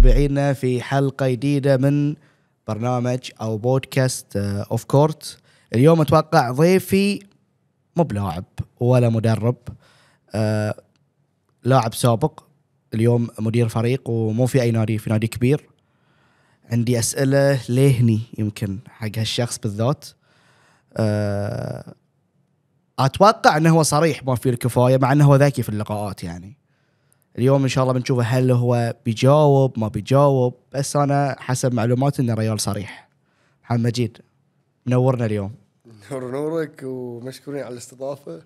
متابعينا في حلقه جديده من برنامج او بودكاست اوف كورت اليوم اتوقع ضيفي مو بلاعب ولا مدرب أه لاعب سابق اليوم مدير فريق ومو في اي نادي في نادي كبير عندي اسئله لهني يمكن حق هالشخص بالذات أه اتوقع انه هو صريح ما في الكفايه مع انه هو ذكي في اللقاءات يعني اليوم ان شاء الله بنشوف هل هو بيجاوب ما بيجاوب بس انا حسب معلوماتي انه ريال صريح محمد مجيد منورنا اليوم نور نورك ومشكورين على الاستضافه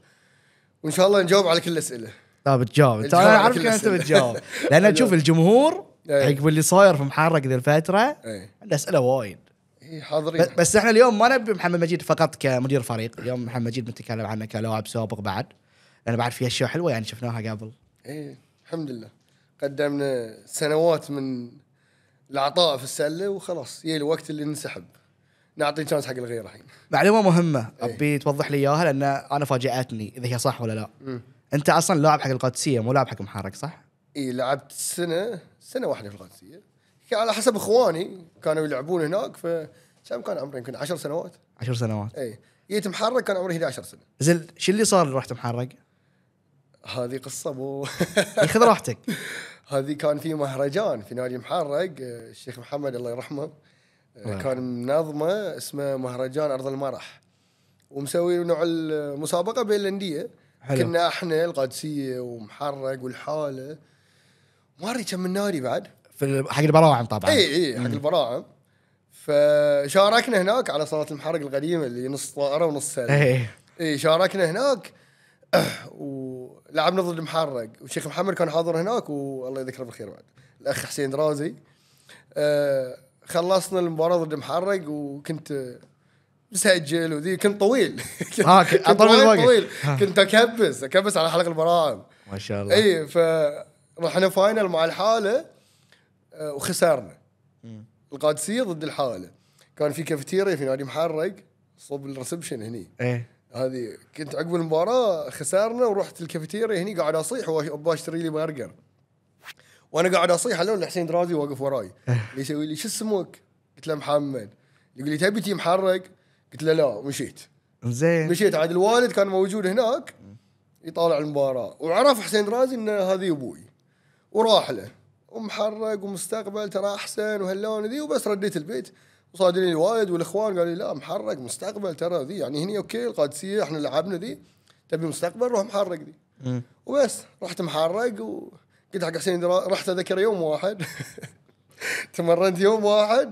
وان شاء الله نجاوب على كل الاسئله لا بتجاوب طيب، انا اعرف كيف انت بتجاوب لان تشوف الجمهور حق اللي صاير في محرك ذي الفتره عنده اسئله وايد حاضرين بس احنا اليوم ما نبي محمد مجيد فقط كمدير فريق اليوم محمد مجيد بنتكلم عنه كلاعب سابق بعد لان بعد في اشياء حلوه يعني شفناها قبل ايه الحمد لله قدمنا سنوات من العطاء في السله وخلاص يجي الوقت اللي ننسحب نعطي تشانس حق الغير الحين معلومه مهمه إيه. ابي ايه؟ توضح لي اياها لان انا فاجاتني اذا هي صح ولا لا مم. انت اصلا لاعب حق القادسيه مو لاعب حق محرك صح؟ اي لعبت سنه سنه واحده في القادسيه على حسب اخواني كانوا يلعبون هناك ف كم كان عمري يمكن 10 سنوات 10 سنوات اي جيت محرك كان عمري 11 سنه زين شو اللي صار اللي رحت محرك؟ هذه قصه مو خذ راحتك هذه كان في مهرجان في نادي محرق الشيخ محمد الله يرحمه كان منظمه اسمه مهرجان ارض المرح ومسوي نوع المسابقه بين الانديه كنا احنا القادسيه ومحرق والحاله ما ادري كم من نادي بعد في حق البراعم طبعا اي اي حق البراعم فشاركنا هناك على صاله المحرق القديمه اللي نص طائره ونص سله اي إيه، شاركنا هناك ولعبنا ضد المحرق والشيخ محمد كان حاضر هناك والله يذكره بالخير بعد الاخ حسين درازي آه، خلصنا المباراه ضد المحرق وكنت مسجل وذي كنت طويل كنت آه، طويل, طويل آه. كنت اكبس اكبس على حلق البراعم ما شاء الله اي فرحنا فاينل مع الحاله وخسرنا القادسيه ضد الحاله كان في كافيتيريا في نادي محرق صوب الريسبشن هني ايه هذه كنت عقب المباراه خسرنا ورحت الكافيتيريا هني قاعد اصيح وابغى اشتري لي برجر وانا قاعد اصيح لون حسين درازي واقف وراي يسوي لي شو اسمك؟ قلت له محمد يقول لي تبي تي محرق؟ قلت له لا ومشيت زين مشيت عاد الوالد كان موجود هناك يطالع المباراه وعرف حسين درازي ان هذه ابوي وراح له ومحرق ومستقبل ترى احسن وهاللون ذي وبس رديت البيت وصادرين وايد والاخوان قالوا لي لا محرق مستقبل ترى ذي يعني هني اوكي القادسيه احنا لعبنا ذي تبي مستقبل روح محرق ذي وبس رحت محرق وقلت حق حسين رحت اذكر يوم واحد تمرنت يوم واحد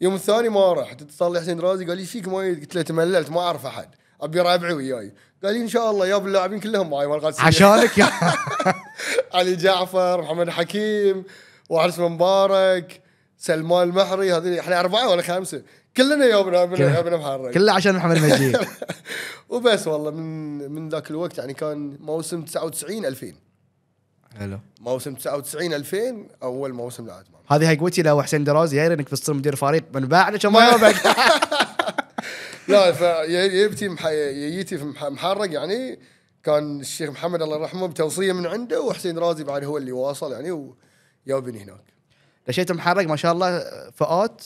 يوم الثاني ما رحت اتصل لي حسين درازي قال لي فيك مايد قلت له تمللت ما اعرف احد ابي ربعي وياي قال لي ان شاء الله يا اللاعبين كلهم معي والقادسيه عشانك يا علي جعفر محمد حكيم واحد اسمه مبارك سلمان المحري هذول احنا اربعه ولا خمسه كلنا يومنا ابن محرق كله عشان محمد مجيد وبس والله من من ذاك الوقت يعني كان موسم 99 2000 حلو موسم 99 2000 اول موسم لعبت هذه هاي قوتي لو حسين درازي يا انك بتصير مدير فريق من بعد كم يومك لا فجبتي جيتي في محرق يعني كان الشيخ محمد الله يرحمه بتوصيه من عنده وحسين درازي بعد هو اللي واصل يعني وجابني هناك دشيت محرق ما شاء الله فئات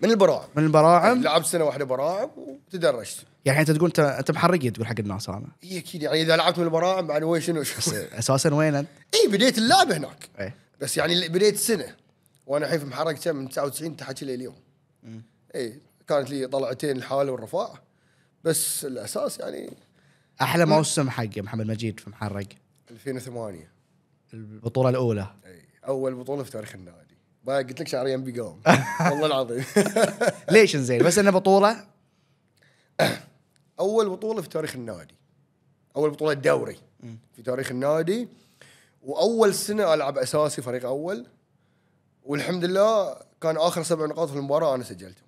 من البراعم من البراعم لعبت سنه واحده براعم وتدرجت يعني انت تقول انت انت محرق تقول حق الناس انا اي اكيد يعني اذا لعبت من البراعم بعد وين شنو اساسا وين انت؟ اي بديت اللعب هناك اي بس يعني بديت سنه وانا الحين في محرق كم من 99 تحت لليوم اي كانت لي طلعتين الحاله والرفاع بس الاساس يعني احلى موسم حق محمد مجيد في محرق 2008 البطوله الاولى اي اول بطوله في تاريخ النادي قلت لك شعري ينبي قوم والله العظيم ليش انزين بس انا بطوله اول بطوله في تاريخ النادي اول بطوله دوري في تاريخ النادي واول سنه العب اساسي فريق اول والحمد لله كان اخر سبع نقاط في المباراه انا سجلتهم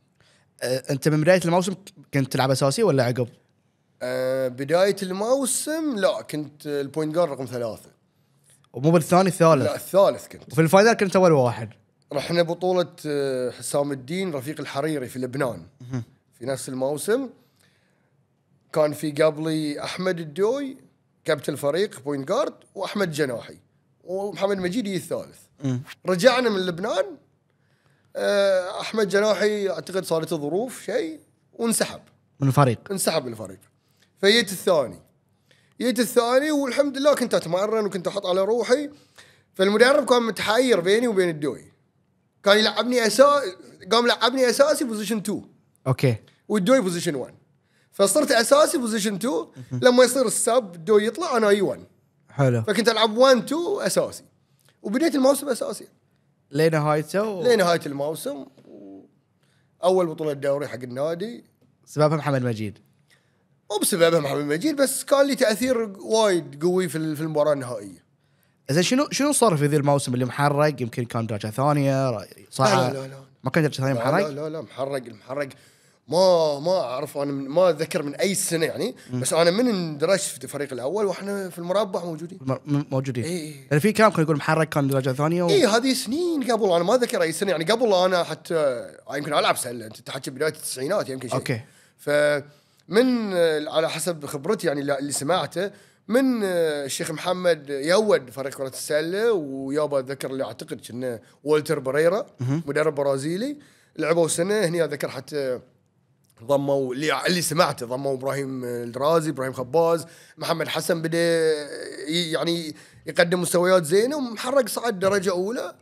أه، انت من بدايه الموسم كنت تلعب اساسي ولا عقب؟ أه بدايه الموسم لا كنت البوينت جارد رقم ثلاثه ومو بالثاني الثالث لا الثالث كنت وفي الفاينل كنت اول واحد رحنا بطولة آه، حسام الدين رفيق الحريري في لبنان في نفس الموسم كان في قبلي احمد الدوي كابتن الفريق بوينت جارد واحمد جناحي ومحمد مجيدي الثالث رجعنا من لبنان آه، احمد جناحي اعتقد صارت ظروف شيء وانسحب من الفريق انسحب من الفريق فجيت الثاني جيت الثاني والحمد لله كنت اتمرن وكنت احط على روحي فالمدرب كان متحير بيني وبين الدوي كان يلعبني اساس قام لعبني اساسي بوزيشن 2 اوكي والدوي بوزيشن 1 فصرت اساسي بوزيشن 2 لما يصير السب دوي يطلع انا اي 1 حلو فكنت العب 1 2 اساسي وبديت الموسم اساسي لنهايته و... لنهايه الموسم اول بطوله دوري حق النادي سببها محمد مجيد مو بسببها محمد مجيد بس كان لي تاثير وايد قوي في المباراه النهائيه زين شنو شنو صار في ذي الموسم اللي محرق يمكن كان درجه ثانيه صح لا لا لا ما كان درجه ثانيه محرق؟ لا لا لا محرق المحرق ما ما اعرف انا ما اتذكر من اي سنه يعني م. بس انا من اندرجت في الفريق الاول واحنا في المربع موجودين موجودين اي يعني في كلام كان يقول محرك كان درجه ثانيه و... اي هذه سنين قبل انا ما اذكر اي سنه يعني قبل انا حتى آه، يمكن العب سله انت تحكي بدايه التسعينات يمكن شيء اوكي فمن آه، على حسب خبرتي يعني اللي سمعته من آه، الشيخ محمد يود فريق كره السله ويابا ذكر اللي اعتقد انه والتر بريرا مدرب برازيلي لعبوا سنه هنا ذكر حتى ضموا اللي اللي سمعته ضموا ابراهيم الدرازي ابراهيم خباز محمد حسن بدا يعني يقدم مستويات زينه ومحرق صعد درجه اولى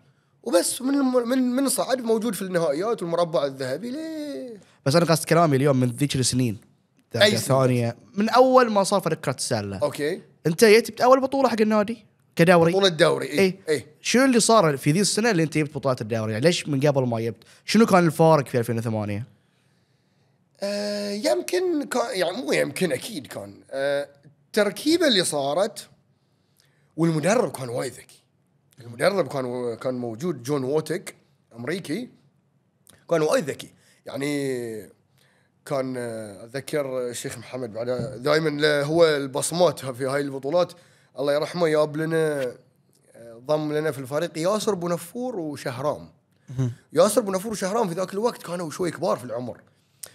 وبس من من من صعد موجود في النهائيات والمربع الذهبي ليه بس انا قصد كلامي اليوم من ذيك السنين درجه ثانيه من اول ما صار فريق كرة السله اوكي انت جيت اول بطوله حق النادي كدوري بطوله الدوري اي اي إيه. شنو اللي صار في ذي السنه اللي انت جبت بطوله الدوري يعني ليش من قبل ما جبت شنو كان الفارق في 2008 آه يمكن كان يعني مو يمكن اكيد كان آه التركيبه اللي صارت والمدرب كان وايد ذكي المدرب كان كان موجود جون ووتك امريكي كان وايد ذكي يعني كان اتذكر آه، الشيخ محمد بعد دائما هو البصمات في هاي البطولات الله يرحمه ياب لنا آه، ضم لنا في الفريق ياسر بنفور وشهرام ياسر بنفور وشهرام في ذاك الوقت كانوا شوي كبار في العمر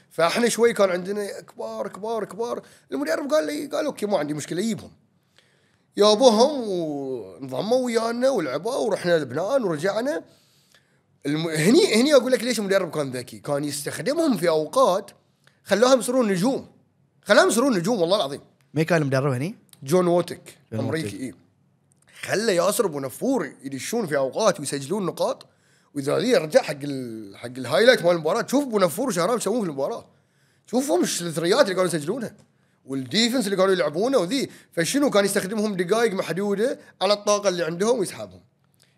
فاحنا شوي كان عندنا كبار كبار كبار المدرب قال لي قال اوكي ما عندي مشكله جيبهم يابوهم وانضموا ويانا ولعبوا ورحنا لبنان ورجعنا الم... هني هني اقول لك ليش المدرب كان ذكي كان يستخدمهم في اوقات خلوهم يصيرون نجوم خلاهم يصيرون نجوم والله العظيم مين كان المدرب هني؟ جون ووتك امريكي اي خلى ياسر ابو نفور يدشون في اوقات ويسجلون نقاط واذا هذه رجع حق ال... حق الهايلايت مال المباراه تشوف ابو نفور يسوون في المباراه شوفهم الثريات اللي كانوا يسجلونها والديفنس اللي كانوا يلعبونه وذي فشنو كان يستخدمهم دقائق محدوده على الطاقه اللي عندهم ويسحبهم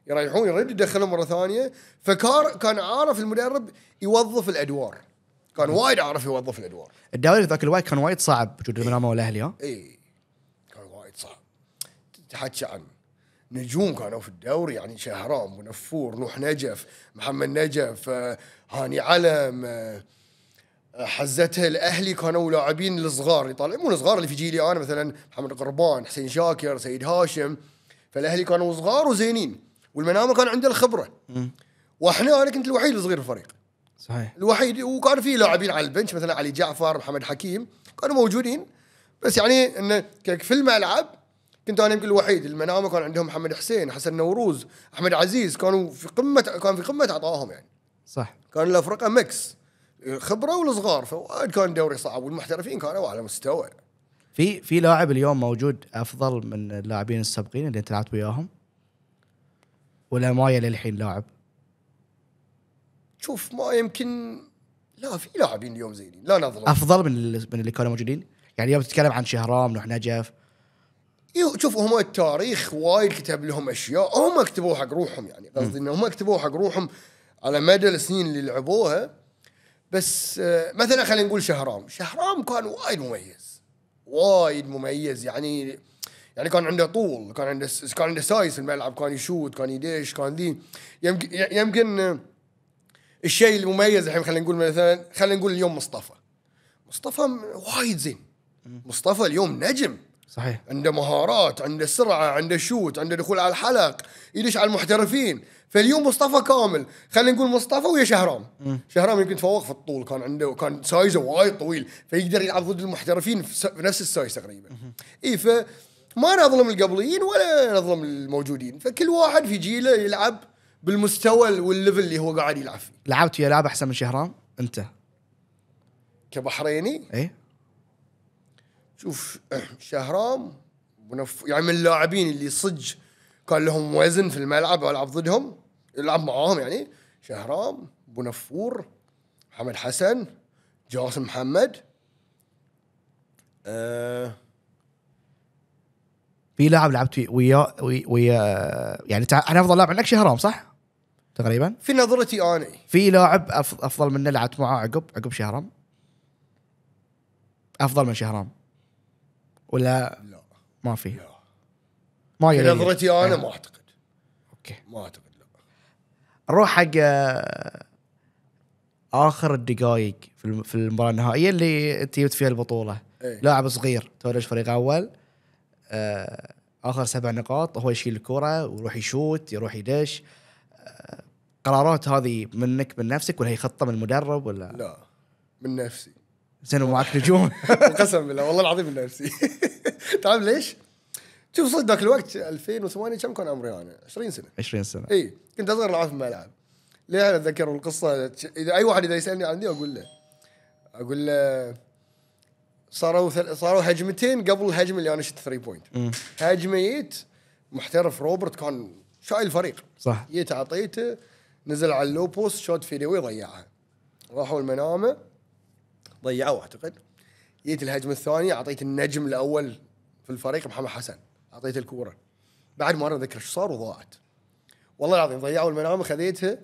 يريحون يرد يدخلهم مره ثانيه فكار كان عارف المدرب يوظف الادوار كان وايد عارف يوظف الادوار الدوري ذاك الوقت كان وايد صعب وجود المنامه والاهلي ها؟ اي كان وايد صعب تحكي عن نجوم كانوا في الدوري يعني شهرام ونفور نوح نجف محمد نجف آه، هاني علم آه، آه، حزتها الاهلي كانوا لاعبين الصغار طالعين مو الصغار اللي في جيلي انا مثلا محمد قربان حسين شاكر سيد هاشم فالاهلي كانوا صغار وزينين والمنامه كان عنده الخبره واحنا انا كنت الوحيد الصغير في الفريق صحيح الوحيد وكان في لاعبين على البنش مثلا علي جعفر محمد حكيم كانوا موجودين بس يعني انه في الملعب كنت انا يمكن الوحيد المنامه كان عندهم محمد حسين حسن نوروز احمد عزيز كانوا في قمه كان في قمه عطائهم يعني صح كان الافرقه مكس خبره والصغار فوايد كان دوري صعب والمحترفين كانوا على مستوى في في لاعب اليوم موجود افضل من اللاعبين السابقين اللي انت لعبت وياهم ولا ما للحين الحين لاعب شوف ما يمكن لا في لاعبين اليوم زينين لا نظلم افضل من اللي من اللي كانوا موجودين يعني يوم تتكلم عن شهرام نوح نجف إيه، شوف هم التاريخ وايد كتب لهم اشياء هم كتبوها حق روحهم يعني قصدي انهم هم كتبوها حق روحهم على مدى السنين اللي لعبوها بس آه، مثلا خلينا نقول شهرام شهرام كان وايد مميز وايد مميز يعني يعني كان عنده طول كان عنده كان عنده سايز في الملعب كان يشوت كان يدش كان ذي يمكن يمكن آه، الشيء المميز الحين خلينا نقول مثلا خلينا نقول اليوم مصطفى مصطفى وايد زين مصطفى اليوم نجم صحيح عنده مهارات عنده سرعه عنده شوت عنده دخول على الحلق يدش على المحترفين فاليوم مصطفى كامل خلينا نقول مصطفى ويا شهرام شهرام يمكن تفوق في الطول كان عنده كان سايزه وايد طويل فيقدر يلعب ضد المحترفين في نفس السايز تقريبا اي فما نظلم القبليين ولا نظلم الموجودين فكل واحد في جيله يلعب بالمستوى والليفل اللي هو قاعد يلعب فيه لعبت ويا لاعب احسن من شهرام انت كبحريني ايه شوف شهرام ونف... يعني من اللاعبين اللي صج كان لهم وزن في الملعب والعب ضدهم يلعب معاهم يعني شهرام بنفور محمد حسن جاسم محمد أه في لاعب لعبت وياه ويا, ويا يعني انا افضل لاعب عندك شهرام صح؟ تقريبا في نظرتي انا في لاعب افضل منه لعبت معاه عقب عقب شهرام افضل من شهرام ولا لا ما في لا ما في نظرتي انا أيوه. ما اعتقد اوكي ما اعتقد لا نروح حق آه، اخر الدقائق في المباراه النهائيه اللي انت جبت فيها البطوله ايه؟ لاعب صغير تولج فريق اول آه، اخر سبع نقاط هو يشيل الكره ويروح يشوت يروح يدش آه، القرارات هذه منك من نفسك ولا هي خطه من المدرب ولا لا من نفسي زين ومعك نجوم قسم بالله والله العظيم من نفسي تعرف ليش؟ شوف صدق ذاك الوقت 2008 كم كان عمري انا؟ 20 سنه 20 سنه اي كنت اصغر لاعب في الملعب ليه انا اتذكر القصه اذا اي واحد اذا يسالني عن دي اقول له اقول له صاروا ثل... صاروا هجمتين قبل الهجمه اللي انا شفت 3 بوينت هجمه جيت محترف روبرت كان شايل الفريق صح جيت اعطيته نزل على اللوبوس شوت فيديوي ضيعها راحوا المنامه ضيعوا اعتقد جيت الهجمه الثانيه اعطيت النجم الاول في الفريق محمد حسن اعطيت الكوره بعد ما انا اذكر ايش صار وضاعت والله العظيم ضيعوا المنامه خذيتها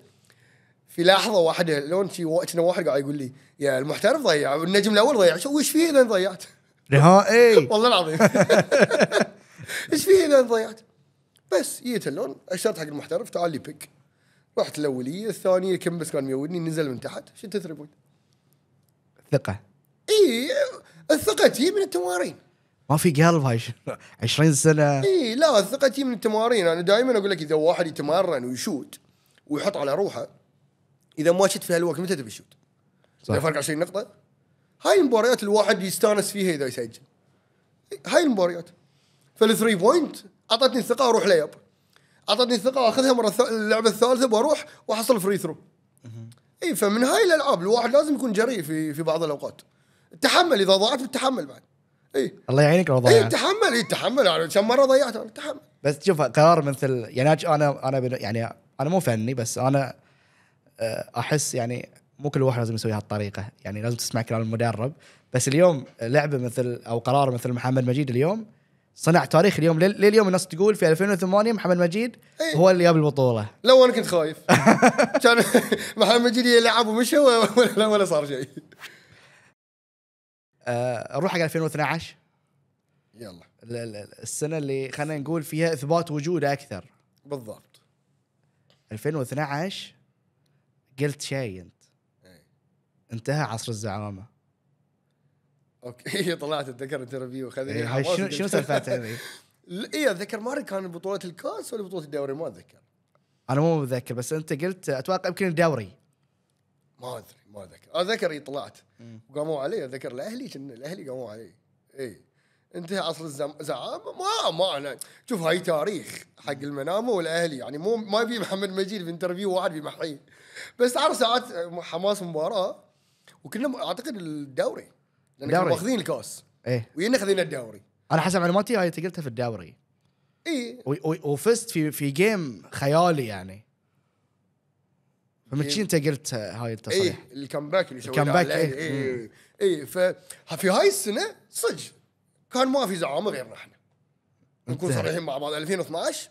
في لحظه واحده لون شي كنا واحد قاعد يقول لي يا المحترف ضيع النجم الاول ضيع شو وش فيه اذا ضيعت؟ نهائي والله العظيم ايش فيه اذا ضيعت؟ بس جيت اللون اشرت حق المحترف تعال لي بيك رحت الاوليه الثانيه كم بس كان يودني نزل من تحت شلت 3 بوينت ثقه اي الثقه تجي من التمارين ما في قلب هاي 20 سنه اي لا الثقه تجي من التمارين انا دائما اقول لك اذا واحد يتمرن ويشوت ويحط على روحه اذا ما شت في هالوقت متى تبي تشوت؟ صح فرق 20 نقطه هاي المباريات الواحد يستانس فيها اذا يسجل هاي المباريات فالثري بوينت اعطتني الثقه اروح لياب اعطتني ثقه واخذها مره اللعبه الثالثه بروح واحصل فري ثرو اي فمن هاي الالعاب الواحد لازم يكون جريء في في بعض الاوقات تحمل اذا ضاعت تحمل بعد اي الله يعينك لو إيه، ضيعت اي تحمل اي تحمل يعني كم مره ضيعت انا تحمل بس شوف قرار مثل يعني انا انا يعني انا مو فني بس انا آه، احس يعني مو كل واحد لازم يسوي هالطريقه يعني لازم تسمع كلام المدرب بس اليوم لعبه مثل او قرار مثل محمد مجيد اليوم صنع تاريخ اليوم لليوم الناس تقول في 2008 محمد مجيد أيه. هو اللي جاب البطوله لو انا كنت خايف كان محمد مجيد يلعب ومشى ولا, ولا صار شيء آه، نروح حق 2012 يلا السنه اللي خلينا نقول فيها اثبات وجوده اكثر بالضبط 2012 قلت شيء انت أيه. انتهى عصر الزعامه اوكي هي إيه، طلعت إيه، إيه، اتذكر انترفيو خذ شنو شنو سالفتها هذه؟ اي اتذكر ماري كان بطوله الكاس ولا بطوله الدوري ما اتذكر انا مو متذكر بس انت قلت اتوقع يمكن الدوري ما ادري ما اتذكر اتذكر اي طلعت وقاموا علي اتذكر الاهلي كان الاهلي قاموا علي اي انتهى عصر الزعامه ما ما انا شوف هاي تاريخ حق المنامه والاهلي يعني مو ما يبي محمد مجيد في انترفيو واحد بيمحيه بس تعرف ساعات حماس مباراه وكنا اعتقد الدوري لان كانوا واخذين الكاس ايه وينا خذينا الدوري انا حسب معلوماتي هاي تقلتها في الدوري اي وفزت في في جيم خيالي يعني فمتشي انت قلت هاي التصريح ايه الكمباك اللي سويناه الكمباك اي اي ففي هاي السنه صدق كان ما في زعامه غيرنا احنا نكون صريحين مع بعض 2012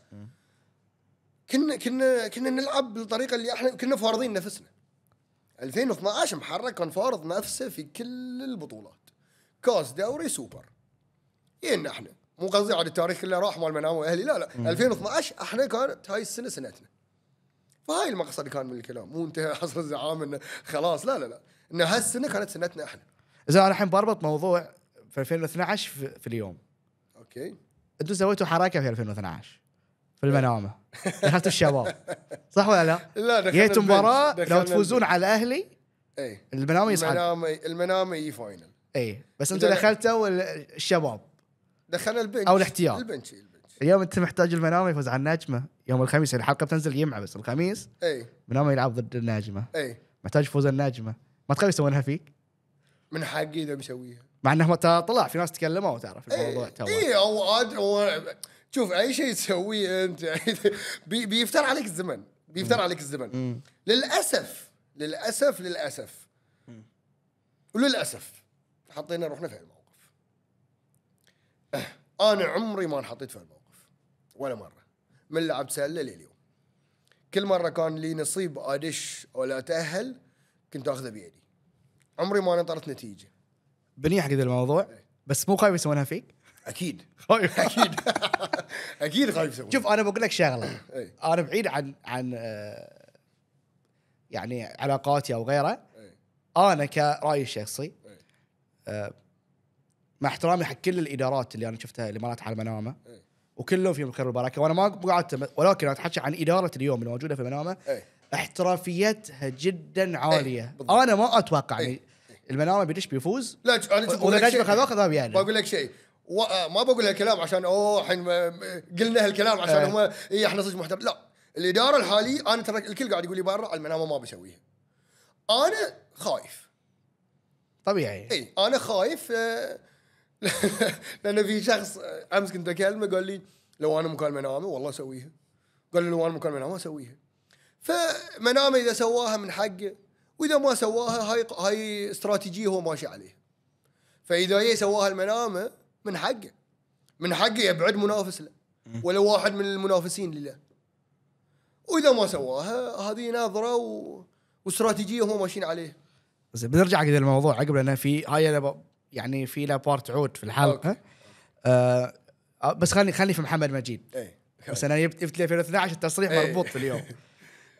كنا كنا كنا نلعب بالطريقه اللي احنا كنا فارضين نفسنا 2012 محرك كان فارض نفسه في كل البطولات كاس دوري سوبر ين إيه احنا مو قصدي على التاريخ اللي راح مال منام واهلي لا لا مم. 2012 احنا كانت هاي السنه سنتنا فهاي المقصد كان من الكلام مو انتهى حصر الزعامه انه خلاص لا لا لا انه هالسنه كانت سنتنا احنا اذا انا الحين بربط موضوع في 2012 في, في اليوم اوكي انتم سويتوا حركه في 2012 في المنامه دخلتوا الشباب صح ولا لا؟ لا جيتوا مباراه لو تفوزون على الاهلي اي المنامه يصعد المنامه المنامه يجي فاينل اي بس انتم دخلتوا الشباب دخلنا البنش او الاحتياط إيه، البنش اليوم انت محتاج المنامه يفوز على النجمه يوم الخميس يعني الحلقه بتنزل يمعه بس الخميس اي منامه يلعب ضد النجمه اي محتاج فوز النجمه ما تخاف يسوونها فيك؟ من حقي اذا مسويها مع انه طلع في ناس تكلموا تعرف الموضوع إيه، ترى اي او, أو شوف اي شيء تسويه انت بي بيفتر عليك الزمن بيفتر عليك الزمن للاسف للاسف للاسف وللاسف حطينا روحنا في الموقف أه. انا عمري ما انحطيت في الموقف ولا مره من لعبت سله لليوم كل مره كان لي نصيب ادش ولا اتاهل كنت اخذه بيدي عمري ما نطرت نتيجه بنية حق الموضوع إيه. بس مو خايف يسوونها فيك اكيد خايف اكيد اكيد خايف يسوون شوف انا بقول لك شغله انا بعيد عن عن آه، يعني علاقاتي او غيره انا كرايي الشخصي آه، مع احترامي حق كل الادارات اللي انا شفتها الامارات على المنامه وكلهم فيهم الخير والبركه وانا ما قعدت ولكن اتحكى عن اداره اليوم الموجوده في المنامه احترافيتها جدا عاليه انا ما اتوقع يعني المنامه بيدش بيفوز لا انا اقول لك شيء بقول لك شيء و... آه، ما بقول هالكلام عشان اوه الحين قلنا هالكلام عشان إيه. هم اي احنا صدق محترف لا الاداره الحاليه انا ترى الكل قاعد يقول لي برا المنامه ما بسويها انا خايف طبيعي اي انا خايف آه، لان في شخص آه، امس كنت اكلمه قال لي لو انا مكان منامه والله اسويها قال لي لو انا مكان منامه اسويها فمنامه اذا سواها من حقه واذا ما سواها هاي هاي استراتيجيه هو ماشي عليها فاذا هي سواها المنامه من حقه من حقه يبعد منافس له ولا واحد من المنافسين له واذا ما سواها هذه نظره و... واستراتيجيه هم ماشيين عليها زين بنرجع حق الموضوع عقب لان في هاي يعني في لا بارت عود في الحلقه آه،, آه بس خلني خلني في محمد مجيد ايه بس انا جبت 2012 التصريح ايه. مربوط اليوم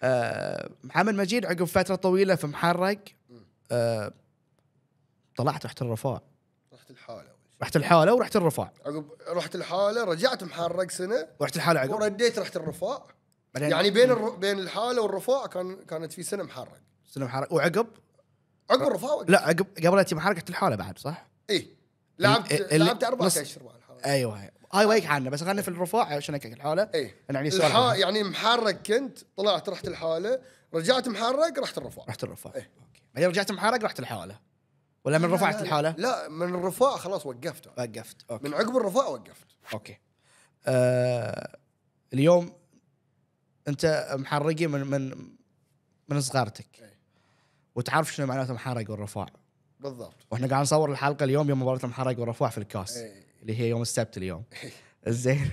آه محمد مجيد عقب فتره طويله في محرق آه طلعت رحت الرفاع رحت الحاله رحت الحاله ورحت الرفاع عقب رحت الحاله رجعت محرق سنه رحت الحاله عقب ورديت رحت الرفاع بعدين يعني بين الر... بين الحاله والرفاع كان كانت في سنه محرق سنه محرق وعقب عقب الرفاع لا عقب قبل تي محرق رحت الحاله بعد صح؟ اي لعبت اللي... لعبت اربع اشهر مع الحاله ايوه هاي أيوة. ويك عنه بس خلينا في الرفاع عشان اكل الحاله اي انا يعني سؤال الح... يعني محرق كنت طلعت رحت الحاله رجعت محرق رحت الرفاع رحت الرفاع إيه؟ اوكي بعدين رجعت محرق رحت الحاله ولا من رفعت الحاله؟ لا من الرفاء خلاص وقفت وقفت اوكي من عقب الرفاء وقفت اوكي آه اليوم انت محرقي من من من صغارتك أي. وتعرف شنو معناته محرق والرفاع بالضبط واحنا قاعد نصور الحلقه اليوم يوم مباراه المحرق والرفاع في الكاس أي. اللي هي يوم السبت اليوم إيه. زين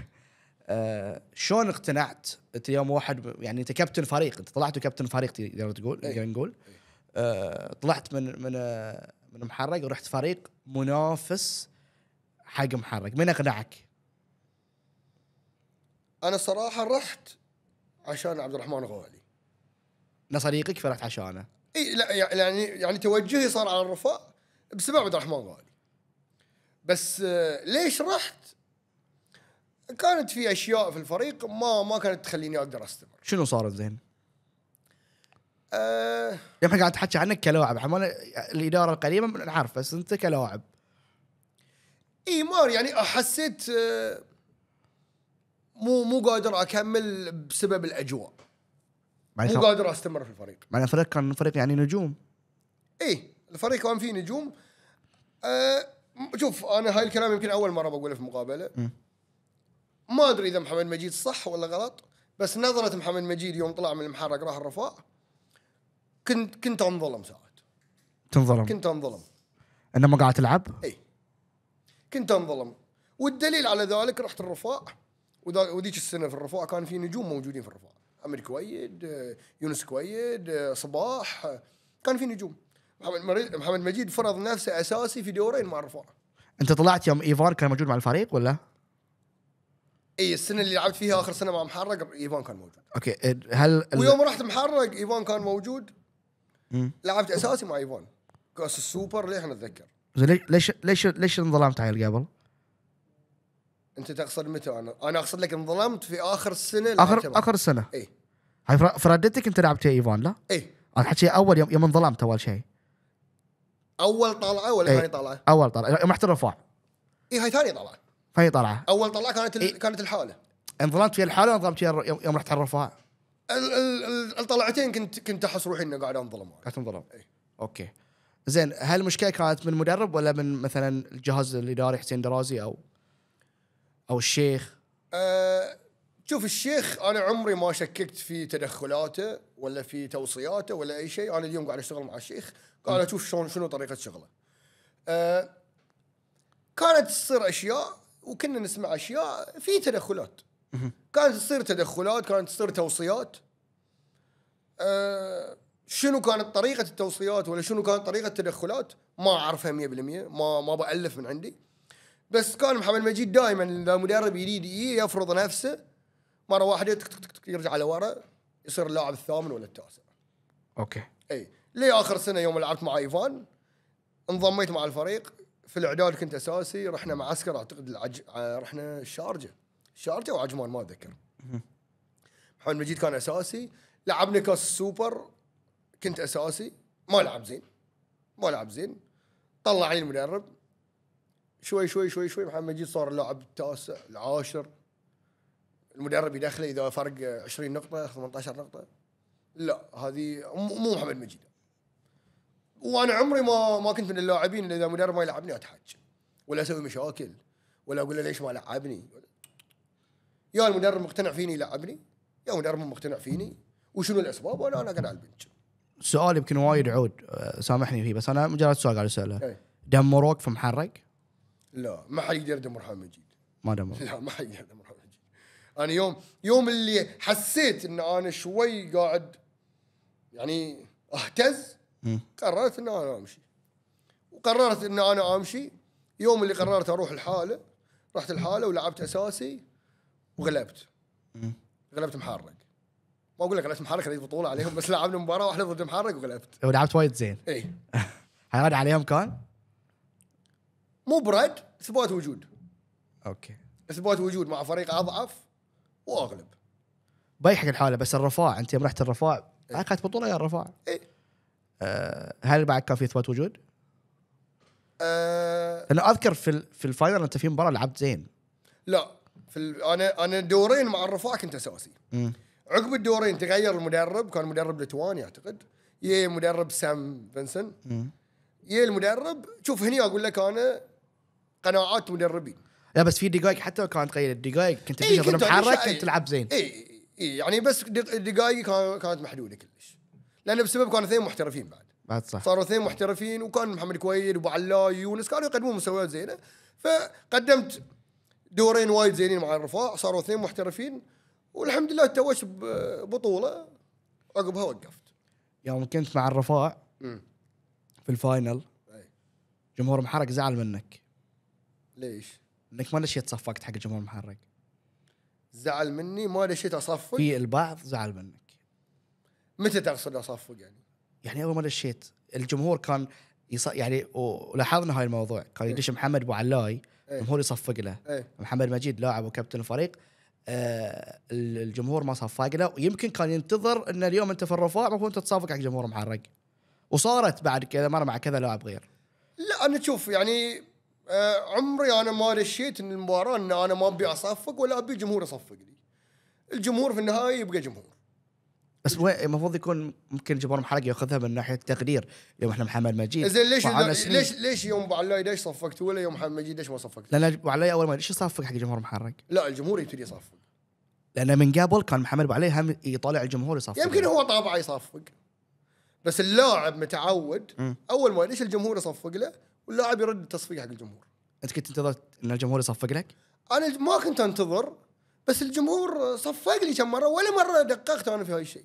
آه شلون اقتنعت انت يوم واحد يعني انت كابتن فريق انت طلعت كابتن فريق تقدر تقول إيه. نقول إيه. آه طلعت من من آه من محرق ورحت فريق منافس حق محرق من اقنعك؟ انا صراحه رحت عشان عبد الرحمن غوالي انه صديقك فرحت عشانه اي لا يعني يعني توجهي صار على الرفاء بسبب عبد الرحمن غالي بس آه، ليش رحت؟ كانت في اشياء في الفريق ما ما كانت تخليني اقدر استمر شنو صار زين؟ أه يوم قاعد تحكي عنك كلاعب حمال الاداره القديمه نعرف بس انت كلاعب اي مار يعني حسيت آه، مو مو قادر اكمل بسبب الاجواء مو قادر استمر في الفريق مع الفريق كان فريق يعني نجوم اي الفريق كان فيه نجوم أه شوف انا هاي الكلام يمكن اول مره بقوله في مقابله م. ما ادري اذا محمد مجيد صح ولا غلط بس نظره محمد مجيد يوم طلع من المحرق راح الرفاع كنت كنت انظلم ساعات تنظلم كنت انظلم انما قاعد تلعب؟ اي كنت انظلم والدليل على ذلك رحت الرفاع وذيك السنه في الرفاع كان في نجوم موجودين في الرفاع عمر كويد يونس كويد صباح كان في نجوم محمد محمد مجيد فرض نفسه اساسي في دورين مع الرفاع انت طلعت يوم ايفان كان موجود مع الفريق ولا؟ اي السنه اللي لعبت فيها اخر سنه مع محرق ايفان كان موجود اوكي إيه، هل ويوم رحت محرق ايفان كان موجود لعبت اساسي مع ايفون كاس السوبر ليه نتذكر زين ليش ليش ليش انظلمت عيل قبل؟ انت تقصد متى انا؟ انا اقصد لك انظلمت في اخر السنه اخر اخر السنه اي هاي فرادتك انت لعبت ايفون لا؟ اي انا حكي اول يوم يوم انظلمت اول شيء اول طلعه ولا إيه. ثاني طلعه؟ اول طلعه يوم رحت الرفاع اي هاي ثاني طلعه ثاني طلعه اول طلعه كانت إيه؟ كانت الحاله انظلمت في الحاله انظلمت يوم رحت على الرفاع الطلعتين كنت كنت احس روحي اني قاعد انظلم قاعد انظلم اي اوكي زين هل المشكله كانت من المدرب ولا من مثلا الجهاز الاداري حسين درازي او او الشيخ؟ أه شوف الشيخ انا عمري ما شككت في تدخلاته ولا في توصياته ولا اي شيء انا اليوم قاعد اشتغل مع الشيخ قاعد اشوف شلون شنو طريقه شغله. أه كانت تصير اشياء وكنا نسمع اشياء في تدخلات كانت تصير تدخلات كانت تصير توصيات أه شنو كانت طريقة التوصيات ولا شنو كانت طريقة التدخلات ما أعرفها 100% ما ما بألف من عندي بس كان محمد مجيد دائما اذا مدرب جديد يفرض نفسه مره واحده تك تك تك يرجع لورا يصير اللاعب الثامن ولا التاسع. اوكي. اي لي اخر سنه يوم لعبت مع ايفان انضميت مع الفريق في الاعداد كنت اساسي رحنا معسكر اعتقد العج... آه، رحنا الشارجه. شارجه وعجمان ما اتذكر محمد مجيد كان اساسي لعبنا كاس السوبر كنت اساسي ما لعب زين ما لعب زين طلعني المدرب شوي شوي شوي شوي محمد مجيد صار اللاعب التاسع العاشر المدرب يدخله اذا فرق 20 نقطه 18 نقطه لا هذه مو محمد مجيد وانا عمري ما ما كنت من اللاعبين اللي اذا مدرب ما يلعبني اتحج ولا اسوي مشاكل ولا اقول له ليش ما لعبني يا المدرب مقتنع فيني يلعبني يا المدرب مو مقتنع فيني وشنو الاسباب وانا انا قاعد على البنج سؤال يمكن وايد عود آه، سامحني فيه بس انا مجرد سؤال قاعد اساله إيه. دمروك في محرك؟ لا ما حد يقدر يدمر حامد مجيد ما دمر لا ما حد يقدر يدمر حامد مجيد انا يوم يوم اللي حسيت ان انا شوي قاعد يعني اهتز قررت ان انا امشي وقررت ان انا امشي يوم اللي قررت اروح الحاله رحت الحاله ولعبت اساسي وغلبت غلبت محرق ما اقول لك غلبت محرق خذيت بطوله عليهم بس لعبنا مباراه واحده ضد محرق وغلبت ولعبت وايد زين اي هذا عليهم كان؟ مو برد اثبات وجود اوكي اثبات وجود مع فريق اضعف واغلب بيحق الحاله بس الرفاع انت يوم رحت الرفاع اخذت إيه؟ بطوله يا الرفاع اي أه هل بعد كان في اثبات وجود؟ أه انا اذكر في في الفاينل انت في مباراه لعبت زين لا في ال... انا انا دورين مع الرفاع كنت اساسي عقب الدورين تغير المدرب كان مدرب لتواني اعتقد يا مدرب سام فنسن يا المدرب شوف هني اقول لك انا قناعات مدربين لا بس في دقائق حتى لو كانت قليله الدقائق كنت تشغل إيه محرك كنت تلعب زين اي اي إيه، يعني بس الدقائق كانت محدوده كلش لان بسبب كانوا اثنين محترفين بعد بعد صح صاروا اثنين محترفين وكان محمد كويد وابو يونس كانوا يقدمون مستويات زينه فقدمت دورين وايد زينين مع الرفاع صاروا اثنين محترفين والحمد لله توجت بطوله عقبها وقفت يوم كنت مع الرفاع في الفاينل جمهور محرك زعل منك ليش؟ انك ما دشيت صفقت حق جمهور المحرك زعل مني ما دشيت اصفق في البعض زعل منك متى تقصد اصفق يعني؟ يعني اول ما دشيت الجمهور كان يص... يعني ولاحظنا هاي الموضوع كان إيه. يدش محمد ابو علاي إيه. الجمهور يصفق له ايه؟ محمد مجيد لاعب وكابتن الفريق آه الجمهور ما صفق له ويمكن كان ينتظر ان اليوم انت في الرفاع المفروض تصافق على جمهور محرق وصارت بعد كذا مره مع كذا لاعب غير لا انا تشوف يعني آه عمري انا ما رشيت ان المباراه ان انا ما ابي اصفق ولا ابي جمهور يصفق لي الجمهور في النهايه يبقى جمهور بس المفروض يكون ممكن جبار محرق ياخذها من ناحيه التقدير يوم احنا محمد مجيد زين ليش ليش ليش يوم ابو علاي ليش صفقت ولا يوم محمد مجيد ليش ما صفقت؟ لان ابو علاي اول ما ليش يصفق حق جمهور محرق؟ لا الجمهور يبتدي يصفق لان من قبل كان محمد ابو علي هم يطالع الجمهور يصفق يمكن هو طابعه يصفق بس اللاعب متعود م. اول ما ليش الجمهور يصفق له واللاعب يرد التصفيق حق الجمهور انت كنت تنتظر ان الجمهور يصفق لك؟ انا ما كنت انتظر بس الجمهور صفق لي كم مره ولا مره دققت انا في هاي الشيء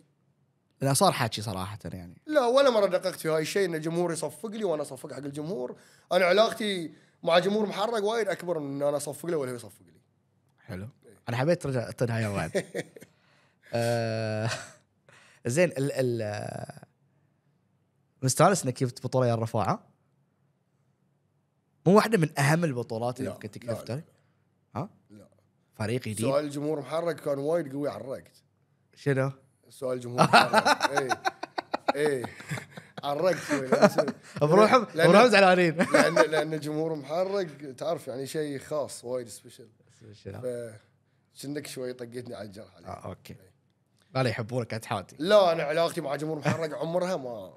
لا صار حاكي صراحه يعني لا ولا مره دققت في هاي الشيء ان الجمهور يصفق لي وانا اصفق حق الجمهور انا علاقتي مع جمهور محرق وايد اكبر من ان انا اصفق له ولا هو يصفق لي حلو إيه. انا حبيت ترجع تنهاية بعد آه زين ال ال آه، مستانس انك جبت بطوله يا الرفاعه مو واحده من اهم البطولات اللي كنت لا ها؟ لا فريق جديد سؤال الجمهور محرق كان وايد قوي عرقت شنو؟ سؤال جمهور اي اي إيه. عرقت شوي بروحهم بروحهم زعلانين لان لان جمهور محرق تعرف يعني شيء خاص وايد سبيشل سبيشل كأنك شوي طقيتني على الجرح عليك. آه اوكي لا يحبونك اتحادي لا انا علاقتي مع جمهور محرق عمرها ما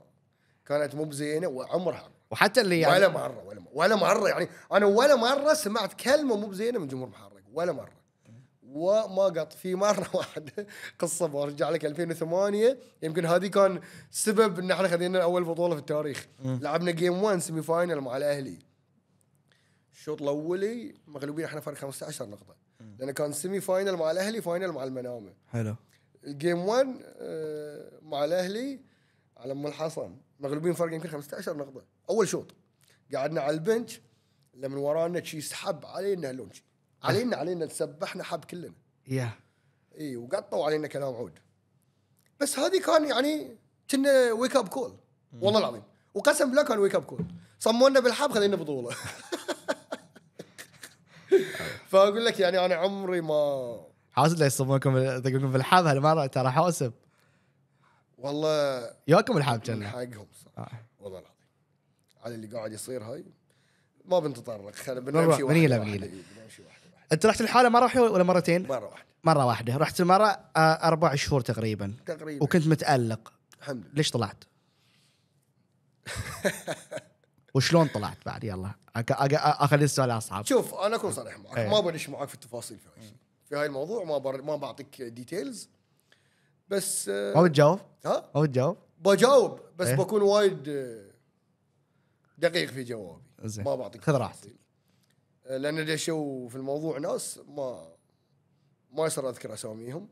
كانت مو بزينه وعمرها وحتى اللي يعني ولا مره ولا مره ولا مره يعني انا ولا مره سمعت كلمه مو بزينه من جمهور محرق ولا مره وما قط في مره واحده قصه برجع لك 2008 يمكن هذه كان سبب ان احنا خذينا اول بطوله في التاريخ م. لعبنا جيم 1 سيمي فاينل مع الاهلي الشوط الاولي مغلوبين احنا فرق 15 نقطه لان كان سيمي فاينل مع الاهلي فاينل مع المنامه حلو الجيم آه، 1 مع الاهلي على ام الحصن مغلوبين فرق يمكن 15 نقطه اول شوط قعدنا على البنش لما ورانا شي سحب علينا هاللونشي علينا علينا سبحنا حب كلنا يا اي وقطوا علينا كلام عود بس هذه كان يعني كنا ويك اب كول والله العظيم وقسم بالله كان ويك اب كول صمونا بالحب خلينا بطوله فاقول لك يعني انا عمري ما حاسس لا يصمونكم تقولون بالحب هالمره ترى حاسب والله ياكم الحب كان حقهم صح آه. والله العظيم على اللي قاعد يصير هاي ما بنتطرق خلينا بنمشي بنيله بنيله انت رحت الحاله مره واحده ولا مرتين؟ مره واحده مره واحده رحت المره آه، اربع شهور تقريبا تقريبا وكنت متالق الحمد لله ليش طلعت؟ وشلون طلعت بعد يلا اخلي السؤال اصعب شوف انا اكون صريح معك إيه. ما بلش معك في التفاصيل في هاي في هاي الموضوع ما بر... ما بعطيك ديتيلز بس آه، ما بتجاوب؟ ها؟ ما بتجاوب؟ بجاوب بس إيه. بكون وايد دقيق في جوابي ما بعطيك خذ راحتك لان دشوا في الموضوع ناس ما ما يصير اذكر اساميهم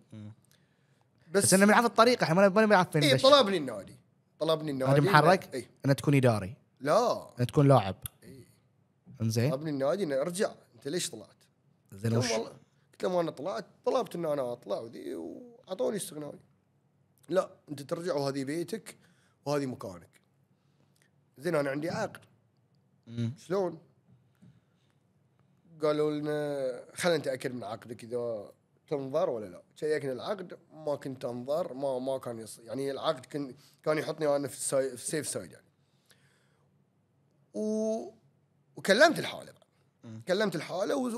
بس, بس انه من عارف الطريقه احنا ما نعرف فين اي طلبني النادي طلبني النادي نادي محرك اي انه تكون اداري لا انه تكون لاعب اي انزين طلبني النادي انه ارجع انت ليش طلعت؟ زين وش؟ قلت لهم انا طلعت طلبت ان انا اطلع وذي واعطوني استغنائي لا انت ترجع وهذه بيتك وهذه مكانك زين انا عندي عقد شلون؟ قالوا لنا خلينا نتاكد من عقدك اذا تنظر ولا لا شيكنا العقد ما كنت انظر ما ما كان يص... يعني العقد كان كان يحطني انا في الساي... في سيف سايد يعني و... وكلمت الحاله بعد كلمت الحاله و...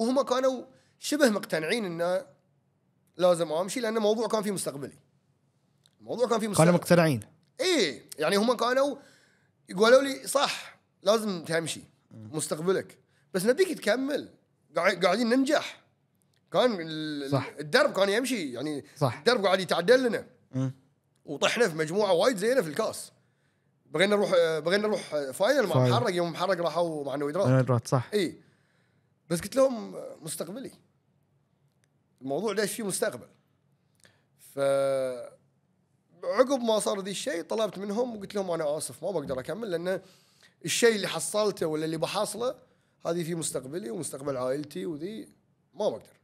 وهم كانوا شبه مقتنعين انه لازم امشي لان الموضوع كان في مستقبلي الموضوع كان في مستقبلي كانوا مقتنعين اي يعني هم كانوا يقولوا لي صح لازم تمشي مستقبلك بس نبيك تكمل قاعدين ننجح كان صح. الدرب كان يمشي يعني صح. الدرب قاعد يتعدل لنا وطحنا في مجموعه وايد زينه في الكاس بغينا نروح بغينا نروح فاينل مع محرق يوم محرق راحوا مع نويدرات نويدرات صح اي بس قلت لهم مستقبلي الموضوع ليش فيه مستقبل ف عقب ما صار ذي الشيء طلبت منهم وقلت لهم انا اسف ما بقدر اكمل لان الشيء اللي حصلته ولا اللي بحصله هذه في مستقبلي ومستقبل عائلتي وذي ما بقدر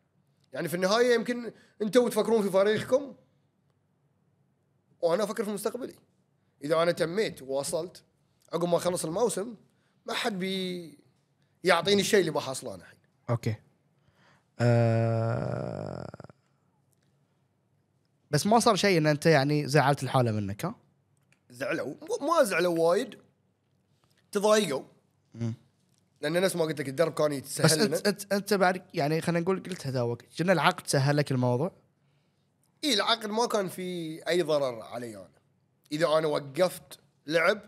يعني في النهايه يمكن انتم تفكرون في فريقكم وانا افكر في مستقبلي اذا انا تميت ووصلت عقب ما اخلص الموسم ما حد بي يعطيني الشيء اللي بحصله انا الحين اوكي أه... بس ما صار شيء ان انت يعني زعلت الحاله منك ها زعلوا ما زعلوا وايد تضايقوا لان الناس ما قلت لك الدرب كان يتسهل بس انت انت, انت بعد يعني خلينا نقول قلتها ذا وقت شنو العقد سهل لك الموضوع اي العقد ما كان في اي ضرر علي انا اذا انا وقفت لعب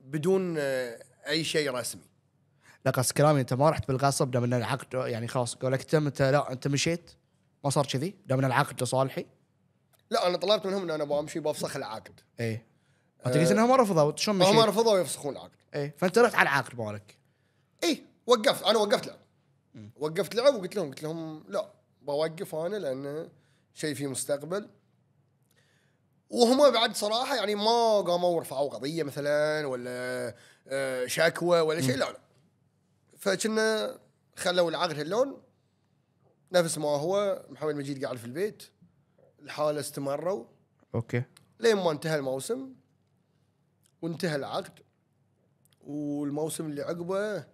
بدون آه، اي شيء رسمي لا قصد كلامي انت ما رحت بالغصب دام ان العقد يعني خلاص قال لك تم انت لا انت مشيت ما صار كذي دام ان العقد لصالحي لا انا طلبت منهم ان انا بمشي بفسخ العقد ايه تقيس آه. انهم رفضوا شلون مشيت؟ هم رفضوا يفسخون العقد اي فانت رحت على العقد مالك اي وقفت انا وقفت لعب وقفت لعب وقلت لهم قلت لهم لا بوقف انا لان شيء في مستقبل وهم بعد صراحه يعني ما قاموا رفعوا قضيه مثلا ولا آه، شكوى ولا شيء لا لا فكنا خلوا العقد هاللون نفس ما هو محمد مجيد قاعد في البيت الحاله استمروا اوكي لين ما انتهى الموسم وانتهى العقد والموسم اللي عقبه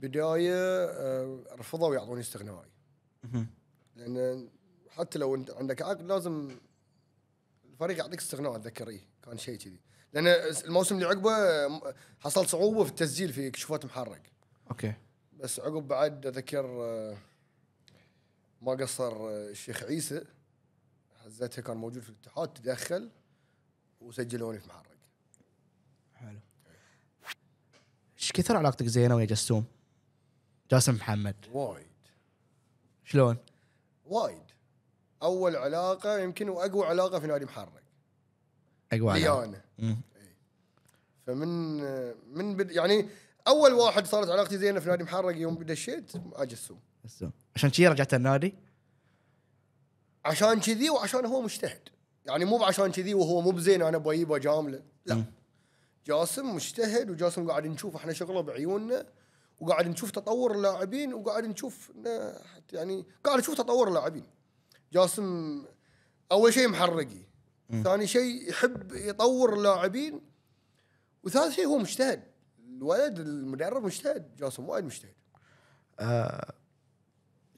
بدايه آه، رفضوا يعطوني استغنائي لان حتى لو انت عندك عقد لازم الفريق يعطيك استغناء اتذكر إيه كان شيء كذي لان الموسم اللي عقبه حصل صعوبه في التسجيل في كشوفات محرق اوكي بس عقب بعد اذكر آه، ما قصر آه، الشيخ عيسى حزتها كان موجود في الاتحاد تدخل وسجلوني في محرق ايش كثر علاقتك زينه ويا جسوم؟ جاسم محمد وايد شلون؟ وايد اول علاقه يمكن واقوى علاقه في نادي محرك اقوى علاقه ليانا فمن من بد يعني اول واحد صارت علاقتي زينه في نادي محرق يوم دشيت اجسوم جسوم عشان كذي رجعت النادي؟ عشان كذي وعشان هو مجتهد يعني مو عشان كذي وهو مو بزين انا بجيبه جامله لا م. جاسم مجتهد وجاسم قاعد نشوف احنا شغله بعيوننا وقاعد نشوف تطور اللاعبين وقاعد نشوف يعني قاعد نشوف تطور اللاعبين جاسم اول شيء محرقي ثاني شيء يحب يطور اللاعبين وثالث شيء هو مجتهد الولد المدرب مجتهد جاسم وايد مجتهد آه،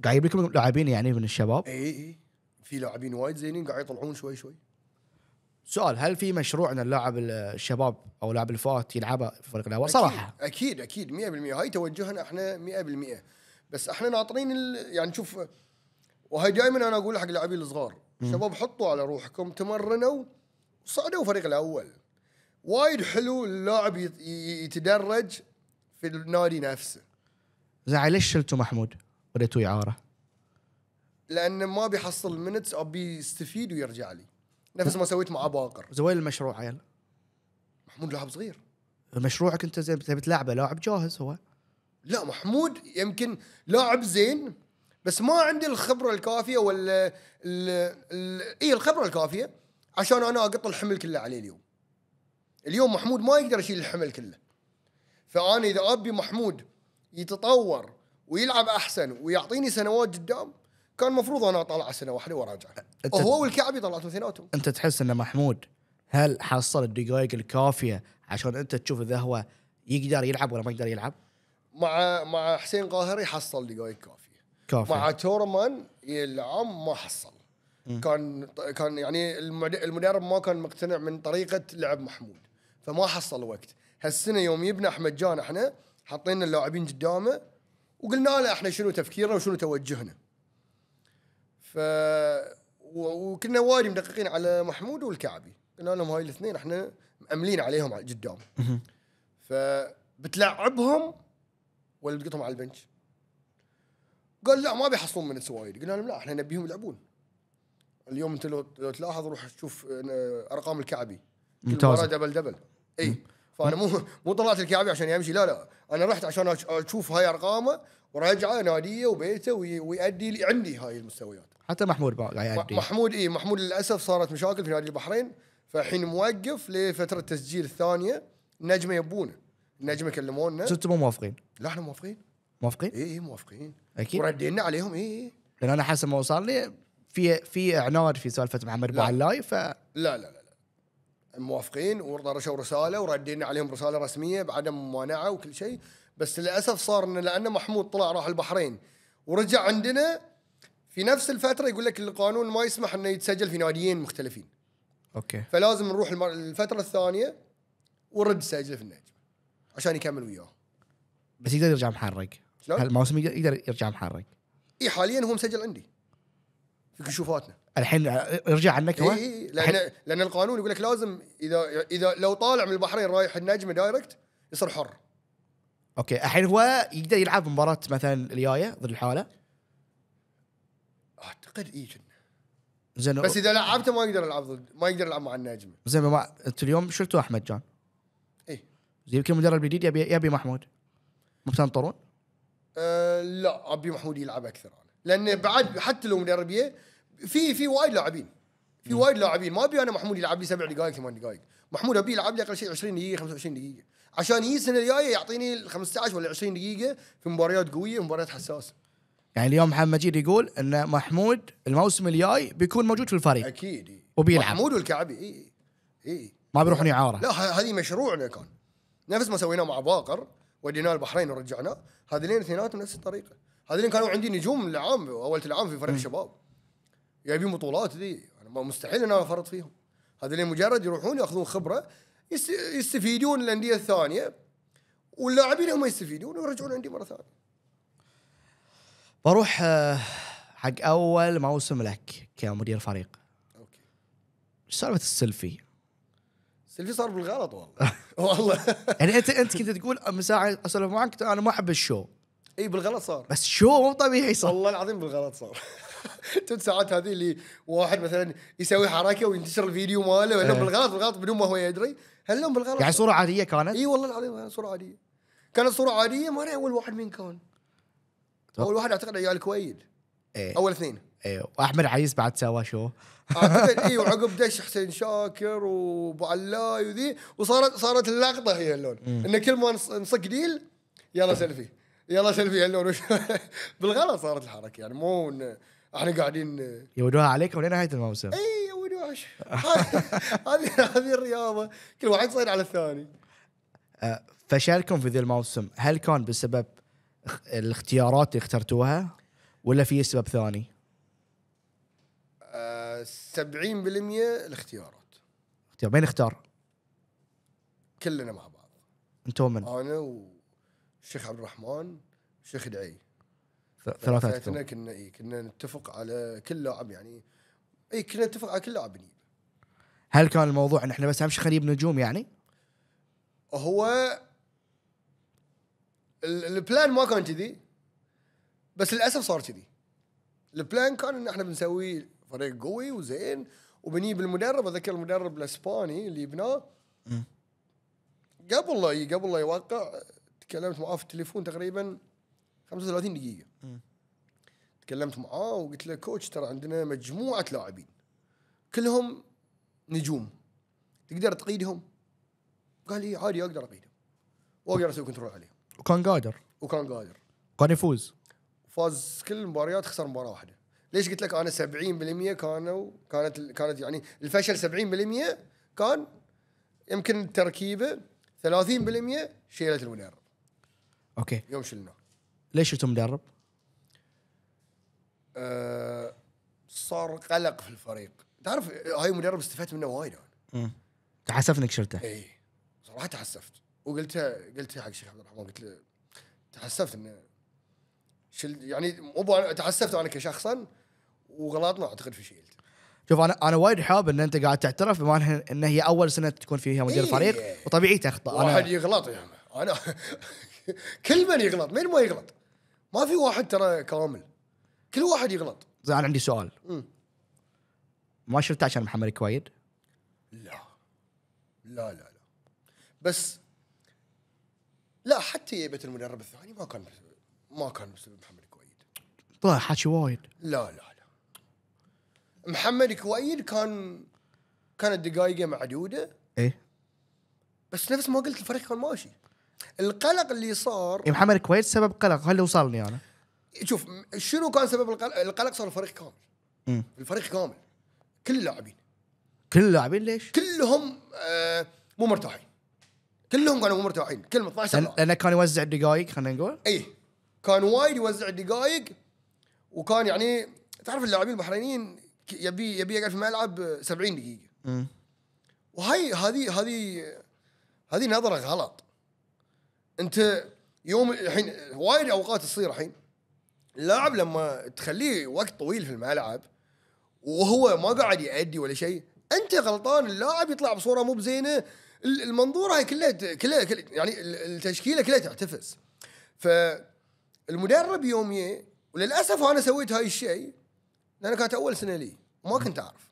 قاعد يجيب لكم لاعبين يعني من الشباب اي اي في لاعبين وايد زينين قاعد يطلعون شوي شوي سؤال هل في مشروع ان اللاعب الشباب او لاعب الفات يلعبه في فريق الاول صراحه اكيد اكيد 100% هاي توجهنا احنا 100% بس احنا ناطرين يعني شوف وهي دائما انا اقول حق اللاعبين الصغار شباب حطوا على روحكم تمرنوا صعدوا فريق الاول وايد حلو اللاعب يتدرج في النادي نفسه زين ليش شلتوا محمود وريتوا اعاره؟ لانه ما بيحصل منتس ابي يستفيد ويرجع لي نفس ما سويت مع ابو بكر زوين المشروع عيل محمود لاعب صغير مشروعك انت زين تبي تلعبه لاعب جاهز هو لا محمود يمكن لاعب زين بس ما عنده الخبره الكافيه ولا اي الخبره الكافيه عشان انا اقط الحمل كله عليه اليوم اليوم محمود ما يقدر يشيل الحمل كله فانا اذا ابي محمود يتطور ويلعب احسن ويعطيني سنوات قدام كان المفروض انا اطلع سنه واحده وراجع هو والكعبي طلعتوا اثنيناتهم انت تحس ان محمود هل حصل الدقائق الكافيه عشان انت تشوف اذا هو يقدر يلعب ولا ما يقدر يلعب؟ مع مع حسين قاهري حصل دقائق كافيه كافيه مع تورمان يلعب ما حصل م. كان كان يعني المدرب ما كان مقتنع من طريقه لعب محمود فما حصل وقت هالسنه يوم يبنى احمد جان احنا حطينا اللاعبين قدامه وقلنا له احنا شنو تفكيرنا وشنو توجهنا ف وكنا وايد مدققين على محمود والكعبي قلنا لهم هاي الاثنين احنا مأملين عليهم قدام فبتلعبهم ولا بتقطهم على البنش قال لا ما بيحصلون من السوايد قلنا لهم لا احنا نبيهم يلعبون اليوم انت لو تلاحظ روح تشوف ارقام الكعبي ممتاز دبل دبل اي فانا مو مو طلعت الكعبي عشان يمشي لا لا انا رحت عشان اشوف هاي ارقامه ورجعه ناديه وبيته ويؤدي لي عندي هاي المستويات حتى محمود قاعد محمود اي محمود للاسف صارت مشاكل في نادي البحرين فالحين موقف لفتره تسجيل الثانيه نجمه يبونه نجمه كلمونا انتم مو موافقين لا احنا موافقين موافقين؟ اي اي موافقين اكيد وردينا عليهم اي اي لان انا حسب ما وصل لي في في عناد في سالفه محمد ابو علاي ف لا لا لا موافقين ورشوا رساله وردينا عليهم رساله رسميه بعدم ممانعه وكل شيء بس للاسف صار ان لان محمود طلع راح البحرين ورجع عندنا في نفس الفتره يقول لك القانون ما يسمح انه يتسجل في ناديين مختلفين اوكي فلازم نروح الفتره الثانيه ورد سجله في النجم عشان يكمل وياه بس يقدر يرجع محرق هالموسم يقدر يرجع محرق اي حاليا هو مسجل عندي في كشوفاتنا الحين يرجع عنك هو؟ اي لان حل... لان القانون يقول لك لازم اذا اذا لو طالع من البحرين رايح النجم دايركت يصير حر اوكي الحين هو يقدر يلعب مباراه مثلا الجايه ضد الحاله اعتقد اي زين بس اذا لعبته ما يقدر العب ضد ما يقدر العب مع النجم زين ما انت اليوم شلتوا احمد جان اي زين يمكن المدرب الجديد يبي يبي محمود مو بتنطرون؟ أه لا ابي محمود يلعب اكثر انا لان بعد حتى لو مدربيه في في وايد لاعبين في وايد لاعبين ما ابي انا محمود يلعب لي سبع دقائق ثمان دقائق محمود ابي يلعب لي اقل شيء 20 دقيقه 25 دقيقه عشان يجي السنه الجايه يعطيني ال 15 ولا 20 دقيقه في مباريات قويه ومباريات حساسه يعني اليوم محمد مجيد يقول ان محمود الموسم الجاي بيكون موجود في الفريق اكيد وبيلعب محمود والكعبي اي اي ما بيروحون اعاره لا هذه مشروعنا كان نفس ما سويناه مع باقر وديناه البحرين ورجعناه هذين اثنيناتهم نفس الطريقه هذين كانوا عندي نجوم العام اول العام في فريق الشباب جايبين بطولات ذي انا مستحيل انا افرط فيهم هذين مجرد يروحون ياخذون خبره يستفيدون الانديه الثانيه واللاعبين هم يستفيدون ويرجعون عندي مره ثانيه بروح آه، حق اول موسم لك كمدير فريق اوكي ايش سالفه السيلفي؟ السيلفي صار بالغلط والله والله يعني انت انت كنت تقول من ساعه اسولف معك انا ما احب الشو اي بالغلط صار بس شو مو طبيعي صار والله العظيم بالغلط صار تنت ساعات هذه اللي واحد مثلا يسوي حركه وينتشر الفيديو ماله ولا إيه. بالغلط بالغلط بدون ما هو يدري هل بالغلط يعني صوره عاديه كانت؟ اي والله العظيم صوره عاديه كانت صوره عاديه ما اول واحد مين كان اول واحد اعتقد عيال كويد ايه اول اثنين ايوه واحمد عيس بعد سوا شو اعتقد اي وعقب دش حسين شاكر وابو علاي وذي وصارت صارت اللقطه هي اللون انه كل ما نصق ديل يلا سيلفي يلا سيلفي اللون بالغلط صارت الحركه يعني مو احنا قاعدين يودوها عليكم لنهايه الموسم اي يودوها هذه هذه الرياضه كل واحد صاير على الثاني أه، فشلكم في ذي الموسم هل كان بسبب الاختيارات اللي اخترتوها ولا في سبب ثاني؟ 70% الاختيارات اختيار مين اختار؟ كلنا مع بعض انتم من؟ انا والشيخ عبد الرحمن والشيخ دعي ثلاثتنا كنا اي كنا نتفق على كل لاعب يعني اي كنا نتفق على كل لاعب هل كان الموضوع ان احنا بس اهم شيء نجيب نجوم يعني؟ هو البلان ما كان كذي بس للاسف صار كذي البلان كان ان احنا بنسوي فريق قوي وزين وبنجيب المدرب اذكر المدرب الاسباني اللي جبناه قبل لا قبل لا يوقع تكلمت معاه في التليفون تقريبا 35 دقيقه م. تكلمت معاه وقلت له كوتش ترى عندنا مجموعه لاعبين كلهم نجوم تقدر تقيدهم؟ قال لي عادي اقدر اقيدهم واقدر اسوي كنترول عليهم وكان قادر وكان قادر كان يفوز فاز كل المباريات خسر مباراه واحده ليش قلت لك انا 70% كانوا كانت كانت يعني الفشل 70% كان يمكن التركيبه 30% شيلت المدرب اوكي يوم شلنا ليش شفت المدرب؟ أه صار قلق في الفريق تعرف هاي المدرب استفدت منه وايد انا تحسفت انك شلته اي صراحه تحسفت وقلت قلت حق الشيخ عبد الرحمن قلت له تحسفت انه شل يعني مو تحسفت انا كشخصا وغلطنا اعتقد في شيلت شوف انا انا وايد حاب ان انت قاعد تعترف بما ان هي اول سنه تكون فيها مدير إيه فريق وطبيعي تخطا واحد يغلط يا يعني. انا كل من يغلط مين ما يغلط ما في واحد ترى كامل كل واحد يغلط زين انا عندي سؤال ما شفته عشان محمد كويد؟ لا لا لا لا بس لا حتى جيبه المدرب الثاني ما كان ما كان بسبب محمد كويد طلع حكي وايد لا لا لا محمد كويد كان كانت دقائقه معدوده ايه بس نفس ما قلت الفريق كان ماشي القلق اللي صار إيه، محمد كويد سبب قلق هل وصلني انا شوف شنو كان سبب القلق القلق صار الفريق كامل م. الفريق كامل كل اللاعبين كل اللاعبين ليش؟ كلهم آه مو مرتاحين كلهم كانوا مو مرتاحين كلهم 12 لأن- لانه كان يوزع الدقائق خلينا نقول اي كان وايد يوزع الدقائق وكان يعني تعرف اللاعبين البحرينيين يبي يبي يقعد في الملعب 70 دقيقه وهي هذه هذه هذه نظره غلط انت يوم الحين وايد اوقات تصير الحين اللاعب لما تخليه وقت طويل في الملعب وهو ما قاعد يأدي ولا شيء انت غلطان اللاعب يطلع بصوره مو بزينه المنظوره هي كلها كلها يعني التشكيله كلها تعتفس فالمدرب يوميه وللاسف انا سويت هاي الشيء لان كانت اول سنه لي وما كنت اعرف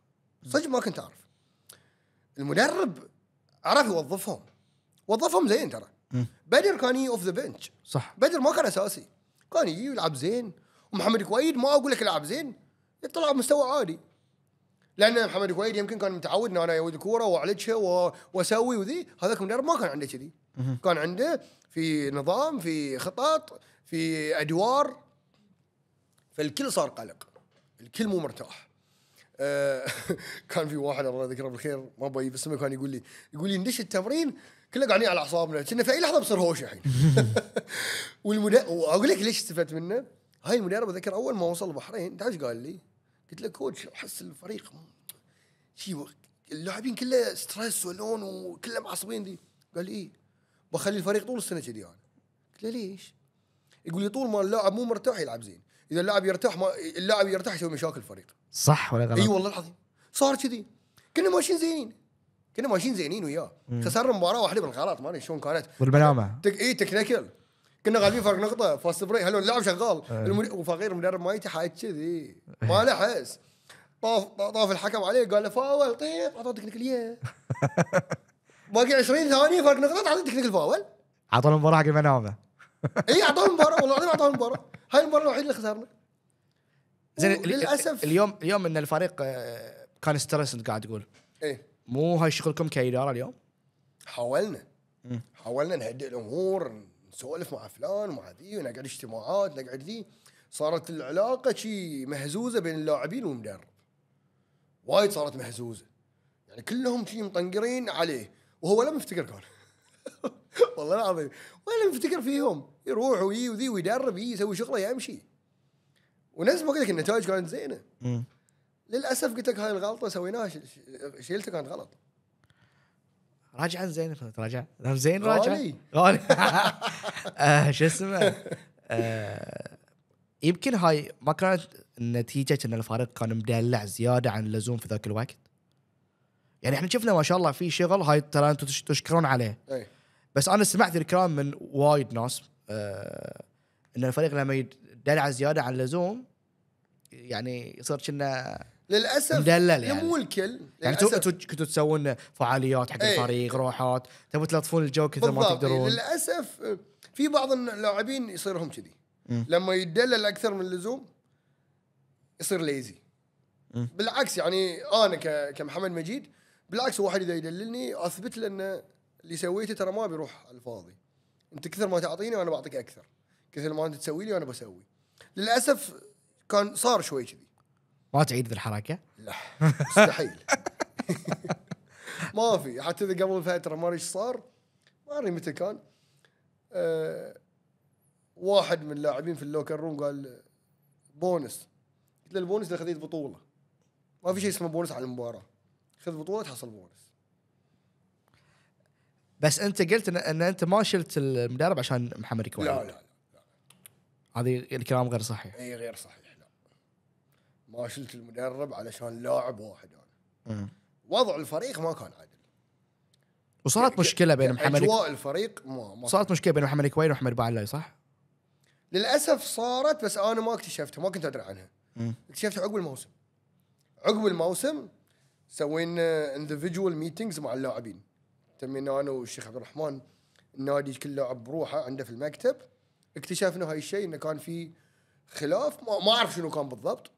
صدق ما كنت اعرف المدرب عرف يوظفهم وظفهم زين ترى بدر كان يجي اوف ذا بنش صح بدر ما كان اساسي كان يجي يلعب زين ومحمد كويد ما اقول لك يلعب زين يطلع مستوى عادي لان محمد كويد يمكن كان متعود انه انا اود الكوره واعالجها واسوي وذي هذاك المدرب ما كان عنده كذي كان عنده في نظام في خطط في ادوار فالكل صار قلق الكل مو مرتاح آه، كان في واحد الله يذكره بالخير ما بجيب اسمه كان يقول لي يقول لي ندش التمرين كله قاعدين على اعصابنا كنا في اي لحظه بصير هوش الحين والمدرب واقول لك ليش استفدت منه هاي المدرب اذكر اول ما وصل البحرين تعرف قال لي؟ قلت له كوتش احس الفريق شي اللاعبين كلها ستريس ولون وكله معصبين دي قال لي ايه بخلي الفريق طول السنه كذي انا قلت له ليش؟ يقول لي طول ما اللاعب مو مرتاح يلعب زين اذا اللاعب يرتاح ما اللاعب يرتاح يسوي مشاكل الفريق صح ولا غلط؟ اي والله العظيم صار كذي كنا ماشيين زينين كنا ماشيين زينين وياه خسرنا مباراه واحده بالغلط ما ادري شلون كانت والبلامه تك اي تكنيكال كنا غالبين فرق نقطه فاست بريك هلو اللاعب شغال إيه. وفقير المدرب ما حاج كذي ما له حس طاف طاف الحكم عليه قال له فاول طيب اعطوه تكنيكال باقي 20 ثانيه فرق نقطه تعطيه تكنيكال فاول اعطوا المباراه حق المنامه اي اعطوه المباراه والله العظيم اعطوه المباراه هاي المباراه الوحيده اللي خسرنا زين للاسف اليوم اليوم ان الفريق آه، كان ستريس انت قاعد تقول ايه مو هاي شغلكم كاداره اليوم؟ حاولنا حاولنا نهدئ الامور اسولف مع فلان ومع ذي ونقعد اجتماعات نقعد ذي صارت العلاقه شي مهزوزه بين اللاعبين والمدرب وايد صارت مهزوزه يعني كلهم شي مطنقرين عليه وهو لم مفتكر كان والله العظيم ولا مفتكر فيهم يروح ويجي وذي ويدرب يسوي شغله يمشي ونفس ما قلت لك النتائج كانت زينه للاسف قلت لك هاي الغلطه سويناها شيلتها كانت غلط راجع نعم، زين راجع زين راجع غالي آه، شو اسمه آه، يمكن هاي ما كانت النتيجه ان الفريق كان مدلع زيادة عن اللزوم في ذاك الوقت يعني احنا شفنا ما شاء الله في شغل هاي ترى انتم تشكرون عليه بس انا سمعت الكلام من وايد ناس آه، ان الفريق لما يدلع زيادة عن اللزوم يعني يصير كنا للاسف مدلل يعني مو الكل يعني كنتوا تسوون فعاليات حق إيه. الفريق روحات تبوا تلطفون الجو كثر ما إيه، تقدرون للاسف إيه، في بعض اللاعبين يصيرهم كذي لما يدلل اكثر من اللزوم يصير ليزي بالعكس يعني انا كمحمد مجيد بالعكس واحد اذا يدللني اثبت له انه اللي سويته ترى ما بيروح على الفاضي انت كثر ما تعطيني وانا بعطيك اكثر كثر ما انت تسوي لي وانا بسوي للاسف كان صار شوي كذي ما تعيد ذي الحركه؟ لا مستحيل ما في حتى اذا قبل فتره ما ايش صار ما ادري متى كان أه واحد من اللاعبين في اللوكر روم قال بونس قلت له البونس اذا خذيت بطوله ما في شيء اسمه بونس على المباراه خذ بطوله تحصل بونس بس انت قلت ان, إن انت ما شلت المدرب عشان محمد الكويت لا لا لا هذه الكلام غير صحيح اي غير صحيح ما شلت المدرب علشان لاعب واحد انا وضع الفريق ما كان عدل وصارت مشكله بين محمد اجواء الفريق ما, ما صارت مشكله بين محمد الكويري ومحمد باعلاي صح؟ للاسف صارت بس انا ما اكتشفتها ما كنت ادري عنها اكتشفتها عقب الموسم عقب الموسم سوينا اندفجوال ميتينجز مع اللاعبين تمينا انا والشيخ عبد الرحمن النادي كل لاعب بروحه عنده في المكتب اكتشفنا هاي الشيء انه كان في خلاف ما, ما اعرف شنو كان بالضبط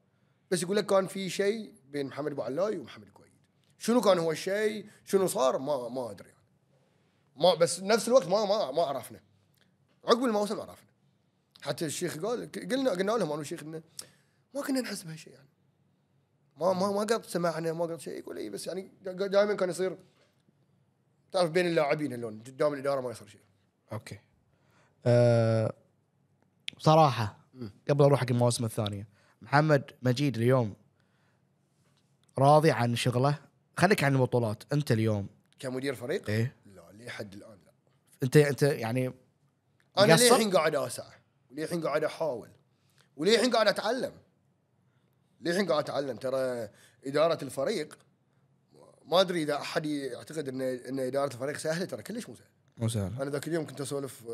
بس يقول لك كان في شيء بين محمد ابو علاي ومحمد الكويد شنو كان هو الشيء شنو صار ما ما ادري يعني. ما بس نفس الوقت ما ما ما عرفنا عقب الموسم عرفنا حتى الشيخ قال قلنا قلنا لهم انا والشيخ انه ما كنا نحس بهالشيء يعني ما ما ما قد سمعنا ما قد شيء يقول اي بس يعني دائما كان يصير تعرف بين اللاعبين اللون قدام الاداره ما يصير شيء اوكي أه بصراحه قبل اروح حق المواسم الثانيه محمد مجيد اليوم راضي عن شغله خليك عن البطولات انت اليوم كمدير فريق؟ ايه لا لحد الان لا انت انت يعني انا للحين قاعد اسعى وللحين قاعد احاول وللحين قاعد اتعلم للحين قاعد اتعلم ترى اداره الفريق ما ادري اذا احد يعتقد ان ان اداره الفريق سهله ترى كلش مو سهله مو سهله انا ذاك اليوم كنت اسولف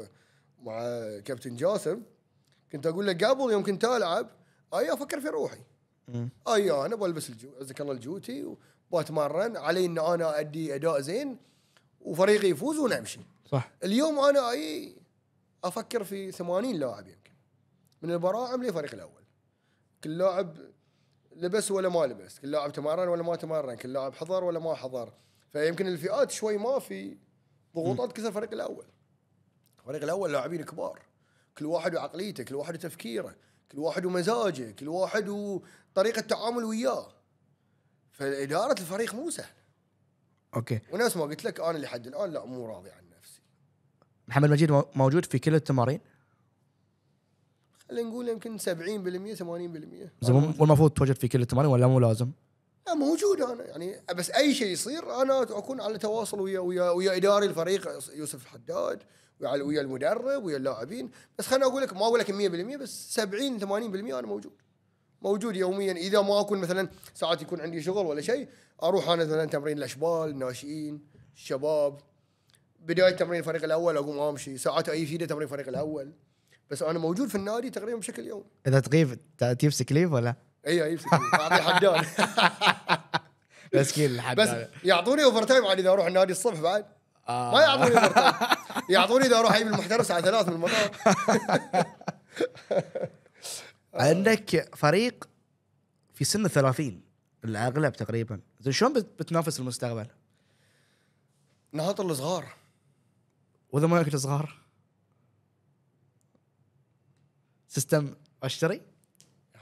مع كابتن جاسم كنت اقول له قبل يوم كنت العب اي ايوه، افكر في روحي اي ايوه، انا بلبس الجو عزك الله الجوتي وبتمرن علي ان انا ادي اداء زين وفريقي يفوز ونمشي صح اليوم انا اي افكر في 80 لاعب يمكن من البراعم للفريق الاول كل لاعب لبس ولا ما لبس كل لاعب تمرن ولا ما تمرن كل لاعب حضر ولا ما حضر فيمكن الفئات شوي ما في ضغوطات كثر الفريق الاول الفريق الاول لاعبين كبار كل واحد وعقليته كل واحد وتفكيره كل واحد ومزاجه كل واحد وطريقه تعامل وياه فاداره الفريق مو سهله اوكي ونفس ما قلت لك انا لحد الان لا مو راضي عن نفسي محمد مجيد موجود في كل التمارين خلينا نقول يمكن 70% 80% زين والمفروض توجد في كل التمارين ولا مو لازم؟ لا موجود انا يعني بس اي شيء يصير انا اكون على تواصل ويا ويا, ويا اداري الفريق يوسف الحداد ويا المدرب ويا اللاعبين بس خليني اقول لك ما اقول لك 100% بس 70 80% انا موجود موجود يوميا اذا ما اكون مثلا ساعات يكون عندي شغل ولا شيء اروح انا مثلا تمرين الاشبال الناشئين الشباب بدايه تمرين الفريق الاول اقوم امشي ساعات اي فيده تمرين الفريق الاول بس انا موجود في النادي تقريبا بشكل يومي اذا تغيب تجيب سكليف ولا؟ اي اجيب سكليف اعطي حدان مسكين الحدان بس يعطوني اوفر تايم عاد اذا اروح النادي الصبح بعد آه. ما يعطوني اوفر تايم يعطوني اذا اروح اجيب المحترف الساعه 3 من المطار عندك فريق في سن ال 30 الاغلب تقريبا زين شلون بتنافس المستقبل؟ نهاط الصغار واذا ما ياكل صغار سيستم اشتري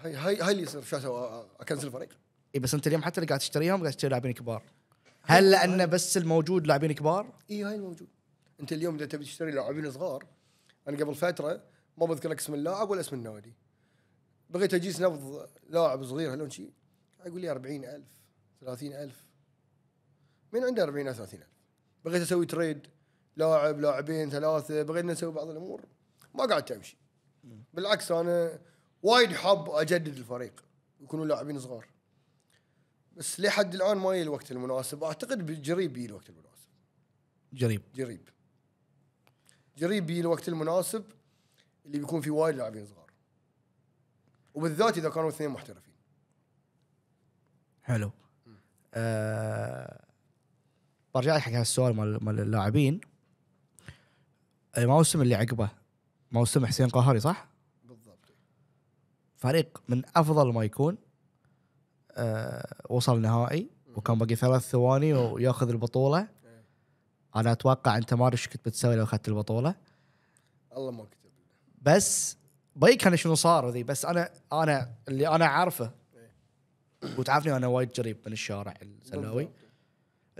هاي هاي هاي اللي يصير شو اسوي اكنسل الفريق اي بس انت اليوم حتى اللي قاعد تشتريهم قاعد تشتري لاعبين كبار هل لانه بس الموجود لاعبين كبار؟ اي هاي الموجود انت اليوم اذا تبي تشتري لاعبين صغار انا قبل فتره ما بذكر لك اسم اللاعب ولا اسم النادي بغيت اجيس نبض لاعب صغير هلون شيء يقول لي 40000 30000 من عنده 40 30000 بغيت اسوي تريد لاعب لاعبين ثلاثه بغينا نسوي بعض الامور ما قاعد تمشي بالعكس انا وايد حاب اجدد الفريق يكونوا لاعبين صغار بس لحد الان ما يجي الوقت المناسب اعتقد قريب يجي الوقت المناسب قريب قريب جريب الوقت المناسب اللي بيكون فيه وايد لاعبين صغار وبالذات اذا كانوا اثنين محترفين حلو أه برجع لك حق هالسؤال مال مال اللاعبين الموسم اللي عقبه موسم حسين قهري صح؟ بالضبط فريق من افضل ما يكون أه وصل نهائي وكان باقي ثلاث ثواني وياخذ البطوله انا اتوقع انت ما ادري ايش كنت بتسوي لو اخذت البطوله الله ما كتب بس بيك انا شنو صار ذي بس انا انا اللي انا عارفه إيه. وتعرفني انا وايد قريب من الشارع السلاوي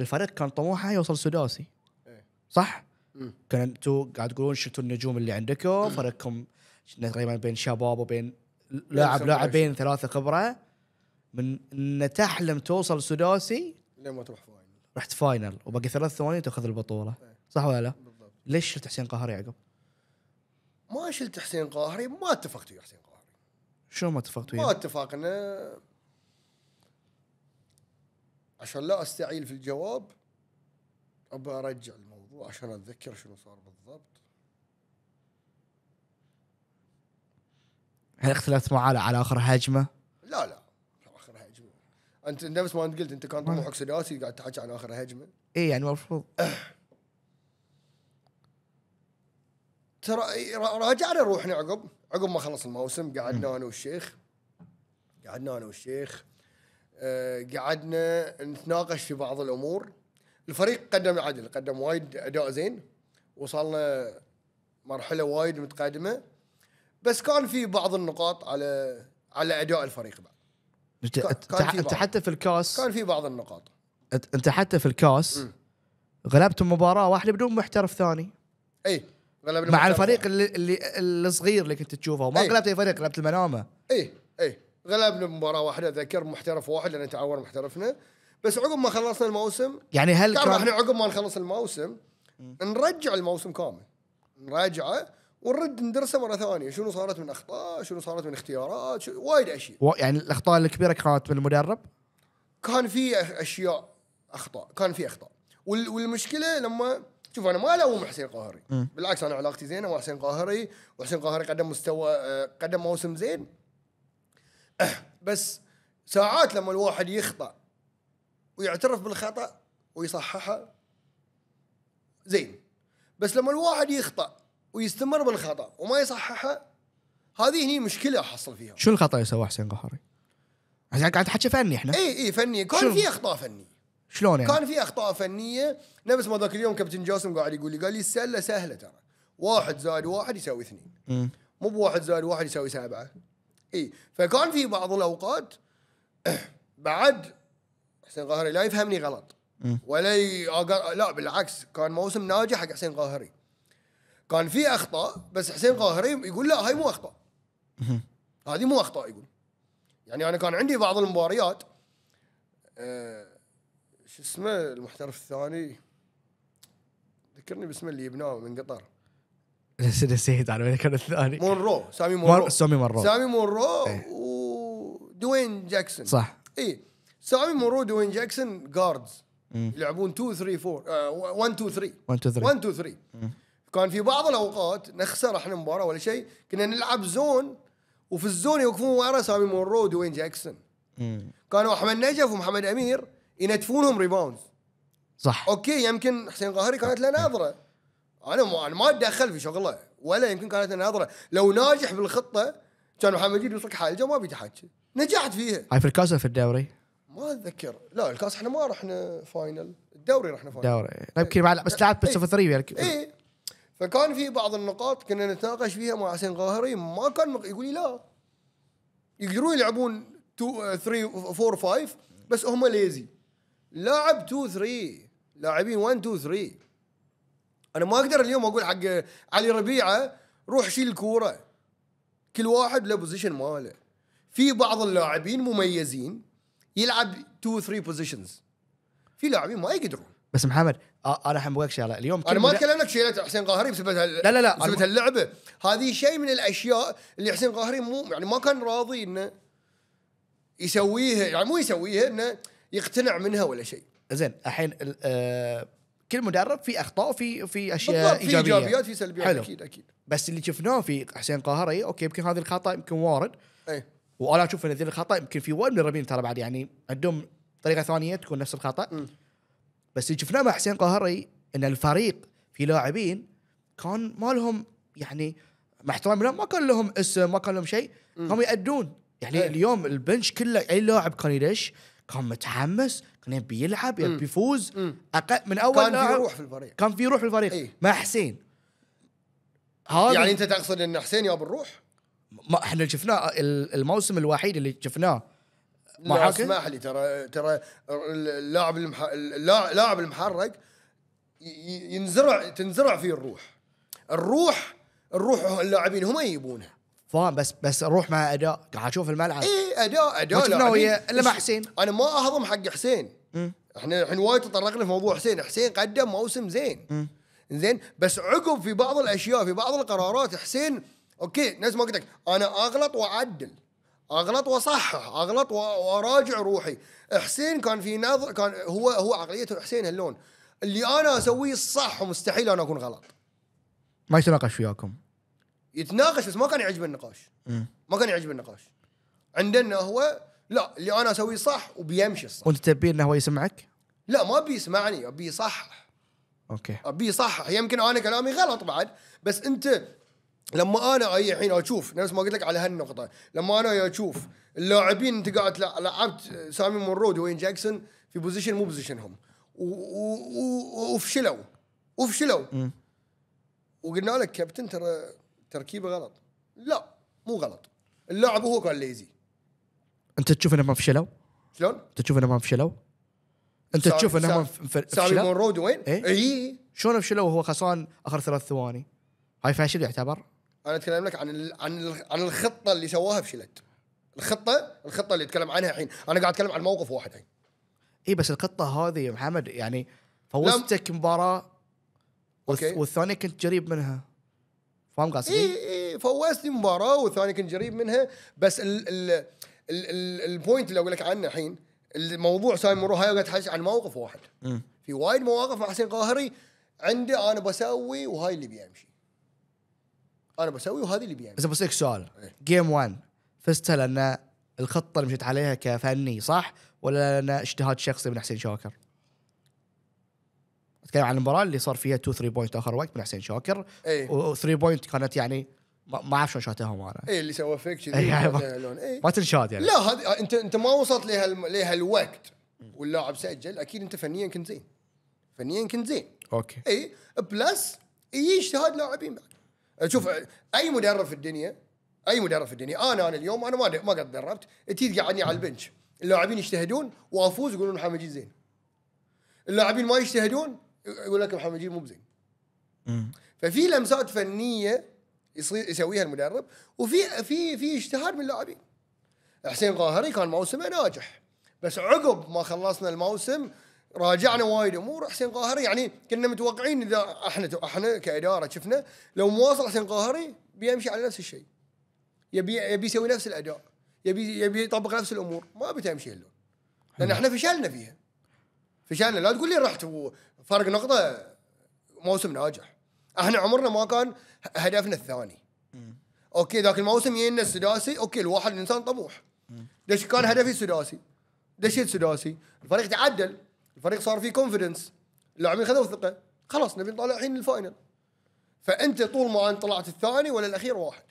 الفريق كان طموحه يوصل سداسي إيه. صح؟ كان انتم قاعد تقولون شفتوا النجوم اللي عندكم فريقكم تقريبا بين شباب وبين لاعب لاعبين ثلاثه خبره من ان تحلم توصل سداسي لين ما تروح فايز رحت فاينل وباقي ثلاث ثواني تاخذ البطوله صح ولا لا؟ بالضبط ليش شلت حسين قهري عقب؟ ما شلت حسين قهري ما اتفقت ويا حسين قهري شو ما اتفقت وياه؟ ما اتفقنا عشان لا استعيل في الجواب ابى ارجع الموضوع عشان اتذكر شنو صار بالضبط هل اختلفت معاه على اخر هجمه؟ لا لا انت نفس ما انت قلت انت كان طموحك سداسي قاعد تحكي عن اخر هجمه اي يعني المفروض ترى راجعنا روحنا عقب عقب ما خلص الموسم قعدنا انا والشيخ قعدنا انا والشيخ آه، قعدنا نتناقش في بعض الامور الفريق قدم عدل قدم وايد اداء زين وصلنا مرحله وايد متقدمه بس كان في بعض النقاط على على اداء الفريق بعد انت, انت حتى في الكاس كان في بعض النقاط انت حتى في الكاس غلبت مباراه واحده بدون محترف ثاني اي غلبنا مع الفريق اللي, اللي الصغير اللي كنت تشوفه وما غلبت اي فريق غلبت المنامه اي اي غلبنا مباراه واحده ذكر محترف واحد لان تعور محترفنا بس عقب ما خلصنا الموسم يعني هل كان احنا عقب ما نخلص الموسم نرجع الموسم كامل نراجعه ونرد ندرسه مره ثانيه شنو صارت من اخطاء شنو صارت من اختيارات وايد اشياء و- يعني الاخطاء الكبيره كانت من المدرب كان في اشياء اخطاء كان في اخطاء وال- والمشكله لما شوف انا ما الوم حسين قاهري بالعكس انا علاقتي زينه مع حسين قاهري وحسين قاهري قدم مستوى قدم موسم زين آه، بس ساعات لما الواحد يخطا ويعترف بالخطا ويصححه زين بس لما الواحد يخطا ويستمر بالخطا وما يصححها هذه هني مشكله حصل فيها شو الخطا اللي سواه حسين قهري؟ عشان قاعد تحكي فني احنا اي اي فني كان في اخطاء فنيه شلون يعني؟ كان في اخطاء فنيه نفس ما ذاك اليوم كابتن جاسم قاعد يقول لي قال لي السله سهله ترى واحد زائد واحد يساوي اثنين مو بواحد زائد واحد يساوي سبعه اي فكان في بعض الاوقات بعد حسين قهري لا يفهمني غلط ولا ي... لا بالعكس كان موسم ناجح حق حسين قاهري كان في اخطاء بس حسين قاهري يقول لا هاي مو اخطاء هذه مو اخطاء يقول يعني انا كان عندي بعض المباريات آه، شو اسمه المحترف الثاني ذكرني باسمه اللي جبناه من قطر نسيت على وين كان الثاني مونرو سامي مونرو سامي مونرو سامي مونرو ودوين جاكسون صح اي سامي مونرو دوين جاكسون جاردز يلعبون 2 3 4 1 2 3 1 2 3 1 2 3 كان في بعض الاوقات نخسر احنا مباراه ولا شيء كنا نلعب زون وفي الزون يوقفون ورا سامي مورود وين جاكسون كانوا احمد نجف ومحمد امير ينتفونهم ريباوندز صح اوكي يمكن حسين قهري كانت له نظره انا ما انا ما اتدخل في شغله ولا يمكن كانت له نظره لو ناجح بالخطه كان محمد مجيد يوصلك حاجه ما بيجي نجحت فيها هاي في الكاس في الدوري؟ ما اتذكر لا الكاس احنا ما رحنا فاينل الدوري رحنا فاينل الدوري يمكن بس إيه. لعبت بس إيه. في 3 يعني اي فكان في بعض النقاط كنا نتناقش فيها مع حسين قاهري ما كان مق... يقول لي لا يقدرون يلعبون 2 3 4 5 بس هم ليزي لاعب 2 3 لاعبين 1 2 3 انا ما اقدر اليوم اقول حق علي ربيعه روح شيل الكوره كل واحد له بوزيشن ماله في بعض اللاعبين مميزين يلعب 2 3 بوزيشنز في لاعبين ما يقدرون بس محمد آه انا حموريك شغله اليوم انا ما اكلمك شيلت حسين قاهري بسبب لا لا لا بسبب اللعبه هذه شيء من الاشياء اللي حسين قاهري مو يعني ما كان راضي انه يسويها يعني مو يسويها انه يقتنع منها ولا شيء زين الحين كل مدرب في اخطاء وفي في اشياء ايجابيه في ايجابيات في سلبيات حلو. اكيد اكيد بس اللي شفناه في حسين قاهري اوكي يمكن هذه الخطا يمكن وارد اي وانا اشوف ان هذه الخطا يمكن في وايد مدربين ترى بعد يعني عندهم طريقه ثانيه تكون نفس الخطا م. بس اللي شفناه مع حسين قاهري ان الفريق في لاعبين كان ما لهم يعني مع احترامي لهم ما كان لهم اسم ما كان لهم شيء هم يأدون يعني أي. اليوم البنش كله اي لاعب كان يدش كان متحمس كان يبي يلعب يبي يفوز من اول كان في روح في الفريق كان في روح في الفريق أي. مع حسين هذا يعني انت تقصد ان حسين ياب الروح؟ ما احنا شفناه الموسم الوحيد اللي شفناه ما اسمح لي ترى ترى اللاعب المح... اللاعب المحرك ينزرع تنزرع فيه الروح الروح الروح اللاعبين هم يجيبونها فاهم بس بس الروح مع اداء قاعد اشوف الملعب اي اداء اداء الا مع حسين انا ما اهضم حق حسين م. احنا الحين وايد تطرقنا في موضوع حسين حسين قدم موسم زين م. زين بس عقب في بعض الاشياء في بعض القرارات حسين اوكي نفس ما قلت لك انا اغلط واعدل اغلط واصحح اغلط واراجع روحي حسين كان في نظر كان هو هو عقليته حسين هاللون اللي انا اسويه صح ومستحيل انا اكون غلط ما يتناقش وياكم يتناقش بس ما كان يعجبه النقاش ما كان يعجبه النقاش عندنا هو لا اللي انا اسويه صح وبيمشي الصح وانت تبي انه هو يسمعك؟ لا ما ابي يسمعني ابي يصحح اوكي ابي يصحح يمكن انا كلامي غلط بعد بس انت لما انا اي الحين اشوف نفس ما قلت لك على هالنقطه لما انا اشوف اللاعبين انت قاعد لعبت سامي مونرود وين جاكسون في بوزيشن مو بوزيشنهم وفشلوا وفشلوا وقلنا لك كابتن ترى تركيبه غلط لا مو غلط اللاعب هو كان ليزي انت تشوف انهم فشلوا؟ شلون؟ انت تشوف انهم فشلوا؟ انت تشوف انهم فشلوا؟ سامي مونرود وين؟ اي إيه؟ شلون فشلوا وهو خسران اخر ثلاث ثواني؟ هاي فاشل يعتبر؟ انا اتكلم لك عن الـ عن الـ عن الخطه اللي سواها فشلت الخطه الخطه اللي اتكلم عنها الحين انا قاعد اتكلم عن موقف واحد الحين اي بس الخطه هذه يا محمد يعني فوزتك مباراه والثانيه كنت قريب منها فاهم قصدي؟ اي اي فوزتني مباراه والثانيه كنت قريب منها بس ال ال البوينت اللي اقول لك عنه الحين الموضوع مرو هاي قاعد عن موقف واحد م. في وايد مواقف مع حسين قاهري عندي انا بسوي وهاي اللي بيمشي انا بسوي وهذه اللي بيعمل بس بسالك سؤال جيم 1 فزتها لان الخطه اللي مشيت عليها كفني صح ولا لان اجتهاد شخصي من حسين شاكر؟ اتكلم عن المباراه اللي صار فيها 2 3 بوينت اخر وقت من حسين شاكر ايه. و 3 بوينت كانت يعني ما اعرف شلون شاتهم انا اي اللي سوى فيك كذي إيه، يعني إيه. ما تنشاد يعني لا هذه انت انت ما وصلت لها لها الوقت واللاعب سجل اكيد انت فنيا كنت زين فنيا كنت زين اوكي اي بلس اي اجتهاد لاعبين بعد شوف اي مدرب في الدنيا اي مدرب في الدنيا انا انا اليوم انا ما ما قد دربت تيجي تقعدني على البنش اللاعبين يجتهدون وافوز يقولون محمد جيد زين اللاعبين ما يجتهدون يقول لك محمد جيد مو بزين ففي لمسات فنيه يصير يسويها المدرب وفي في في اجتهاد من اللاعبين حسين قاهري كان موسمه ناجح بس عقب ما خلصنا الموسم راجعنا وايد امور حسين قاهري يعني كنا متوقعين اذا احنا احنا كاداره شفنا لو مواصل حسين قاهري بيمشي على نفس الشيء يبي يبي يسوي نفس الاداء يبي يبي يطبق نفس الامور ما بتمشي اللون لان احنا فشلنا فيها فشلنا لا تقول لي رحت فرق نقطه موسم ناجح احنا عمرنا ما كان هدفنا الثاني اوكي ذاك الموسم جينا السداسي اوكي الواحد الانسان طموح دش كان هدفي السداسي دشيت سداسي الفريق تعدل الفريق صار فيه كونفدنس اللاعبين خذوا ثقه خلاص نبي نطلع الحين الفاينل فانت طول ما انت طلعت الثاني ولا الاخير واحد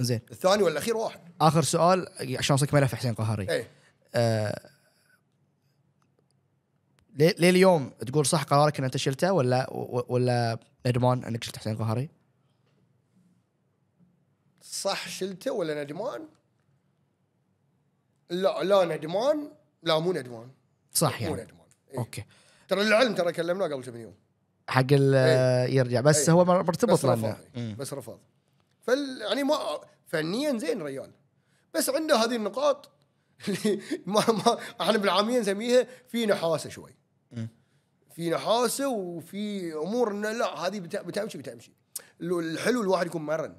زين الثاني ولا الاخير واحد اخر سؤال عشان اصك ملف حسين قهري ايه آه ليه اليوم تقول صح قرارك ان انت شلته ولا ولا ندمان انك شلت حسين قهري؟ صح شلته ولا ندمان؟ لا لا ندمان لا مو ندمان صح يعني مو ندمان إيه. اوكي ترى للعلم ترى كلمناه قبل كم يوم حق أيه. يرجع بس أيه. هو مرتبط بس رفض بس رفض فال يعني ما فنيا زين ريال بس عنده هذه النقاط اللي ما ما احنا بالعاميه نسميها في نحاسه شوي في نحاسه وفي امور انه لا هذه بتمشي بتمشي الحلو الواحد يكون مرن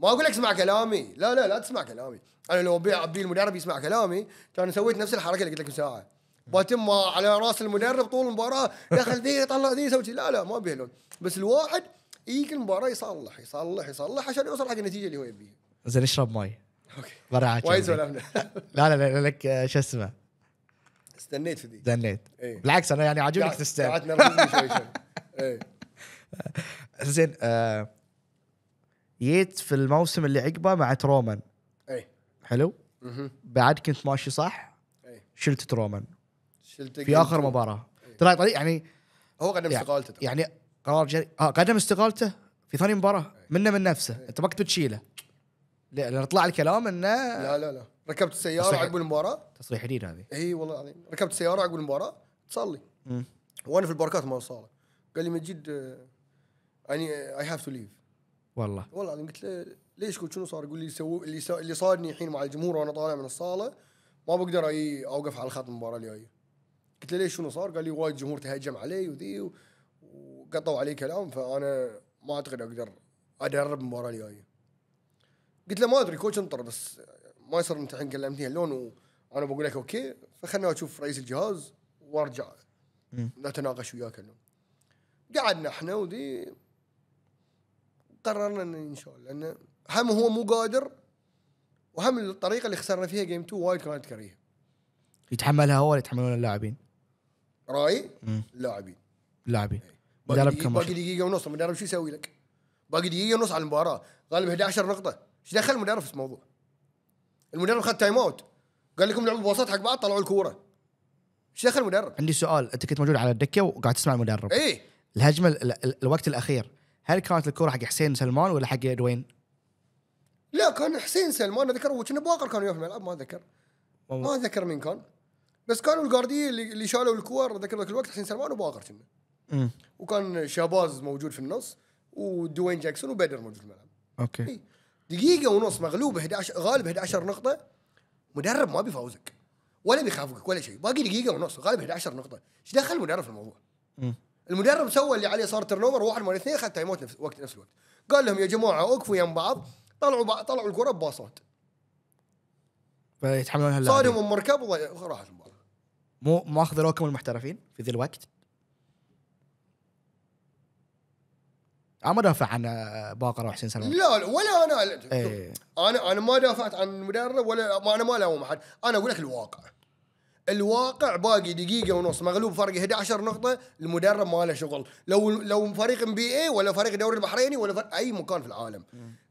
ما اقول لك اسمع كلامي لا لا لا تسمع كلامي انا لو ابي المدرب يسمع كلامي كان سويت نفس الحركه اللي قلت لك ساعه باتم على راس المدرب طول المباراه دخل ذي طلع ذي سوي لا لا ما بيهلون بس الواحد يجي المباراه يصلح يصلح يصلح عشان يوصل حق النتيجه اللي هو يبيها زين اشرب ماي اوكي برعاك وايد سولفنا لا لا لك شو اسمه استنيت في ذي استنيت ايه؟ بالعكس انا يعني عاجبني تستنى قعدت شوي شوي ايه؟ زين آه جيت في الموسم اللي عقبه مع ترومان اي حلو بعد كنت ماشي صح اي شلت ترومان في اخر مباراه ترى يعني هو قدم يعني استقالته يعني, يعني قرار جري اه قدم استقالته في ثاني مباراه منه من نفسه إيه. انت ما كنت بتشيله لان طلع الكلام انه لا لا لا ركبت السياره عقب المباراه تصريح جديد هذه اي والله العظيم ركبت السياره عقب المباراه تصلي وانا في الباركات مال الصاله قال لي مجيد اني اي هاف تو ليف والله والله العظيم قلت له ليش قلت شنو صار؟ يقول لي سو اللي سو اللي صادني الحين مع الجمهور وانا طالع من الصاله ما بقدر اي اوقف على الخط المباراه الجايه قلت له ليش شنو صار؟ قال لي وايد جمهور تهجم علي وذي وقطوا علي كلام فانا ما اعتقد اقدر ادرب المباراه الجايه. قلت له ما ادري كوتش انطر بس ما يصير انت الحين كلمتني هاللون وانا بقول لك اوكي فخلنا اشوف رئيس الجهاز وارجع نتناقش وياك اللون. قعدنا احنا وذي قررنا ان ان شاء الله انه هم هو مو قادر وهم الطريقه اللي خسرنا فيها جيم 2 وايد كانت كريهه. يتحملها هو ولا يتحملون اللاعبين؟ راي اللاعبين اللاعبين إيه. باقي دقيقه باقي دقيقه ونص المدرب شو يسوي لك؟ باقي دقيقه ونص على المباراه غالب 11 نقطه ايش دخل المدرب في الموضوع؟ المدرب خد تايم اوت قال لكم لعبوا باصات حق بعض طلعوا الكوره ايش دخل المدرب؟ عندي سؤال انت كنت موجود على الدكه وقاعد تسمع المدرب اي الهجمه ال ال ال الوقت الاخير هل كانت الكوره حق حسين سلمان ولا حق دوين؟ لا كان حسين سلمان اذكر وكنا بواقر وياه في الملعب ما اذكر ما اذكر مين كان بس كانوا الجاردي اللي, اللي شالوا الكور ذاك ذاك الوقت حسين سلمان وباقر كنا وكان شاباز موجود في النص ودوين جاكسون وبدر موجود في الملعب اوكي إيه. دقيقه ونص مغلوب 11 غالب 11 نقطه مدرب ما بيفوزك ولا بيخافك ولا شيء باقي دقيقه ونص غالب 11 نقطه ايش دخل المدرب في الموضوع م. المدرب سوى اللي عليه صار ترن اوفر واحد من اثنين خذ تايم نفس وقت نفس الوقت قال لهم يا جماعه اوقفوا يم بعض طلعوا بعض طلعوا الكره بباصات فيتحملونها صار يوم مركب وراحت المباراة مو ماخذ روكم المحترفين في ذي الوقت انا ما دافع عن آه، باقر وحسين سلام لا لا ولا انا ايه. انا انا ما دافعت عن المدرب ولا ما انا ما الوم احد انا اقول لك الواقع الواقع باقي دقيقه ونص مغلوب فرق 11 نقطه المدرب ما له شغل لو لو فريق ام بي اي ولا فريق دوري البحريني ولا فريق اي مكان في العالم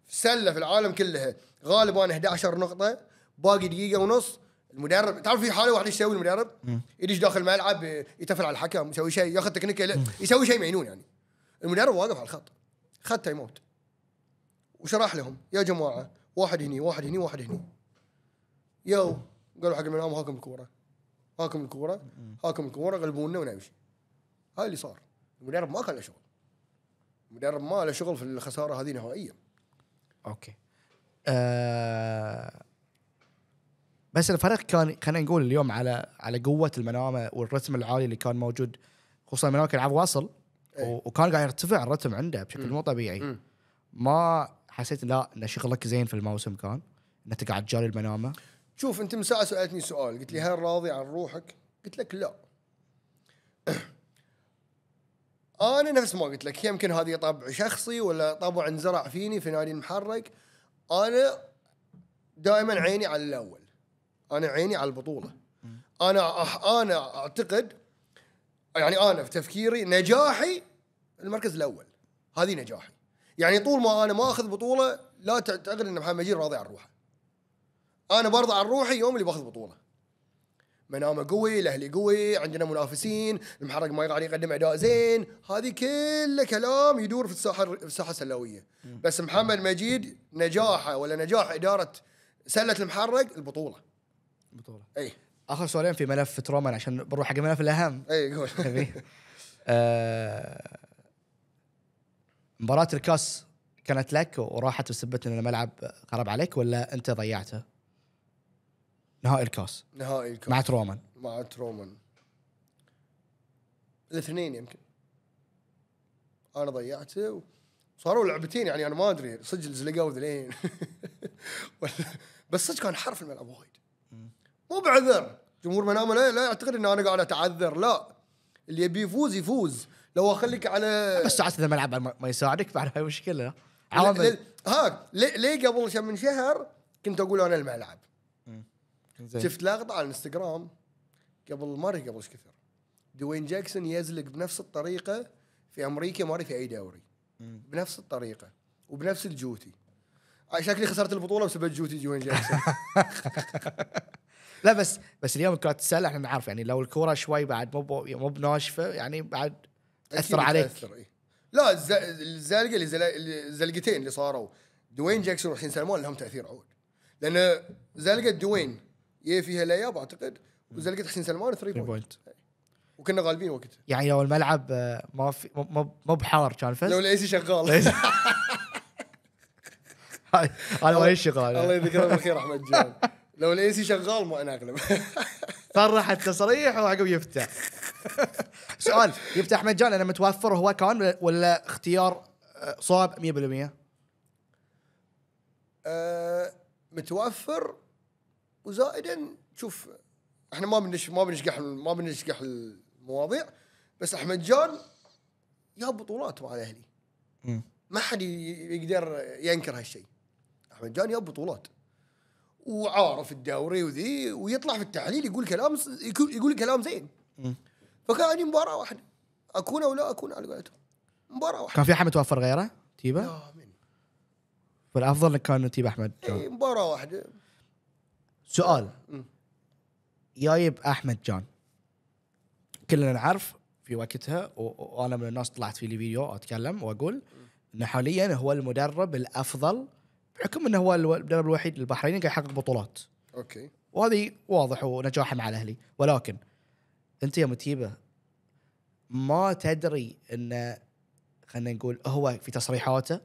سله في العالم كلها غالبا 11 نقطه باقي دقيقه ونص المدرب تعرف في حاله واحد ايش يسوي المدرب؟ يدش داخل الملعب يتفل على الحكم يسوي شيء ياخذ تكنيك يسوي شيء مجنون يعني المدرب واقف على الخط خد تايم اوت وشرح لهم يا جماعه واحد هني واحد هني واحد هني يو قالوا حق المنام هاكم الكوره هاكم الكوره هاكم الكوره غلبونا ونمشي هاي اللي صار المدرب ما كان له شغل المدرب ما له شغل في الخساره هذه نهائيا اوكي آه بس الفريق كان خلينا نقول اليوم على على قوه المنامه والرتم العالي اللي كان موجود خصوصا المنامه كان يلعب واصل إيه. وكان قاعد يرتفع الرتم عنده بشكل مو طبيعي ما حسيت لا ان شغلك زين في الموسم كان انك قاعد جاري المنامه شوف انت من ساعه سالتني سؤال قلت لي هل راضي عن روحك؟ قلت لك لا انا نفس ما قلت لك يمكن هذه طبع شخصي ولا طبع انزرع فيني في نادي المحرك انا دائما عيني على الاول انا عيني على البطوله انا أح انا اعتقد يعني انا في تفكيري نجاحي المركز الاول هذه نجاحي يعني طول ما انا ما اخذ بطوله لا تعتقد ان محمد مجيد راضي عن روحه انا برضى عن روحي يوم اللي باخذ بطوله منامه قوي الاهلي قوي عندنا منافسين المحرق ما يقدر يقدم اداء زين هذه كله كلام يدور في الساحه في الساحه السلويه بس محمد مجيد نجاحه ولا نجاح اداره سله المحرق البطوله بطوله اي اخر سؤالين في ملف ترومان عشان بروح حق الملف الاهم اي قول آه مباراة الكاس كانت لك وراحت وسبت ان الملعب خرب عليك ولا انت ضيعته؟ نهائي الكاس نهائي الكاس مع ترومان مع ترومان الاثنين يمكن انا ضيعته صاروا لعبتين يعني انا ما ادري صدق الزلقه ذلين بس صدق كان حرف الملعب وايد مو بعذر جمهور منامه لا, لا يعتقد ان انا قاعد اتعذر لا اللي يبي يفوز يفوز لو اخليك على بس ساعات اذا الملعب ما يساعدك بعد هاي مشكله عوامل ها ليه, ليه قبل كم من شهر كنت اقول انا الملعب شفت لقطه على الانستغرام قبل ما ادري قبل ايش كثر دوين جاكسون يزلق بنفس الطريقه في امريكا ما في اي دوري بنفس الطريقه وبنفس الجوتي شكلي خسرت البطوله بسبب جوتي دوين جاكسون لا بس بس اليوم كره السله احنا نعرف يعني لو الكره شوي بعد مو مو بناشفه يعني بعد تاثر عليك تأثر إيه. لا الزلقه اللي الزلقتين اللي صاروا دوين جاكسون وحسين سلمان لهم تاثير عود لان زلقه دوين يا فيها لياب اعتقد وزلقه حسين سلمان 3 بوينت وكنا غالبين وقتها يعني لو الملعب ما في مو بحار كان فز لو الاي سي شغال إيه. هاي انا ما شغال الله يذكره بالخير احمد جان لو الاي سي شغال ما اغلب صرح التصريح وعقب يفتح سؤال يفتح مجانا لما توفر هو كان ولا اختيار آه، صعب 100% أه متوفر وزائدا شوف احنا ما بنش ما بنشقح ما بنشقح المواضيع بس احمد جان يا بطولات مع الاهلي ما حد يقدر ينكر هالشيء احمد جان يا بطولات وعارف الدوري وذي ويطلع في التحليل يقول كلام يقول كلام زين فكاني مباراه واحده اكون او لا اكون على قولتهم مباراه واحده كان في احد متوفر غيره تيبا؟ لا من والافضل انك كان تيبا احمد اي مباراه واحده سؤال جايب احمد جان كلنا نعرف في وقتها وانا من الناس طلعت في لي فيديو اتكلم واقول انه حاليا هو المدرب الافضل بحكم انه هو المدرب الوحيد للبحرين قاعد يحقق بطولات اوكي وهذه واضح ونجاحه مع الاهلي ولكن انت يا متيبه ما تدري انه خلينا نقول هو في تصريحاته انا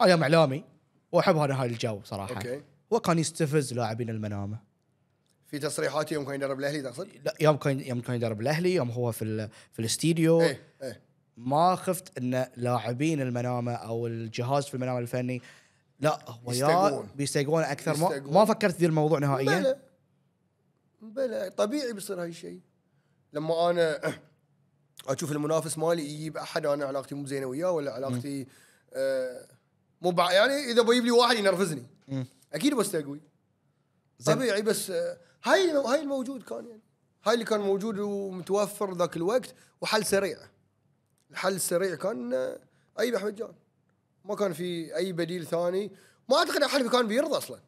آه، يوم اعلامي واحب هذا هاي الجو صراحه اوكي هو كان يستفز لاعبين المنامه في تصريحات يوم كان يدرب الاهلي تقصد؟ لا يوم كان يوم كان يدرب الاهلي يوم هو في في الاستديو ايه ايه ما خفت ان لاعبين المنامه او الجهاز في المنامه الفني لا هو يا بيستيقون اكثر ما, ما فكرت في الموضوع نهائيا بلا بلى طبيعي بيصير هالشيء لما انا اشوف المنافس مالي يجيب احد انا علاقتي مو زينه وياه ولا علاقتي آه مو يعني اذا بجيب لي واحد ينرفزني مم. اكيد بستقوي طبيعي بس آه، هاي هاي الموجود كان يعني هاي اللي كان موجود ومتوفر ذاك الوقت وحل سريع الحل السريع كان آه، اي احمد جان ما كان في اي بديل ثاني ما اعتقد احد كان بيرضى اصلا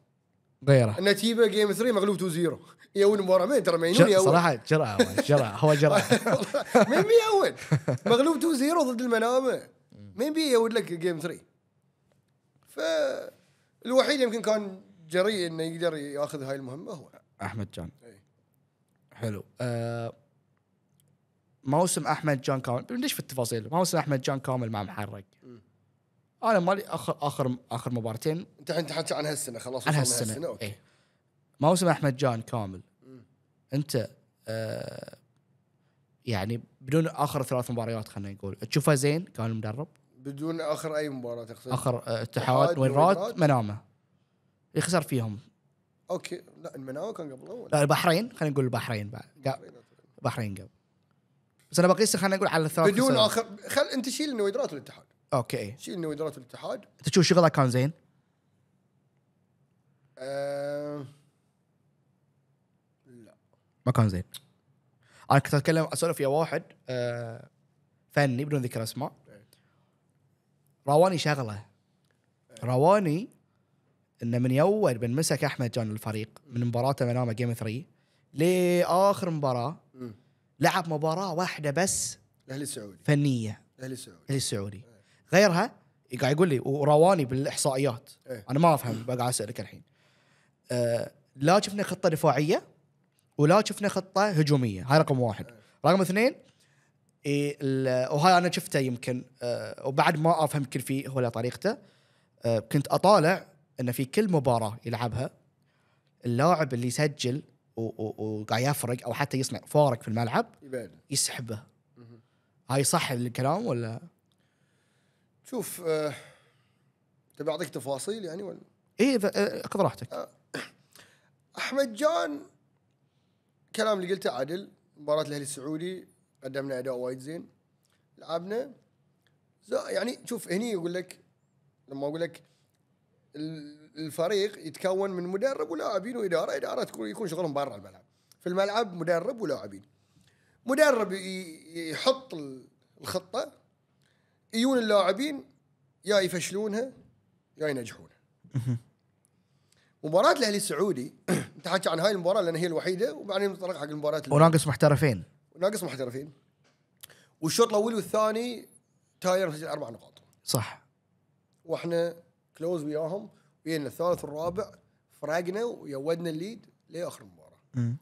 غيره انه تيبا جيم 3 مغلوب 2 0 يأول مباراه مين ترى مين يون صراحه جرأه جرأه هو جرأه مين بي اول مغلوب 2 0 ضد المنامه مين بي يأول لك جيم 3 فالوحيد يمكن كان جريء انه يقدر ياخذ هاي المهمه هو احمد جان أي. حلو أه موسم احمد جان كامل ليش في التفاصيل موسم احمد جان كامل مع محرق انا مالي اخر اخر اخر مباراتين انت الحين تحكي عن هالسنه خلاص عن هالسنه, هالسنة. اوكي إيه. موسم احمد جان كامل انت آه يعني بدون اخر ثلاث مباريات خلينا نقول تشوفها زين كان المدرب بدون اخر اي مباراه تقصد اخر آه، اتحاد وين راد منامه يخسر فيهم اوكي لا المناوه كان قبل اول لا البحرين خلينا نقول البحرين بعد البحرين قبل بس انا بقيس خلينا نقول على الثلاث بدون اخر خل انت شيل النويدرات والاتحاد اوكي شيل انه اداره الاتحاد انت تشوف شغله كان زين؟ آه، لا ما كان زين انا كنت اتكلم اسولف ويا واحد آه، فني بدون ذكر اسماء رواني شغله رواني انه من اول من مسك احمد جان الفريق من مباراته منامه جيم 3 لاخر مباراه لعب مباراه واحده بس الاهلي السعودي فنيه الاهلي السعودي الاهلي السعودي غيرها قاعد يقول لي ورواني بالاحصائيات إيه؟ انا ما افهم بقى اسالك الحين أه لا شفنا خطه دفاعيه ولا شفنا خطه هجوميه هاي رقم واحد إيه. رقم اثنين إيه وهاي انا شفته يمكن أه وبعد ما افهم كل في ولا طريقته أه كنت اطالع انه في كل مباراه يلعبها اللاعب اللي يسجل وقاعد يفرق او حتى يصنع فارق في الملعب يسحبه هاي صح الكلام ولا شوف أه... تبي اعطيك تفاصيل يعني ولا؟ اي آه، خذ راحتك. أه... احمد جان كلام اللي قلته عدل مباراه الاهلي السعودي قدمنا اداء وايد زين لعبنا يعني شوف هني يقول لك لما اقول لك الفريق يتكون من مدرب ولاعبين واداره اداره تكون يكون شغلهم برا الملعب في الملعب مدرب ولاعبين مدرب يحط الخطه يجون اللاعبين يا يفشلونها يا ينجحونها مباراة الاهلي السعودي انت عن هاي المباراة لان هي الوحيدة وبعدين نتطرق حق المباراة وناقص محترفين ناقص محترفين والشوط الاول والثاني تاير سجل اربع نقاط صح واحنا كلوز وياهم ويانا الثالث والرابع فرقنا ويودنا الليد لاخر المباراة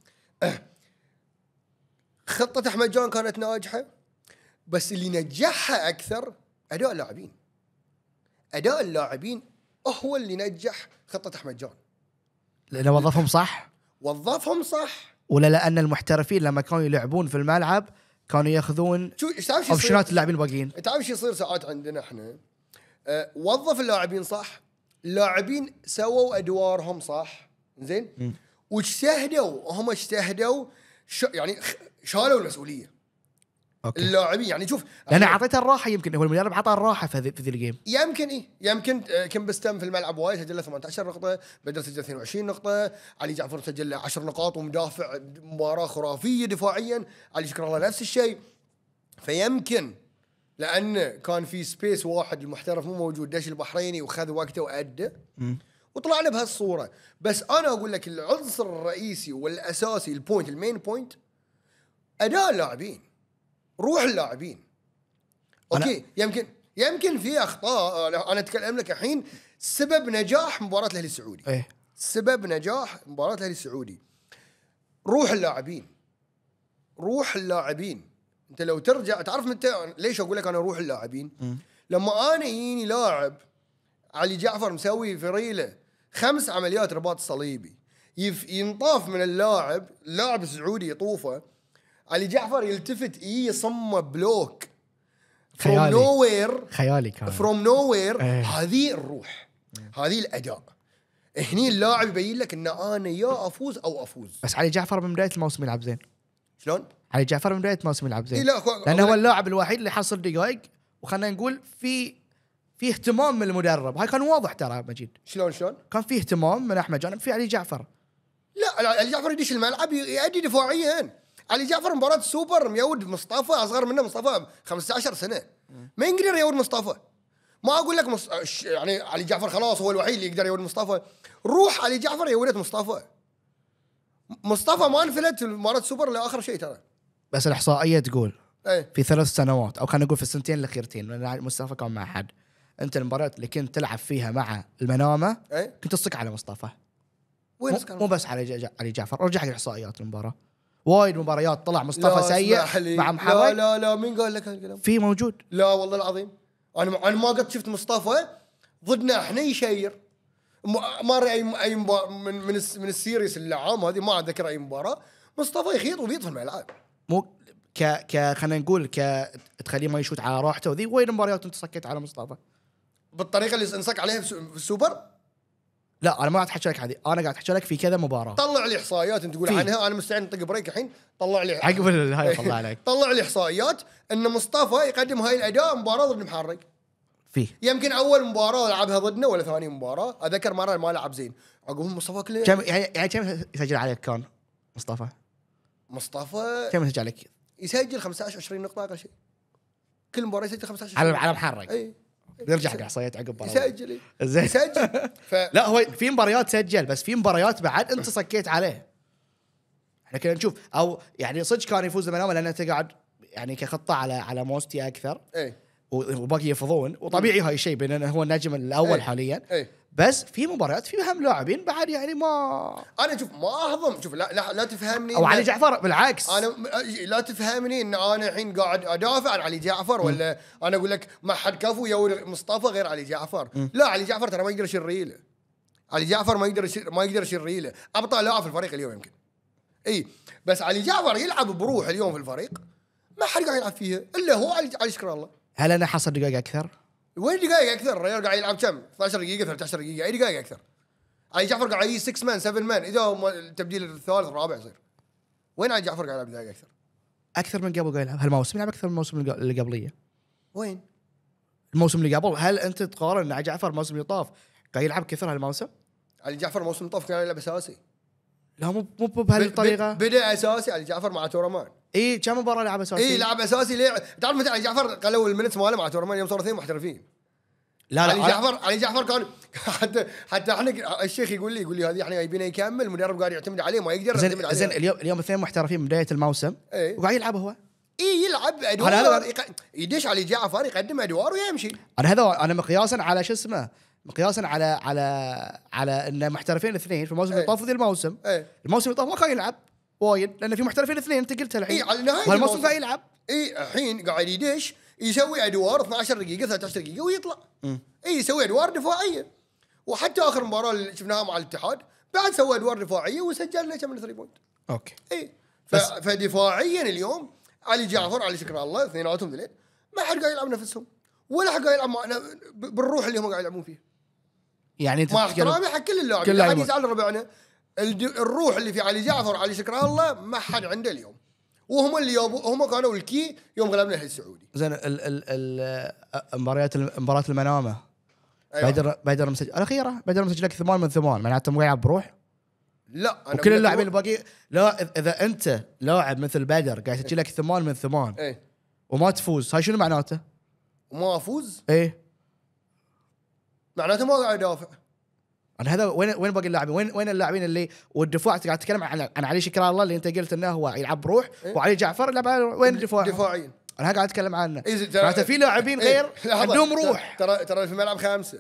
خطة احمد جان كانت ناجحة بس اللي نجحها اكثر اداء اللاعبين اداء اللاعبين هو اللي نجح خطه احمد جان لانه وظفهم صح وظفهم صح ولا لان المحترفين لما كانوا يلعبون في الملعب كانوا ياخذون اوبشنات اللاعبين الباقيين تعرف شو يصير ساعات عندنا احنا أه وظف اللاعبين صح اللاعبين سووا ادوارهم صح زين واجتهدوا هم اجتهدوا يعني شالوا المسؤوليه أوكي. اللاعبين يعني شوف انا اعطيته الراحه يمكن هو المدرب اعطاه الراحه في ذي الجيم يمكن اي يمكن آه، كم بستم في الملعب وايد سجل له 18 نقطه بدر سجل 22 نقطه علي جعفر سجل له 10 نقاط ومدافع مباراه خرافيه دفاعيا علي شكر الله نفس الشيء فيمكن لان كان في سبيس واحد المحترف مو موجود دش البحريني وخذ وقته وادى وطلعنا بهالصوره بس انا اقول لك العنصر الرئيسي والاساسي البوينت المين بوينت اداء اللاعبين روح اللاعبين اوكي يمكن يمكن في اخطاء آه، انا اتكلم لك الحين سبب نجاح مباراه الاهلي السعودي ايه سبب نجاح مباراه الاهلي السعودي روح اللاعبين روح اللاعبين انت لو ترجع تعرف انت ليش اقول لك انا روح اللاعبين؟ لما انا يجيني لاعب علي جعفر مسوي فريله خمس عمليات رباط صليبي ينطاف من اللاعب لاعب سعودي يطوفه علي جعفر يلتفت اي صمه بلوك خيالي نو نوير خيالي كان فروم نوير إيه. هذه الروح هذه الاداء هني اللاعب يبين لك ان انا يا افوز او افوز بس علي جعفر من بدايه الموسم يلعب زين شلون؟ علي جعفر من بدايه الموسم يلعب زين إيه لا لانه هو اللاعب الوحيد اللي حصل دقائق وخلينا نقول في في اهتمام من المدرب هاي كان واضح ترى مجيد شلون شلون؟ كان في اهتمام من احمد جانب في علي جعفر لا علي جعفر يدش الملعب يؤدي دفاعيا علي جعفر مباراة سوبر ميود مصطفى اصغر منه مصطفى 15 سنه ما يقدر يود مصطفى ما اقول لك مص... يعني علي جعفر خلاص هو الوحيد اللي يقدر يود مصطفى روح علي جعفر يودت مصطفى مصطفى ما انفلت مباراة سوبر لاخر شيء ترى بس الاحصائيه تقول أي. في ثلاث سنوات او خلينا نقول في السنتين الاخيرتين لان مصطفى كان مع حد انت المباريات اللي كنت تلعب فيها مع المنامه أي. كنت تصك على مصطفى وين مو, بس على علي جعفر ارجع احصائيات المباراه وايد مباريات طلع مصطفى سيء مع محمد لا لا لا مين قال لك هالكلام؟ في موجود لا والله العظيم انا انا ما قد شفت مصطفى ضدنا احنا يشير ما مر اي اي من من من السيريس العام هذه ما اذكر اي مباراه مصطفى يخيط ويبيض في الملعب مو ك ك خلينا نقول ك تخليه ما يشوت على راحته وذي وين مباريات انت صكيت على مصطفى بالطريقه اللي انصك عليها في السوبر لا انا ما قاعد احكي لك عادي انا قاعد احكي لك في كذا مباراه طلع لي احصائيات انت تقول عنها انا مستعد نطق بريك الحين طلع لي عقب هاي طلع عليك طلع لي احصائيات ان مصطفى يقدم هاي الاداء مباراه ضد المحرق فيه يمكن اول مباراه لعبها ضدنا ولا ثاني مباراه اذكر مره ما لعب زين عقب مصطفى كله كم يعني-, يعني كم يسجل عليك كان مصطفى مصطفى كم يسجل عليك؟ يسجل 15 20 نقطه اقل شيء كل مباراه يسجل 15 على على محرق اي نرجع احصائيات عقب سجلي زين سجل ف... لا هو في مباريات سجل بس في مباريات بعد انت صكيت عليه احنا كنا نشوف او يعني صدق كان يفوز المنامه لان انت قاعد يعني كخطه على على موستي اكثر اي وباقي يفضون وطبيعي هاي الشيء بين هو النجم الاول أي. حاليا أي. بس في مباريات فيها لاعبين بعد يعني ما انا شوف ما اهضم شوف لا لا, لا تفهمني او علي جعفر بالعكس انا لا تفهمني ان انا الحين قاعد ادافع عن علي جعفر ولا م. انا اقول لك ما حد كفو يا مصطفى غير علي جعفر م. لا علي جعفر ترى ما يقدر يشيل ريله علي جعفر ما يقدر ما يقدر يشيل ريله ابطا لاعب في الفريق اليوم يمكن اي بس علي جعفر يلعب بروح اليوم في الفريق ما حد قاعد يلعب فيها الا هو علي, علي شكر الله هل انا حصل دقائق اكثر؟ وين دقائق اكثر الرجال قاعد يلعب كم 12 دقيقه 13 دقيقه اي دقائق اكثر علي جعفر قاعد يجي 6 مان 7 مان اذا هو التبديل الثالث الرابع يصير وين علي جعفر قاعد يلعب دقائق اكثر اكثر من قبل قاعد يلعب هالموسم يلعب اكثر من الموسم اللي قبليه وين الموسم اللي قبل هل انت تقارن ان علي جعفر الموسم اللي طاف قاعد يلعب كثر هالموسم علي جعفر الموسم طاف كان يلعب اساسي لا مو مو بهالطريقه بدا اساسي علي جعفر مع تورمان اي كم مباراه لعب اساسي؟ اي لعب اساسي ليه؟ تعرف متى علي جعفر قالوا المنتس ماله مع تورمان يوم صاروا اثنين محترفين لا لا علي جعفر علي جعفر كان حتى حتى احنا الشيخ يقول لي يقول لي هذه احنا جايبينه يكمل المدرب قاعد يعتمد عليه ما يقدر يعتمد عليه زين اليوم اليوم اثنين محترفين بدايه الموسم ايه؟ وقاعد يلعب هو اي يلعب ادوار يدش علي جعفر يقدم ادوار ويمشي انا هذا انا مقياسا على شو اسمه مقياسا على على على ان محترفين اثنين في الموسم اللي طاف الموسم ايه؟ الموسم اللي طاف ما كان يلعب وايد لان في محترفين اثنين انت قلتها الحين اي على النهايه الموسم قاعد يلعب اي الحين قاعد يدش يسوي ادوار 12 دقيقه 13 دقيقه ويطلع اي يسوي ادوار دفاعيه وحتى اخر مباراه اللي شفناها مع الاتحاد بعد سوى ادوار دفاعيه وسجل له كم 3 بوينت اوكي اي فدفاعيا اليوم علي جعفر علي شكر الله اثنيناتهم ذلين ما حد قاعد يلعب نفسهم ولا حد قاعد يلعب معنا بالروح اللي هم قاعد يلعبون فيها يعني مع احترامي حق كل اللاعبين لا حد يزعل ربعنا الروح اللي في علي جعفر علي شكر الله ما حد عنده اليوم وهم اللي هم كانوا الكي يوم غلبنا الاهلي السعودي زين المباريات مباراه المنامه أيوة. بدر بيدر مسجل الاخيره بدر مسجل لك ثمان من ثمان معناته يعني مو يلعب بروح لا أنا وكل اللاعبين الباقي لا اذا انت لاعب مثل بدر قاعد يسجل لك ثمان من ثمان اي وما تفوز هاي شنو معناته؟ ما افوز؟ ايه معناته ما قاعد ادافع انا هذا وين وين باقي اللاعبين؟ وين وين اللاعبين اللي والدفاع قاعد تتكلم عن عن علي شكر الله اللي انت قلت انه هو يلعب بروح إيه؟ وعلي جعفر يلعب وين الدفاع؟ دفاعيين انا قاعد اتكلم عنه معناته في لاعبين إيه، غير إيه؟ عندهم روح ترى ترى في الملعب خمسه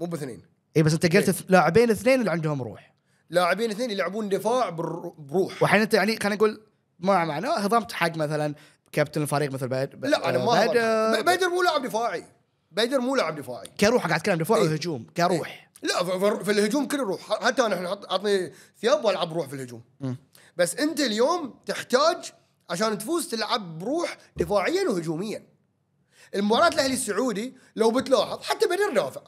مو باثنين اي بس انت قلت إيه؟ لاعبين اثنين اللي عندهم روح لاعبين اثنين يلعبون دفاع بروح وحين انت يعني خلينا نقول ما معناه هضمت حق مثلا كابتن الفريق مثل بيد لا انا ما بدر مو لاعب دفاعي بدر مو لاعب دفاعي كروح قاعد اتكلم دفاع إيه. وهجوم كروح إيه؟ لا في الهجوم كله روح حتى انا احنا اعطني ثياب والعب روح في الهجوم م. بس انت اليوم تحتاج عشان تفوز تلعب بروح دفاعيا وهجوميا المباراه الاهلي السعودي لو بتلاحظ حتى بدر دافع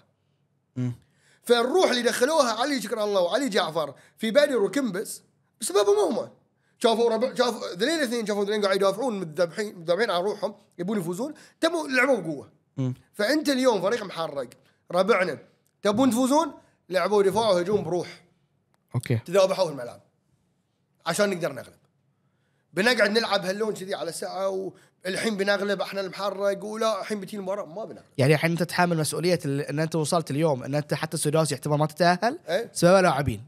فالروح اللي دخلوها علي شكر الله وعلي جعفر في بدر وكمبس بسببهم هم شافوا ربع شافوا ذلين الاثنين شافوا ذلين قاعد يدافعون متذبحين متذبحين على روحهم يبون يفوزون تموا لعبوا بقوه فانت اليوم فريق محرق ربعنا تبون تفوزون لعبوا دفاع وهجوم بروح اوكي تذابحوا الملعب عشان نقدر نغلب بنقعد نلعب هاللون كذي على ساعه والحين بنغلب احنا المحرق ولا الحين بتجي المباراه ما بنغلب يعني الحين انت تحمل مسؤوليه ان انت وصلت اليوم ان انت حتى السداسي احتمال ما تتاهل ايه؟ سبب لاعبين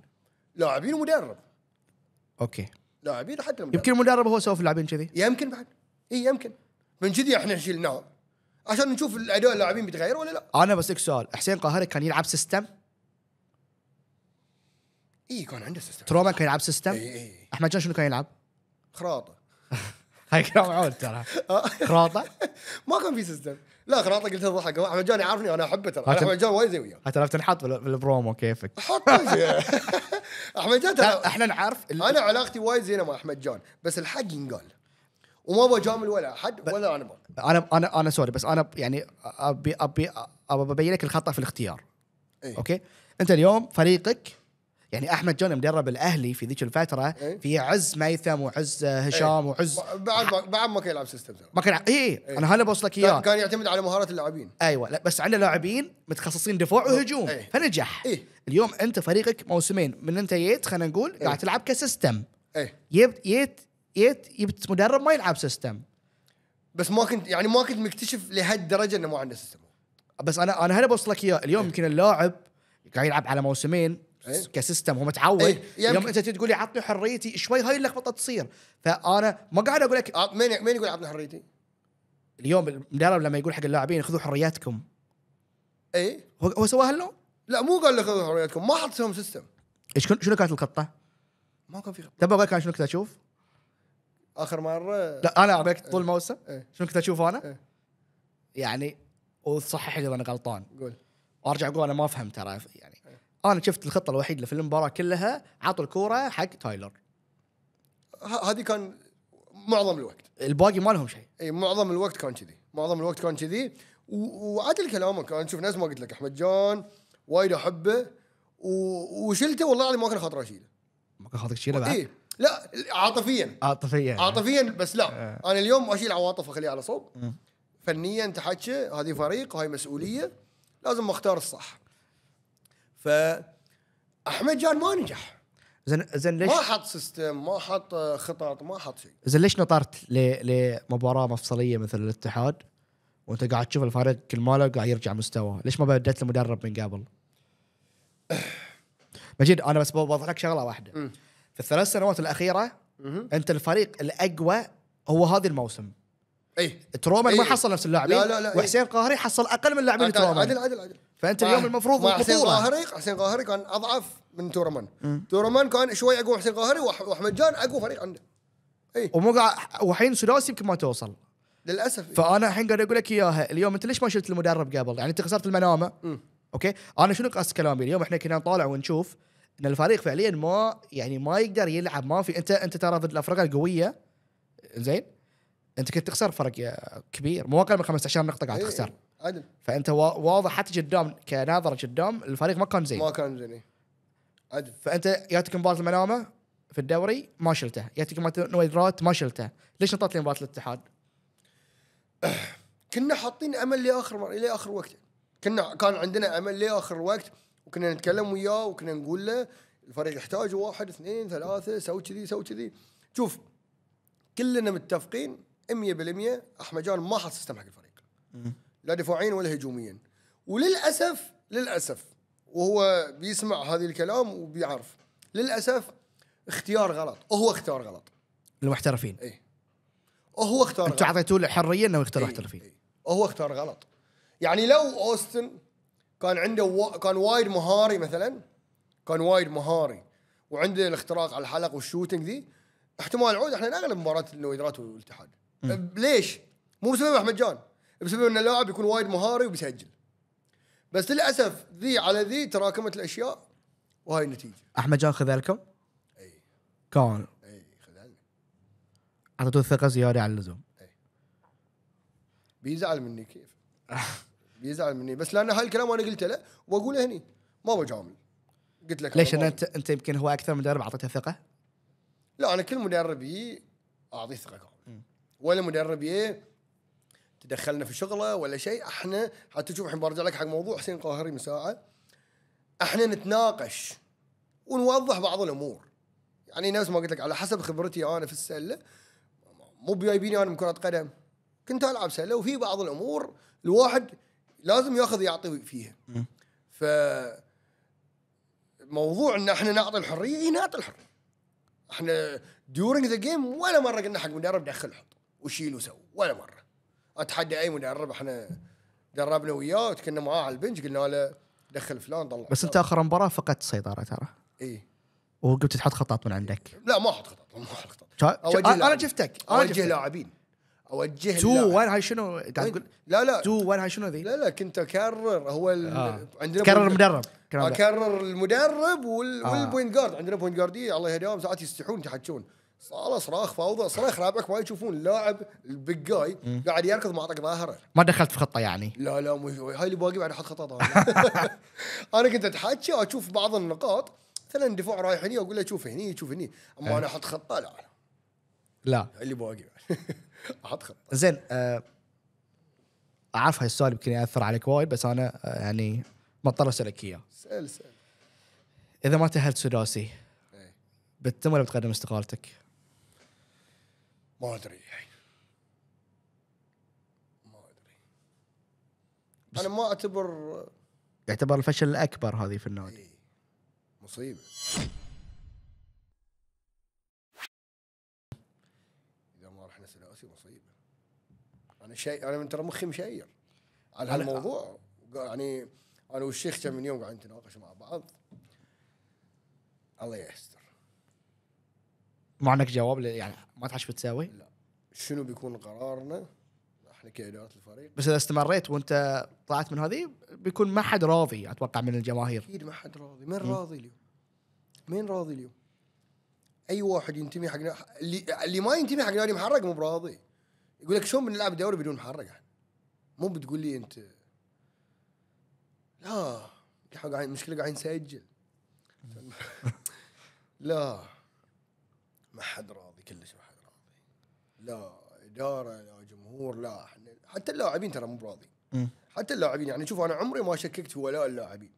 لاعبين ومدرب اوكي لاعبين حتى المدرب يمكن المدرب هو سوى في اللاعبين كذي يمكن بعد اي يمكن من كذي احنا شلناه عشان نشوف الاداء اللاعبين بيتغير ولا لا انا بسالك سؤال حسين قاهري كان يلعب سيستم اي كان عنده سيستم تروما كان يلعب سيستم اي اي احمد جان شنو كان يلعب؟ خراطه هاي كلام عود ترى خراطه ما كان في سيستم لا خراطه قلت اضحك احمد جان يعرفني انا احبه ترى احمد جان وايد زي وياه ترى بتنحط بالبرومو كيفك حط احمد جان احنا نعرف انا علاقتي وايد زينه مع احمد جان بس الحق ينقال وما ابغى اجامل ولا احد ولا انا انا انا انا سوري بس انا يعني ابي ابي ابي ابين لك الخطا في الاختيار أي. اوكي انت اليوم فريقك يعني احمد جون مدرب الاهلي في ذيك الفتره إيه؟ في عز ميثم وعز هشام إيه؟ وعز بعد بعد ما كان يلعب سيستم ما كان اي إيه. إيه. انا هلا لك اياه كان يعتمد على مهاره اللاعبين ايوه لا بس عنده لاعبين متخصصين دفاع وهجوم إيه؟ فنجح أي. اليوم انت فريقك موسمين من انت جيت خلينا نقول إيه. قاعد تلعب كسيستم ايه جيت جيت جبت مدرب ما يلعب سيستم بس ما كنت يعني ما كنت مكتشف لهالدرجه انه ما عنده سيستم بس انا انا هنا بوصل لك اياه اليوم إيه. يمكن اللاعب قاعد يلعب على موسمين أيه؟ كسيستم هو متعود أيه؟ يوم انت تقول لي عطني حريتي شوي هاي اللخبطه تصير فانا ما قاعد اقول لك آه، مين مين يقول عطني حريتي؟ اليوم المدرب لما يقول حق اللاعبين خذوا حرياتكم اي هو, هو سواها لهم؟ لا مو قال لك خذوا حرياتكم ما حط لهم سيستم ايش شنو كانت الخطه؟ ما كان في خطه تبغى كان شنو كنت اشوف؟ اخر مره لا انا عرقت طول إيه. الموسم ايه. شنو كنت اشوف انا؟ ايه. يعني وصحح لي اذا انا غلطان قول وارجع اقول انا ما افهم ترى يعني ايه. انا شفت الخطه الوحيده اللي في المباراه كلها عطوا الكوره حق تايلر هذه كان معظم الوقت الباقي ما لهم شيء اي معظم الوقت كان كذي معظم الوقت كان كذي وعدل كلامك انا شوف نفس ما قلت لك احمد جان وايد احبه وشلته والله العظيم ما كان خاطر اشيله ما كان خاطر اشيله بعد؟ لا عاطفيا عاطفيا عاطفيا بس لا آه. انا اليوم اشيل عواطف اخليها على صوب فنيا تحكي هذه فريق وهي مسؤوليه لازم اختار الصح ف احمد جان ما نجح زين زين ليش ما حط سيستم ما حط خطط ما حط شيء زين ليش نطرت لمباراه مفصليه مثل الاتحاد وانت قاعد تشوف الفريق كل ماله قاعد يرجع مستواه ليش ما بدلت المدرب من قبل أه. مجيد انا بس بوضح لك شغله واحده م. في الثلاث سنوات الاخيره مه. انت الفريق الاقوى هو هذا الموسم اي ترومان إيه؟ ما حصل نفس اللاعبين لا لا لا إيه. وحسين إيه؟ قاهري حصل اقل من اللاعبين ترومان عدل عدل عدل فانت اليوم المفروض البطوله حسين قاهري حسين قاهري كان اضعف من تورمان تورمان كان شوي اقوى حسين قاهري واحمد جان اقوى فريق عنده اي ومو وحين سداسي يمكن ما توصل للاسف إيه. فانا الحين قاعد اقول لك اياها اليوم انت ليش ما شلت المدرب قبل يعني انت خسرت المنامه مم. اوكي انا شنو قصد كلامي اليوم احنا كنا نطالع ونشوف ان الفريق فعليا ما يعني ما يقدر يلعب ما في انت انت ترى ضد الافرقه القويه زين انت كنت تخسر فرق كبير مو اقل من 15 نقطه قاعد إيه، تخسر عدل فانت واضح حتى قدام كناظر قدام الفريق ما كان زين ما كان زين إيه. عدل فانت جاتك مباراه المنامه في الدوري ما شلته جاتك مباراه نويد رات ما شلته ليش نطت لي مباراه الاتحاد؟ كنا حاطين امل لاخر لاخر وقت كنا كان عندنا امل لاخر وقت وكنا نتكلم وياه وكنا نقول له الفريق يحتاج واحد اثنين ثلاثه سوي كذي سوي كذي شوف كلنا متفقين 100% احمد جان ما حط سيستم حق الفريق لا دفاعيا ولا هجوميا وللاسف للاسف وهو بيسمع هذه الكلام وبيعرف للاسف اختيار غلط هو اختار غلط المحترفين اي هو اختار انتم اعطيتوه الحريه انه يختار محترفين إيه. هو اختار إيه، إيه. غلط يعني لو اوستن كان عنده و... كان وايد مهاري مثلا كان وايد مهاري وعنده الاختراق على الحلق والشوتنج ذي احتمال عود احنا نغلب مباراه النويدرات والاتحاد ليش؟ مو بسبب احمد جان بسبب ان اللاعب يكون وايد مهاري وبيسجل بس للاسف ذي على ذي تراكمت الاشياء وهاي النتيجه احمد جان خذلكم؟ اي كان اي خذلنا اعطيته الثقه زياده على اللزوم اي بيزعل مني كيف بيزعل مني بس لان هاي الكلام انا قلته له واقوله هني ما بجامل قلت لك ليش انت انت يمكن هو اكثر مدرب اعطيته ثقه؟ لا انا كل مدرب يجي اعطيه ثقه كامله ولا مدرب يجي تدخلنا في شغله ولا شيء احنا حتى تشوف الحين برجع لك حق موضوع حسين قاهري من ساعه احنا نتناقش ونوضح بعض الامور يعني نفس ما قلت لك على حسب خبرتي انا في السله مو بجايبيني انا من كره قدم كنت العب سله وفي بعض الامور الواحد لازم ياخذ يعطي فيها ف موضوع ان احنا نعطي الحريه اي نعطي الحريه احنا ديورنج ذا جيم ولا مره قلنا حق مدرب دخل حط وشيل وسوي ولا مره اتحدى اي مدرب احنا دربنا وياه وكنا معاه على البنج قلنا له دخل فلان طلع بس انت اخر مباراه فقدت السيطره ترى اي وقمت تحط خطط من عندك لا ما احط خطط ما احط خطط انا شفتك انا اوجه لاعبين اوجه تو وين هاي شنو إيه. لا لا تو وين هاي شنو ذي؟ لا لا كنت اكرر هو ال... آه. عندنا كرر المدرب اكرر آه، المدرب وال... آه. والبوينت جارد عندنا بوينت جاردي إيه، الله يهديهم ساعات يستحون يتحكون صار صراخ فوضى صراخ رابعك ما يشوفون اللاعب البيج جاي قاعد يركض ما اعطاك ظاهره ما دخلت في خطه يعني لا لا مو هاي اللي باقي بعد احط خطه انا كنت اتحكى واشوف بعض النقاط مثلا دفاع رايح هني واقول له شوف هني شوف هني اما إيه. انا احط خطه لا لا اللي باقي احط زين آه، اعرف هاي السؤال يمكن ياثر عليك وايد بس انا آه، يعني مضطر اسالك اياه سال سال اذا ما تاهلت سداسي إيه. بتتم ولا بتقدم استقالتك؟ ما ادري ما ادري انا ما اعتبر آه، يعتبر الفشل الاكبر هذه في النادي إيه. مصيبه انا شيء انا ترى مخي مشير على هالموضوع يعني انا والشيخ كم من يوم قاعد نتناقش مع بعض الله يستر ما عندك جواب يعني ما تعرف شو بتسوي؟ لا شنو بيكون قرارنا احنا كاداره الفريق بس اذا استمريت وانت طلعت من هذه بيكون ما حد راضي اتوقع من الجماهير اكيد ما حد راضي مين راضي اليوم؟ مين راضي اليوم؟ اي واحد ينتمي حق اللي, اللي ما ينتمي حق نادي محرق مو براضي يقول لك شلون بنلعب دوري بدون محرك يعني؟ مو بتقول لي انت لا قاعد مشكله قاعدين نسجل لا ما حد راضي كلش ما حد راضي لا اداره لا جمهور لا احنا حتى اللاعبين ترى مو براضي حتى اللاعبين يعني شوف انا عمري ما شككت في ولاء اللاعبين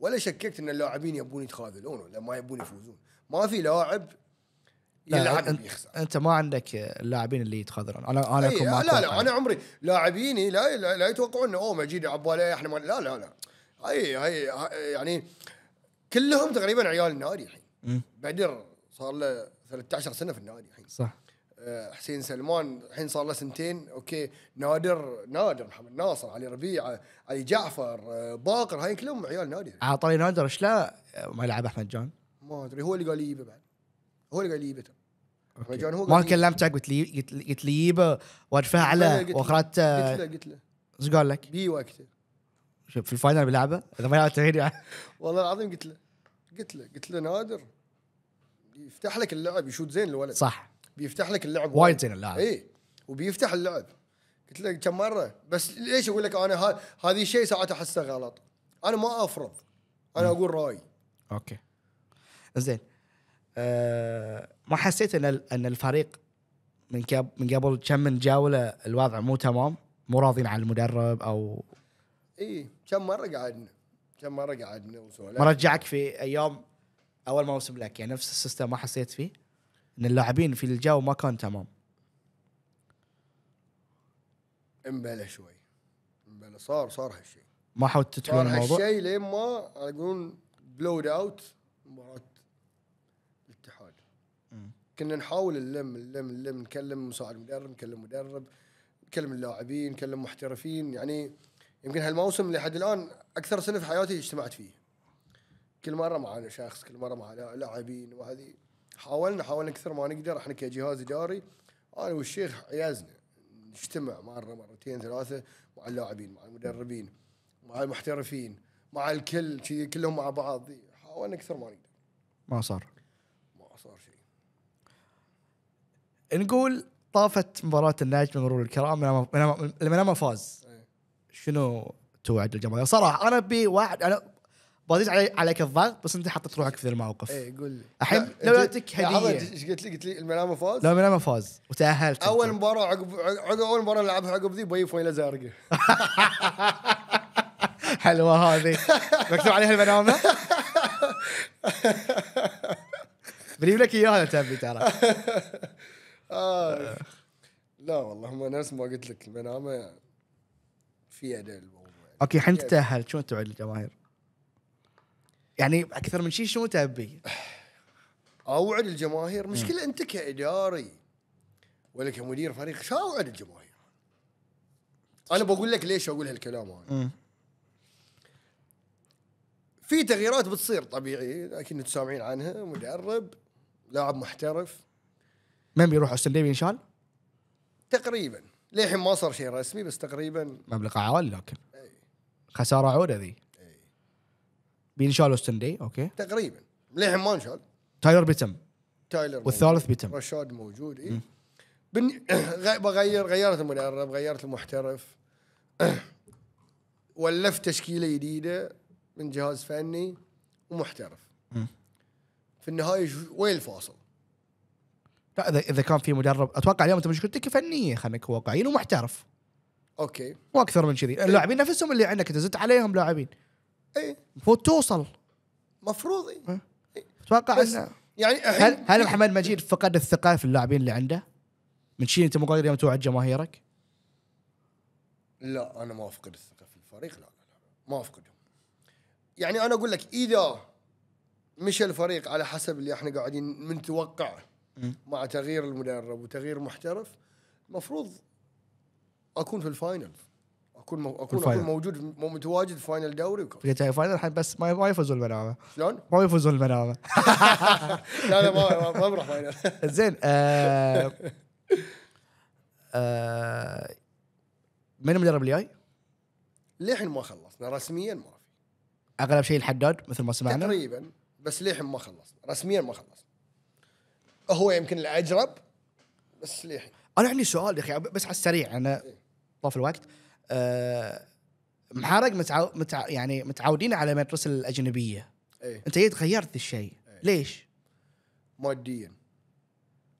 ولا شككت ان اللاعبين يبون يتخاذلون ولا ما يبون يفوزون ما في لاعب يلعب انت, يخسر. انت ما عندك اللاعبين اللي يتخذرون انا انا إيه، أكون لا لا, انا عمري لاعبيني لا لا, لا يتوقعون انه اوه مجيد عباله احنا ما لا لا لا اي اي يعني كلهم تقريبا عيال النادي الحين بدر صار له 13 سنه في النادي الحين صح آه، حسين سلمان الحين صار له سنتين اوكي نادر نادر محمد ناصر علي ربيعه علي جعفر آه، باقر هاي كلهم عيال نادي طاري نادر ايش لا ما يلعب احمد جان ما ادري هو اللي قال لي يجيبه بعد هو اللي قال لي جيبته هو ما كلمتك قلت لي قلت لي يبه لي وادفعه على واخرت قلت له قلت له ايش قال لك؟ بي وقته شوف في الفاينل بيلعبه اذا ما يلعب تعيد يعني والله العظيم قلت له قلت له قلت له نادر يفتح لك اللعب يشوت زين الولد صح بيفتح لك اللعب وايد زين اللاعب اي وبيفتح اللعب قلت له كم مره بس ليش اقول لك انا هذه الشيء ساعات احسه غلط انا ما افرض انا اقول رايي اوكي زين آه، ما حسيت ان ان الفريق من من قبل كم من جوله الوضع مو تمام مو راضين عن المدرب او اي كم مره قعدنا كم مره قعدنا وسولفنا ما رجعك في ايام اول موسم لك يعني نفس السيستم ما حسيت فيه ان اللاعبين في الجو ما كان تمام امبلى شوي امبلى صار صار هالشيء ما حاولت تتلون الموضوع صار هالشيء لين ما يقولون بلود اوت مباراه كنا نحاول نلم نلم نلم نكلم مساعد مدرب نكلم مدرب نكلم اللاعبين نكلم محترفين يعني يمكن هالموسم لحد الان اكثر سنه في حياتي اجتمعت فيه كل مره معنا شخص كل مره مع لاعبين وهذه حاولنا حاولنا كثر ما نقدر احنا كجهاز اداري انا والشيخ عيازنا نجتمع مره مرتين ثلاثه مع اللاعبين مع المدربين مع المحترفين مع الكل كلهم مع بعض حاولنا اكثر ما نقدر ما صار ما صار شيء نقول طافت مباراه النجم مرور الكرام لما ما فاز شنو توعد الجماهير صراحه انا ابي واحد انا بزيد علي عليك الضغط بس انت حطيت روحك في الموقف اي قول لي الحين لو اعطيك إيه، هديه ايش قلت لي؟ قلت لي المنامه فاز؟ لا المنامه فاز وتاهلت اول مباراه عقب عقب اول مباراه لعبها عقب ذي بيجيب فويلة زارقه حلوه هذه مكتوب عليها المنامه بجيب لك اياها تبي ترى آه. آه. لا والله هم نفس ما قلت لك المنامه في عدل الموضوع اوكي الحين تتاهل شو توعد الجماهير؟ يعني اكثر من شيء شو تبي؟ اوعد الجماهير مشكله انت كاداري ولا كمدير فريق شو اوعد الجماهير؟ انا بقول لك ليش اقول هالكلام هذا في تغييرات بتصير طبيعي لكن سامعين عنها مدرب لاعب محترف من بيروح استراليا الله؟ تقريبا للحين ما صار شيء رسمي بس تقريبا مبلغ عوالي لكن أي. خساره عوده ذي أي. بينشال اوستن اوكي تقريبا للحين ما انشال تايلر بيتم تايلر والثالث بيتم رشاد موجود اي بن... بغير غيرت المدرب غيرت المحترف ولفت تشكيله جديده من جهاز فني ومحترف م. في النهايه وين الفاصل؟ اذا اذا كان في مدرب اتوقع اليوم انت مشكلتك فنيه خلينا نكون واقعيين ومحترف اوكي واكثر من كذي إيه. اللاعبين نفسهم اللي عندك انت زدت عليهم لاعبين اي المفروض توصل مفروض اي إيه. إيه. اتوقع انه يعني هل هل محمد مجيد فقد الثقه في اللاعبين اللي عنده؟ من شيء انت مو قادر اليوم توعد جماهيرك؟ لا انا ما افقد الثقه في الفريق لا لا, ما افقدهم يعني انا اقول لك اذا مشى الفريق على حسب اللي احنا قاعدين نتوقعه مع تغيير المدرب وتغيير محترف المفروض اكون في الفاينل اكون مو... اكون الفاينل. اكون موجود متواجد في فاينل دوري وكاس في فاينل الحين بس ما ما يفوزون المنامه شلون؟ ما يفوزون المنامه لا لا ما ما بروح فاينل زين آه،, آه... من المدرب اللي جاي؟ للحين ما خلصنا رسميا ما في اغلب شيء الحداد مثل ما سمعنا تقريبا بس للحين ما خلصنا رسميا ما خلصنا هو يمكن الاجرب بس للحين انا عندي سؤال يا اخي بس على السريع انا طاف الوقت أه محارق متعو... متع... يعني متعودين على المدرسه الاجنبيه ايه؟ انت جيت إيه غيرت الشيء ايه؟ ليش؟ ماديا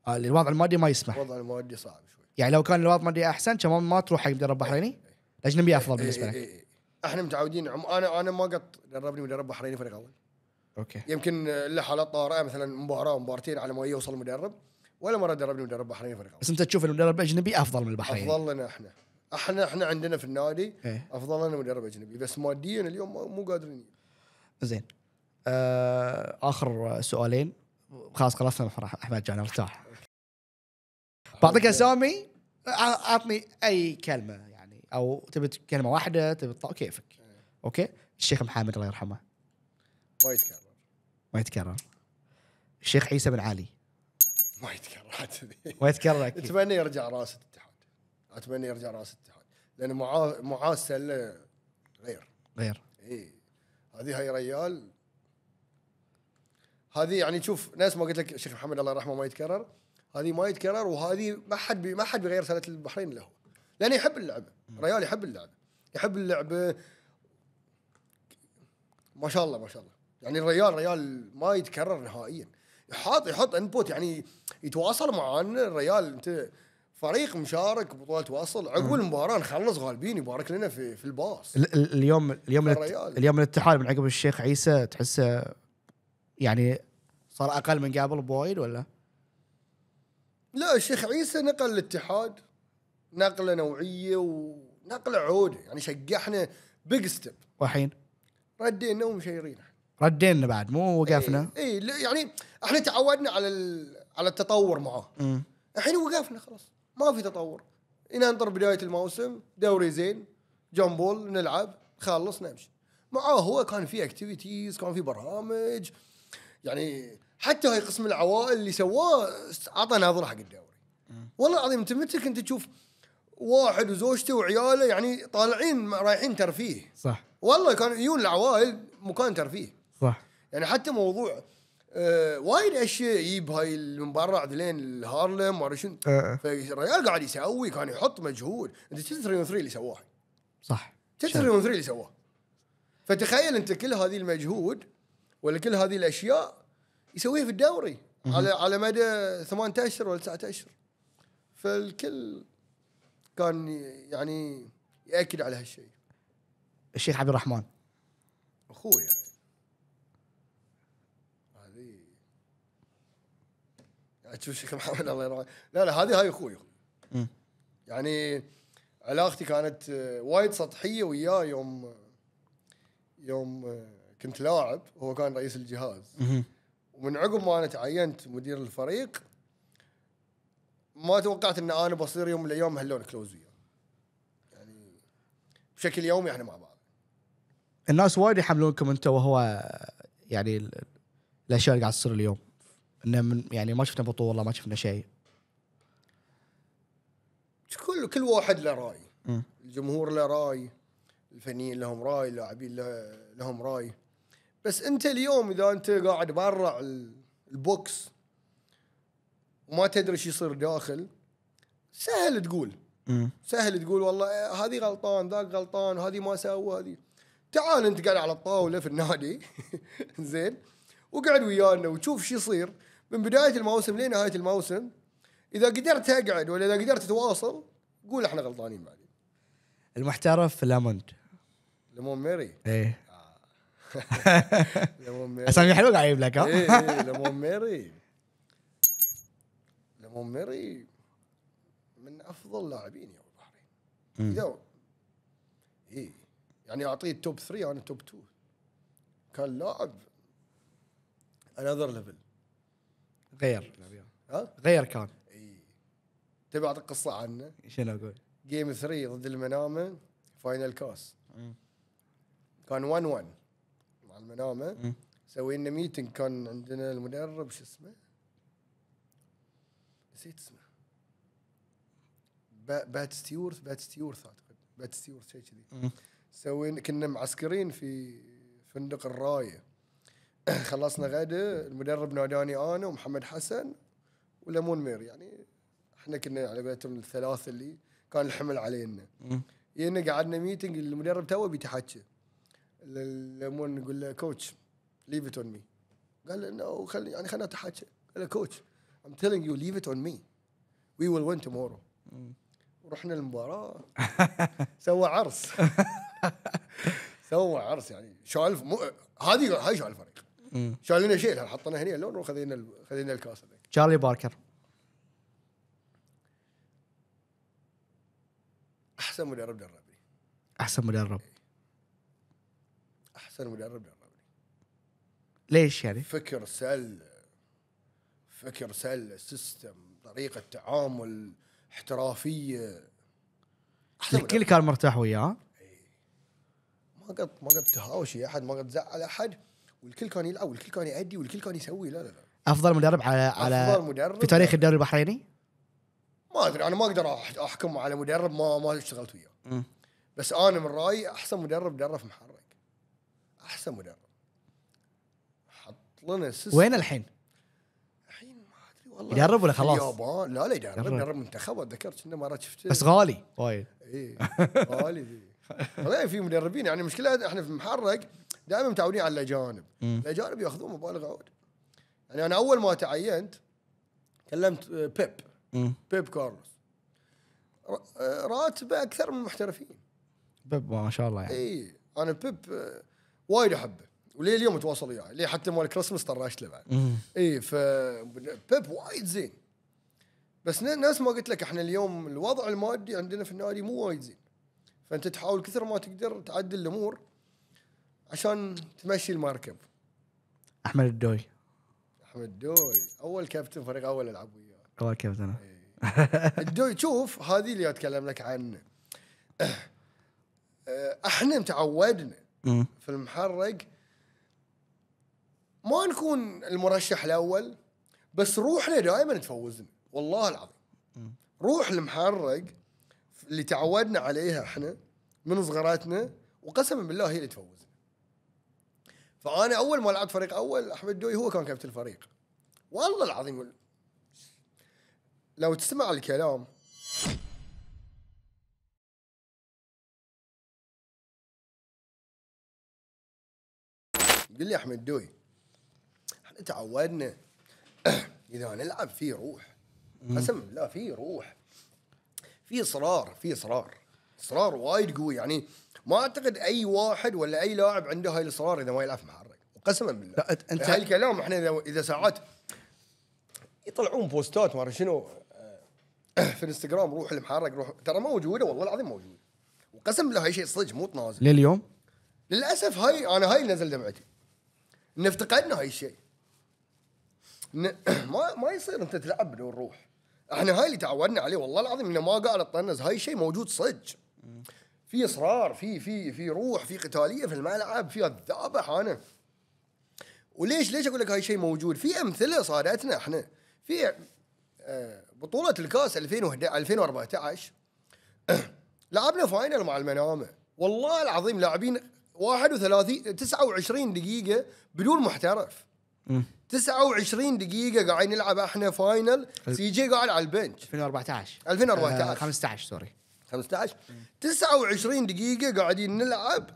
آه، الوضع المادي ما يسمح الوضع المادي صعب شوي يعني لو كان الوضع المادي احسن كان ما تروح حق مدرب بحريني ايه؟, إيه. الاجنبيه افضل إيه، بالنسبه لك احنا متعودين عم... انا انا ما قط دربني مدرب بحريني فريق اول اوكي يمكن له حالات طارئه مثلا مباراه ومبارتين على ما يوصل المدرب ولا مره دربني مدرب بحريني فريق بس انت تشوف المدرب الاجنبي افضل من البحرين افضل لنا احنا احنا احنا عندنا في النادي ايه؟ افضل لنا مدرب اجنبي بس ماديا اليوم مو قادرين زين آه اخر سؤالين خلاص خلصنا احمد جان ارتاح بعطيك اسامي اعطني اي كلمه يعني او تبي كلمه واحده تبي كيفك إيه. اوكي الشيخ محمد الله يرحمه وايد كان ما يتكرر الشيخ عيسى بن علي ما يتكرر ما يتكرر اكيد اتمنى يرجع راس الاتحاد اتمنى يرجع راس الاتحاد لان معاه معاه غير غير اي هذه هاي ريال هذه يعني شوف ناس ما قلت لك الشيخ محمد الله يرحمه ما يتكرر هذه ما يتكرر وهذه ما حد ما حد بيغير سله البحرين له لانه يحب اللعبه ريال يحب اللعبه يحب اللعبه ما شاء الله ما شاء الله يعني الريال ريال ما يتكرر نهائيا حاط يحط انبوت يعني يتواصل معانا الريال انت فريق مشارك بطولة واصل عقب المباراة نخلص غالبين يبارك لنا في في الباص اليوم اليوم اليوم الاتحاد من عقب الشيخ عيسى تحسه يعني صار اقل من قبل بوايد ولا؟ لا الشيخ عيسى نقل الاتحاد نقله نوعيه ونقله عوده يعني شجعنا بيج ستيب والحين ردينا ومشيرين ردينا بعد مو وقفنا اي إيه, إيه، يعني احنا تعودنا على على التطور معه الحين وقفنا خلاص ما في تطور ننطر بدايه الموسم دوري زين جامبول نلعب خلص نمشي معاه هو كان في اكتيفيتيز كان في برامج يعني حتى هاي قسم العوائل اللي سواه اعطى نظره حق الدوري والله العظيم انت متى كنت تشوف واحد وزوجته وعياله يعني طالعين رايحين ترفيه صح والله كان يجون العوائل مكان ترفيه صح يعني حتى موضوع آه وايد اشياء يجيب هاي برا عدلين الهارلم ما شنو آه،, آه. فالريال قاعد يسوي كان يحط مجهود انت شفت 3 3 اللي سواه صح شفت 3 3 اللي سواه فتخيل انت كل هذه المجهود ولا كل هذه الاشياء يسويها في الدوري على على مدى 18 اشهر ولا 19 اشهر فالكل كان يعني ياكد على هالشيء الشيخ عبد الرحمن اخوي يعني. تشوف شكل محمد الله يرحمه لا لا هذه هاي اخوي يعني علاقتي كانت آه، وايد سطحيه وياه يوم آه، يوم آه، كنت لاعب هو كان رئيس الجهاز ومن عقب ما انا تعينت مدير الفريق ما توقعت ان انا بصير يوم من الايام هاللون كلوز وياه يعني بشكل يومي احنا مع بعض الناس وايد يحملونكم انت وهو يعني الاشياء اللي قاعد تصير اليوم انه من يعني ما شفنا بطوله ما شفنا شيء كل كل واحد له راي الجمهور له راي الفنيين لهم راي اللاعبين لهم راي بس انت اليوم اذا انت قاعد برا البوكس وما تدري ايش يصير داخل سهل تقول سهل تقول والله إيه، هذه غلطان ذاك غلطان هذه ما سوى هذه تعال انت قاعد على الطاوله في النادي زين وقعد ويانا وشوف شو يصير من بدايه الموسم لنهايه الموسم اذا قدرت اقعد ولا اذا قدرت تواصل قول احنا غلطانين بعدين المحترف لاموند ليمون ميري ايه ليمون ميري اسامي حلوه قاعد اجيب لك ها ايه ايه ليمون ميري ليمون ميري من افضل لاعبين يا البحرين اي يعني اعطيه توب 3 انا توب 2 كان لاعب انذر ليفل غير غير كان اي تبي اعطيك قصه عنه شنو اقول؟ جيم 3 ضد المنامه فاينل كاس كان 1 1 مع المنامه سوينا ميتنج كان عندنا المدرب شو اسمه نسيت اسمه بات ستيورث بات ستيورث اعتقد بات ستيورث شيء كذي سوينا كنا معسكرين في فندق الرايه خلصنا غدا المدرب ناداني انا ومحمد حسن وليمون مير يعني احنا كنا على قولتهم الثلاثه اللي كان الحمل علينا جينا قعدنا ميتنج المدرب تو بيتحكى ليمون يقول له كوتش ليف ات اون مي قال له نو خلي يعني خلينا اتحكى قال له كوتش ايم تيلينج يو ليف ات اون مي وي ويل وين تومورو ورحنا المباراة سوى عرس سوى عرس يعني شال مو هذه هاي شال الفريق شال لنا شيء حطنا هنا اللون وخذينا خذينا الكاس تشارلي باركر احسن مدرب دربني احسن مدرب احسن مدرب دربني ليش يعني؟ فكر سل فكر سل سيستم طريقه تعامل احترافيه الكل كان مرتاح وياه إيه. ما قد ما قد تهاوشي احد ما قد زعل احد والكل كان يلعب والكل كان يأدي والكل كان يسوي لا لا لا افضل مدرب على على أفضل مدرب في تاريخ الدوري البحريني؟ ما ادري انا ما اقدر احكم على مدرب ما ما اشتغلت وياه بس انا من رايي احسن مدرب درب محرك احسن مدرب حط لنا سيستم وين الحين؟ الحين ما ادري والله يدرب ولا خلاص؟ اليابان لا لا يدرب يدرب منتخب اتذكر كنا مره شفته بس غالي وايد اي غالي والله في مدربين يعني مشكلة احنا في المحرك دائما متعودين على الاجانب الاجانب ياخذون مبالغ عود يعني انا اول ما تعينت كلمت آه، بيب بيب كارلوس آه، راتبه اكثر من المحترفين بيب ما شاء الله يعني اي انا بيب آه، وايد احبه وليه اليوم اتواصل وياي يعني. ليه حتى مال كريسمس طرشت له بعد اي ف بيب وايد زين بس نفس ما قلت لك احنا اليوم الوضع المادي عندنا في النادي مو وايد زين فانت تحاول كثر ما تقدر تعدل الامور عشان تمشي المركب احمد الدوي احمد الدوي اول كابتن فريق اول العب وياه اول كابتن إيه. الدوي شوف هذه اللي اتكلم لك عنه احنا تعودنا في المحرق ما نكون المرشح الاول بس روحنا دائما تفوزنا والله العظيم روح المحرق اللي تعودنا عليها احنا من صغراتنا وقسما بالله هي اللي تفوزنا فانا اول ما لعبت فريق اول احمد دوي هو كان كابتن الفريق والله العظيم لو تسمع الكلام قل لي احمد دوي احنا تعودنا اذا نلعب في روح قسم بالله في روح في اصرار في اصرار اصرار وايد قوي يعني ما اعتقد اي واحد ولا اي لاعب عنده هاي الاصرار اذا ما يلعب مع الرجل قسما بالله لا انت هاي الكلام احنا اذا اذا ساعات يطلعون بوستات ما ادري شنو آه، في الانستغرام روح المحرك روح ترى موجوده والله العظيم موجوده وقسم بالله هاي شيء صدق مو تنازل لليوم للاسف هاي انا هاي اللي نزل دمعتي ان افتقدنا هاي الشيء ما ما يصير انت تلعب بدون روح احنا هاي اللي تعودنا عليه والله العظيم انه ما قال الطنز هاي شيء موجود صدق في اصرار في في في روح في قتاليه في الملعب في الذابح انا وليش ليش اقول لك هاي شيء موجود في امثله صارتنا احنا في آه، بطوله الكاس 2014 لعبنا فاينل مع المنامه والله العظيم لاعبين 31 29 دقيقه بدون محترف 29 دقيقة قاعدين نلعب احنا فاينل سي جي قاعد على البنش 2014 2014 آه 15 سوري 15 29 دقيقة قاعدين نلعب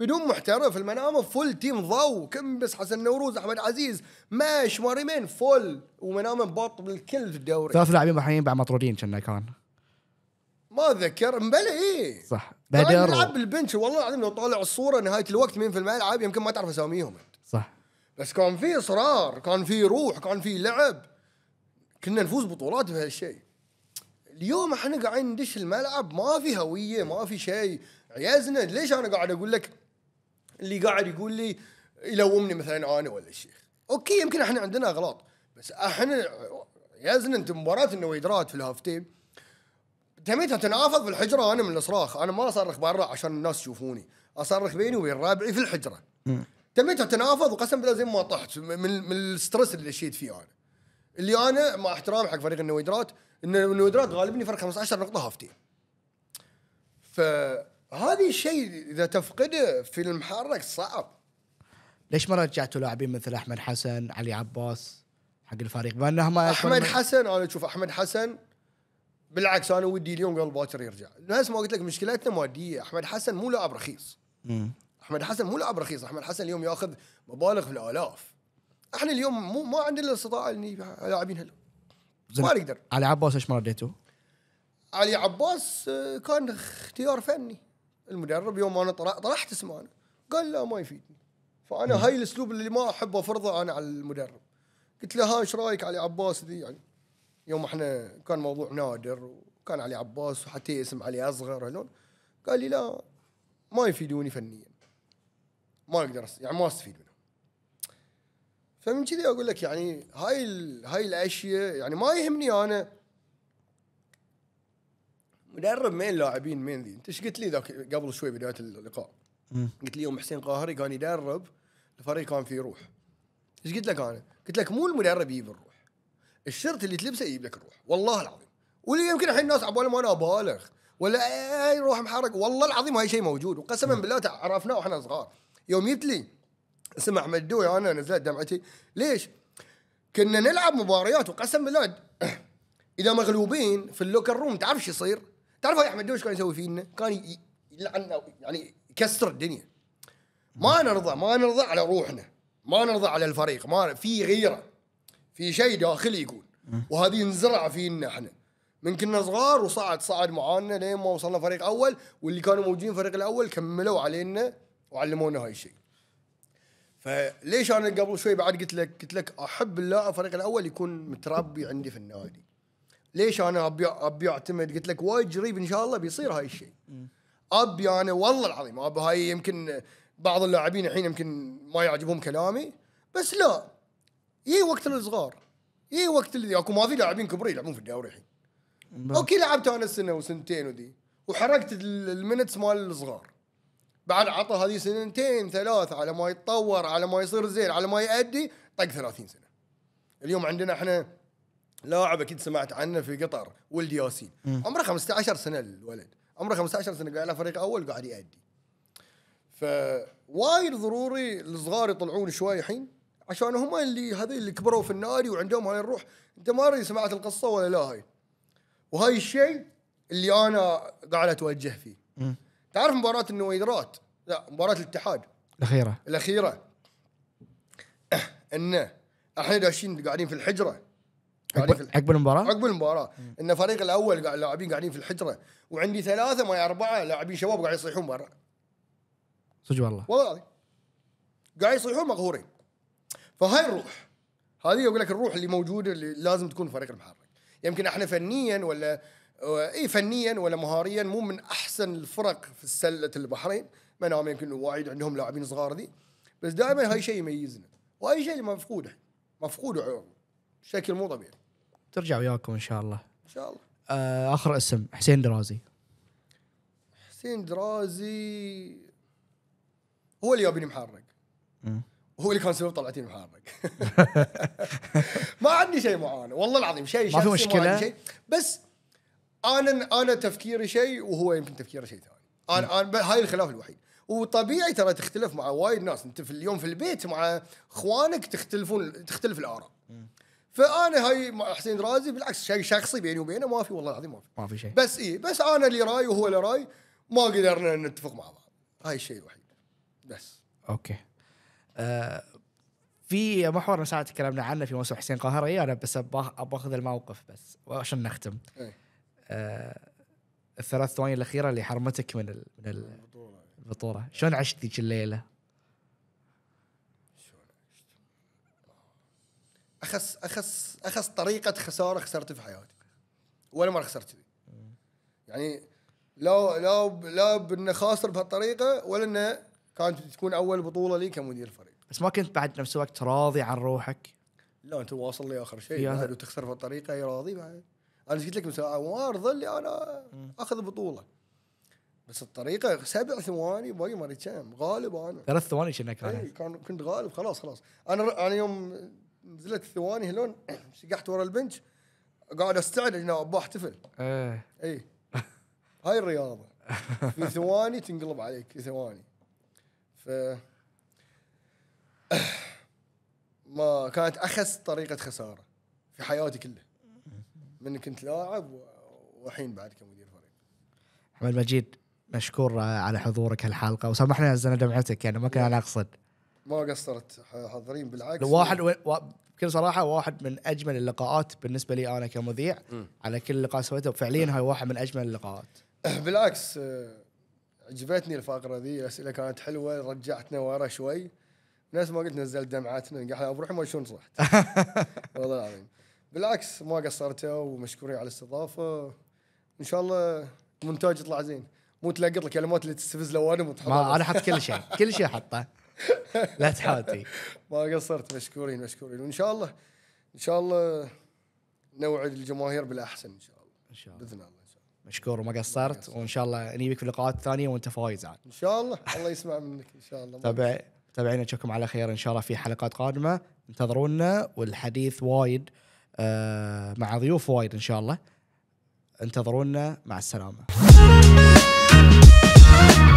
بدون محترف المنامه فول تيم ضو كم بس حسن نوروز احمد عزيز ماش ماريمين فول ومنامه باط بالكل في الدوري ثلاث لاعبين محليين بعد مطرودين كنا كان ما اتذكر مبلى اي صح بدر نلعب بالبنش والله العظيم لو طالع الصوره نهايه الوقت مين في الملعب يمكن ما تعرف اساميهم صح بس كان في اصرار كان في روح كان في لعب كنا نفوز بطولات بهالشيء اليوم احنا قاعدين ندش الملعب ما في هويه ما في شيء عيزنا ليش انا قاعد اقول لك اللي قاعد يقول لي يلومني مثلا انا ولا الشيخ اوكي يمكن احنا عندنا اغلاط بس احنا عيزنا انت مباراه النويدرات في الهاف تيم تميت تنافض في الحجره انا من الصراخ انا ما اصرخ برا عشان الناس يشوفوني اصرخ بيني وبين ربعي في الحجره تميت اتنافض وقسم بالله زي ما طحت من من الستريس اللي شيت فيه انا اللي انا مع احترامي حق فريق النويدرات ان النويدرات غالبني فرق 15 نقطه هافتي فهذه الشيء اذا تفقده في المحرك صعب ليش ما رجعتوا لاعبين مثل احمد حسن علي عباس حق الفريق بما انهم احمد حسن انا اشوف احمد حسن بالعكس انا ودي اليوم قبل باكر يرجع نفس ما قلت لك مشكلتنا ماديه احمد حسن مو لاعب رخيص احمد حسن مو لاعب رخيص احمد حسن اليوم ياخذ مبالغ في الالاف احنا اليوم مو ما عندنا الاستطاعه اني لاعبين هلا ما نقدر علي عباس ايش ما رديته؟ علي عباس آه، كان اختيار فني المدرب يوم انا طرحت اسمه انا قال لا ما يفيدني فانا هاي الاسلوب اللي ما احب افرضه انا على المدرب قلت له ها ايش رايك علي عباس ذي يعني يوم احنا كان موضوع نادر وكان علي عباس وحتى اسم علي اصغر هذول قال لي لا ما يفيدوني فنيا ما اقدر يعني ما استفيد منهم فمن كذي اقول لك يعني هاي هاي الاشياء يعني ما يهمني انا مدرب مين لاعبين مين ذي انت ايش قلت لي ذاك قبل شوي بدايه اللقاء قلت لي يوم حسين قاهري كان يدرب الفريق كان فيه روح ايش قلت لك انا؟ قلت لك مو المدرب يجيب الروح الشرط اللي تلبسه يجيب لك الروح والله العظيم واللي يمكن الحين الناس عبالهم انا ابالغ ولا اي روح محرق والله العظيم هاي شيء موجود وقسما بالله عرفناه واحنا صغار يوم جبت لي اسم احمد دوي انا نزلت دمعتي ليش؟ كنا نلعب مباريات وقسم بالله اذا مغلوبين في اللوكر روم تعرف شو يصير؟ تعرف هاي احمد ايش كان يسوي فينا؟ كان يلعن يعني يكسر الدنيا ما نرضى ما نرضى على روحنا ما نرضى على الفريق ما في غيره في شيء داخلي يقول وهذه انزرع فينا احنا من كنا صغار وصعد صعد معانا لين ما وصلنا فريق اول واللي كانوا موجودين الفريق الاول كملوا علينا وعلمونا هاي الشيء فليش انا قبل شوي بعد قلت لك قلت لك احب اللاعب الفريق الاول يكون متربي عندي في النادي ليش انا ابي ابي اعتمد قلت لك وايد قريب ان شاء الله بيصير هاي الشيء ابي انا والله العظيم ابي هاي يمكن بعض اللاعبين الحين يمكن ما يعجبهم كلامي بس لا يي وقت الصغار يي وقت اللي اكو ما في لاعبين كبري يلعبون في الدوري الحين اوكي لعبت انا سنه وسنتين وذي وحركت المينتس مال الصغار بعد عطى هذه سنتين ثلاث على ما يتطور على ما يصير زين على ما يأدي طق 30 سنه اليوم عندنا احنا لاعب اكيد سمعت عنه في قطر ولد ياسين عمره 15 سنه الولد عمره 15 سنه قاعد على فريق اول قاعد يأدي فوايد ضروري الصغار يطلعون شوي الحين عشان هم اللي هذول اللي كبروا في النادي وعندهم هاي الروح انت ما ادري سمعت القصه ولا لا هاي وهاي الشيء اللي انا قاعد اتوجه فيه تعرف مباراة النويرات لا مباراة الاتحاد الأخيرة الأخيرة إنه احنا داشين قاعدين في الحجرة عقب المباراة؟ عقب المباراة إن الفريق الأول لاعبين قاعدين في الحجرة وعندي ثلاثة ما أربعة لاعبين شباب قاعدين يصيحون برا صدق والله والله العظيم يصيحون مقهورين فهاي الروح هذه اقول لك الروح اللي موجوده اللي لازم تكون فريق المحرك يمكن احنا فنيا ولا اي فنيا ولا مهاريا مو من احسن الفرق في سله البحرين ما نعم يمكن وايد عندهم لاعبين صغار ذي بس دائما هاي شيء يميزنا وهاي شيء مفقوده مفقوده بشكل مو طبيعي ترجع وياكم ان شاء الله ان شاء الله آه اخر اسم حسين درازي حسين درازي هو اللي يابني محرك هو اللي كان سبب طلعتي محرك ما عندي شيء معانا والله العظيم شيء ما في مشكله ما شيء بس انا انا تفكيري شيء وهو يمكن تفكيره شيء ثاني انا انا هاي الخلاف الوحيد وطبيعي ترى تختلف مع وايد ناس انت في اليوم في البيت مع اخوانك تختلفون تختلف الاراء فانا هاي مع حسين رازي بالعكس شيء شخصي بيني وبينه ما في والله العظيم ما في ما في شيء بس اي بس انا اللي راي وهو اللي راي ما قدرنا نتفق مع بعض هاي الشيء الوحيد بس اوكي آه في محور ساعه تكلمنا عنه في موسم حسين قاهره إيه، انا بس باخذ الموقف بس عشان نختم أي. آه، الثلاث ثواني الاخيره اللي حرمتك من من البطوله شلون عشت ذيك الليله؟ اخس اخس اخس طريقه خساره خسرت في حياتي ولا مره خسرت كذي يعني لو لو لا بانه خاسر بهالطريقه ولا انه كانت تكون اول بطوله لي كمدير فريق بس ما كنت بعد نفس الوقت راضي عن روحك لا انت واصل لي اخر شيء وتخسر بهالطريقه راضي بعد انا قلت لك عوارضه اللي انا اخذ بطوله بس الطريقه سبع ثواني باقي ما كم غالب انا ثلاث ثواني كنا كان إيه، كان كنت غالب خلاص خلاص انا انا يوم نزلت الثواني هلون شقحت ورا البنش قاعد استعد انا ابى احتفل اي إيه. هاي الرياضه في ثواني تنقلب عليك في ثواني ف ما كانت اخس طريقه خساره في حياتي كلها من كنت لاعب والحين بعد كمدير فريق احمد مجيد مشكور على حضورك هالحلقه وسامحنا نزلنا دمعتك يعني ما انا اقصد ما قصرت حاضرين بالعكس واحد و... و... بكل صراحه واحد من اجمل اللقاءات بالنسبه لي انا كمذيع م. على كل لقاء سويته فعليا هاي واحد من اجمل اللقاءات بالعكس آه، عجبتني الفقره ذي الاسئله كانت حلوه رجعتنا ورا شوي نفس ما قلت نزلت دمعتنا قاعد ابو ما شلون صحت والله العظيم بالعكس ما قصرتوا ومشكورين على الاستضافه ان شاء الله المونتاج يطلع زين مو تلقط الكلمات اللي تستفز لوانم ما انا حط كل شيء كل شيء حطه لا تحاتي ما قصرت مشكورين مشكورين وان شاء الله ان شاء الله نوعد الجماهير بالاحسن ان شاء الله ان شاء الله باذن الله ان شاء الله مشكور وما قصرت وان شاء الله نجيبك في اللقاءات الثانيه وانت فايز عاد ان شاء الله الله يسمع منك ان شاء الله تابع تابعينا نشوفكم على خير ان شاء الله في حلقات قادمه انتظرونا والحديث وايد آه، مع ضيوف وايد ان شاء الله انتظرونا مع السلامه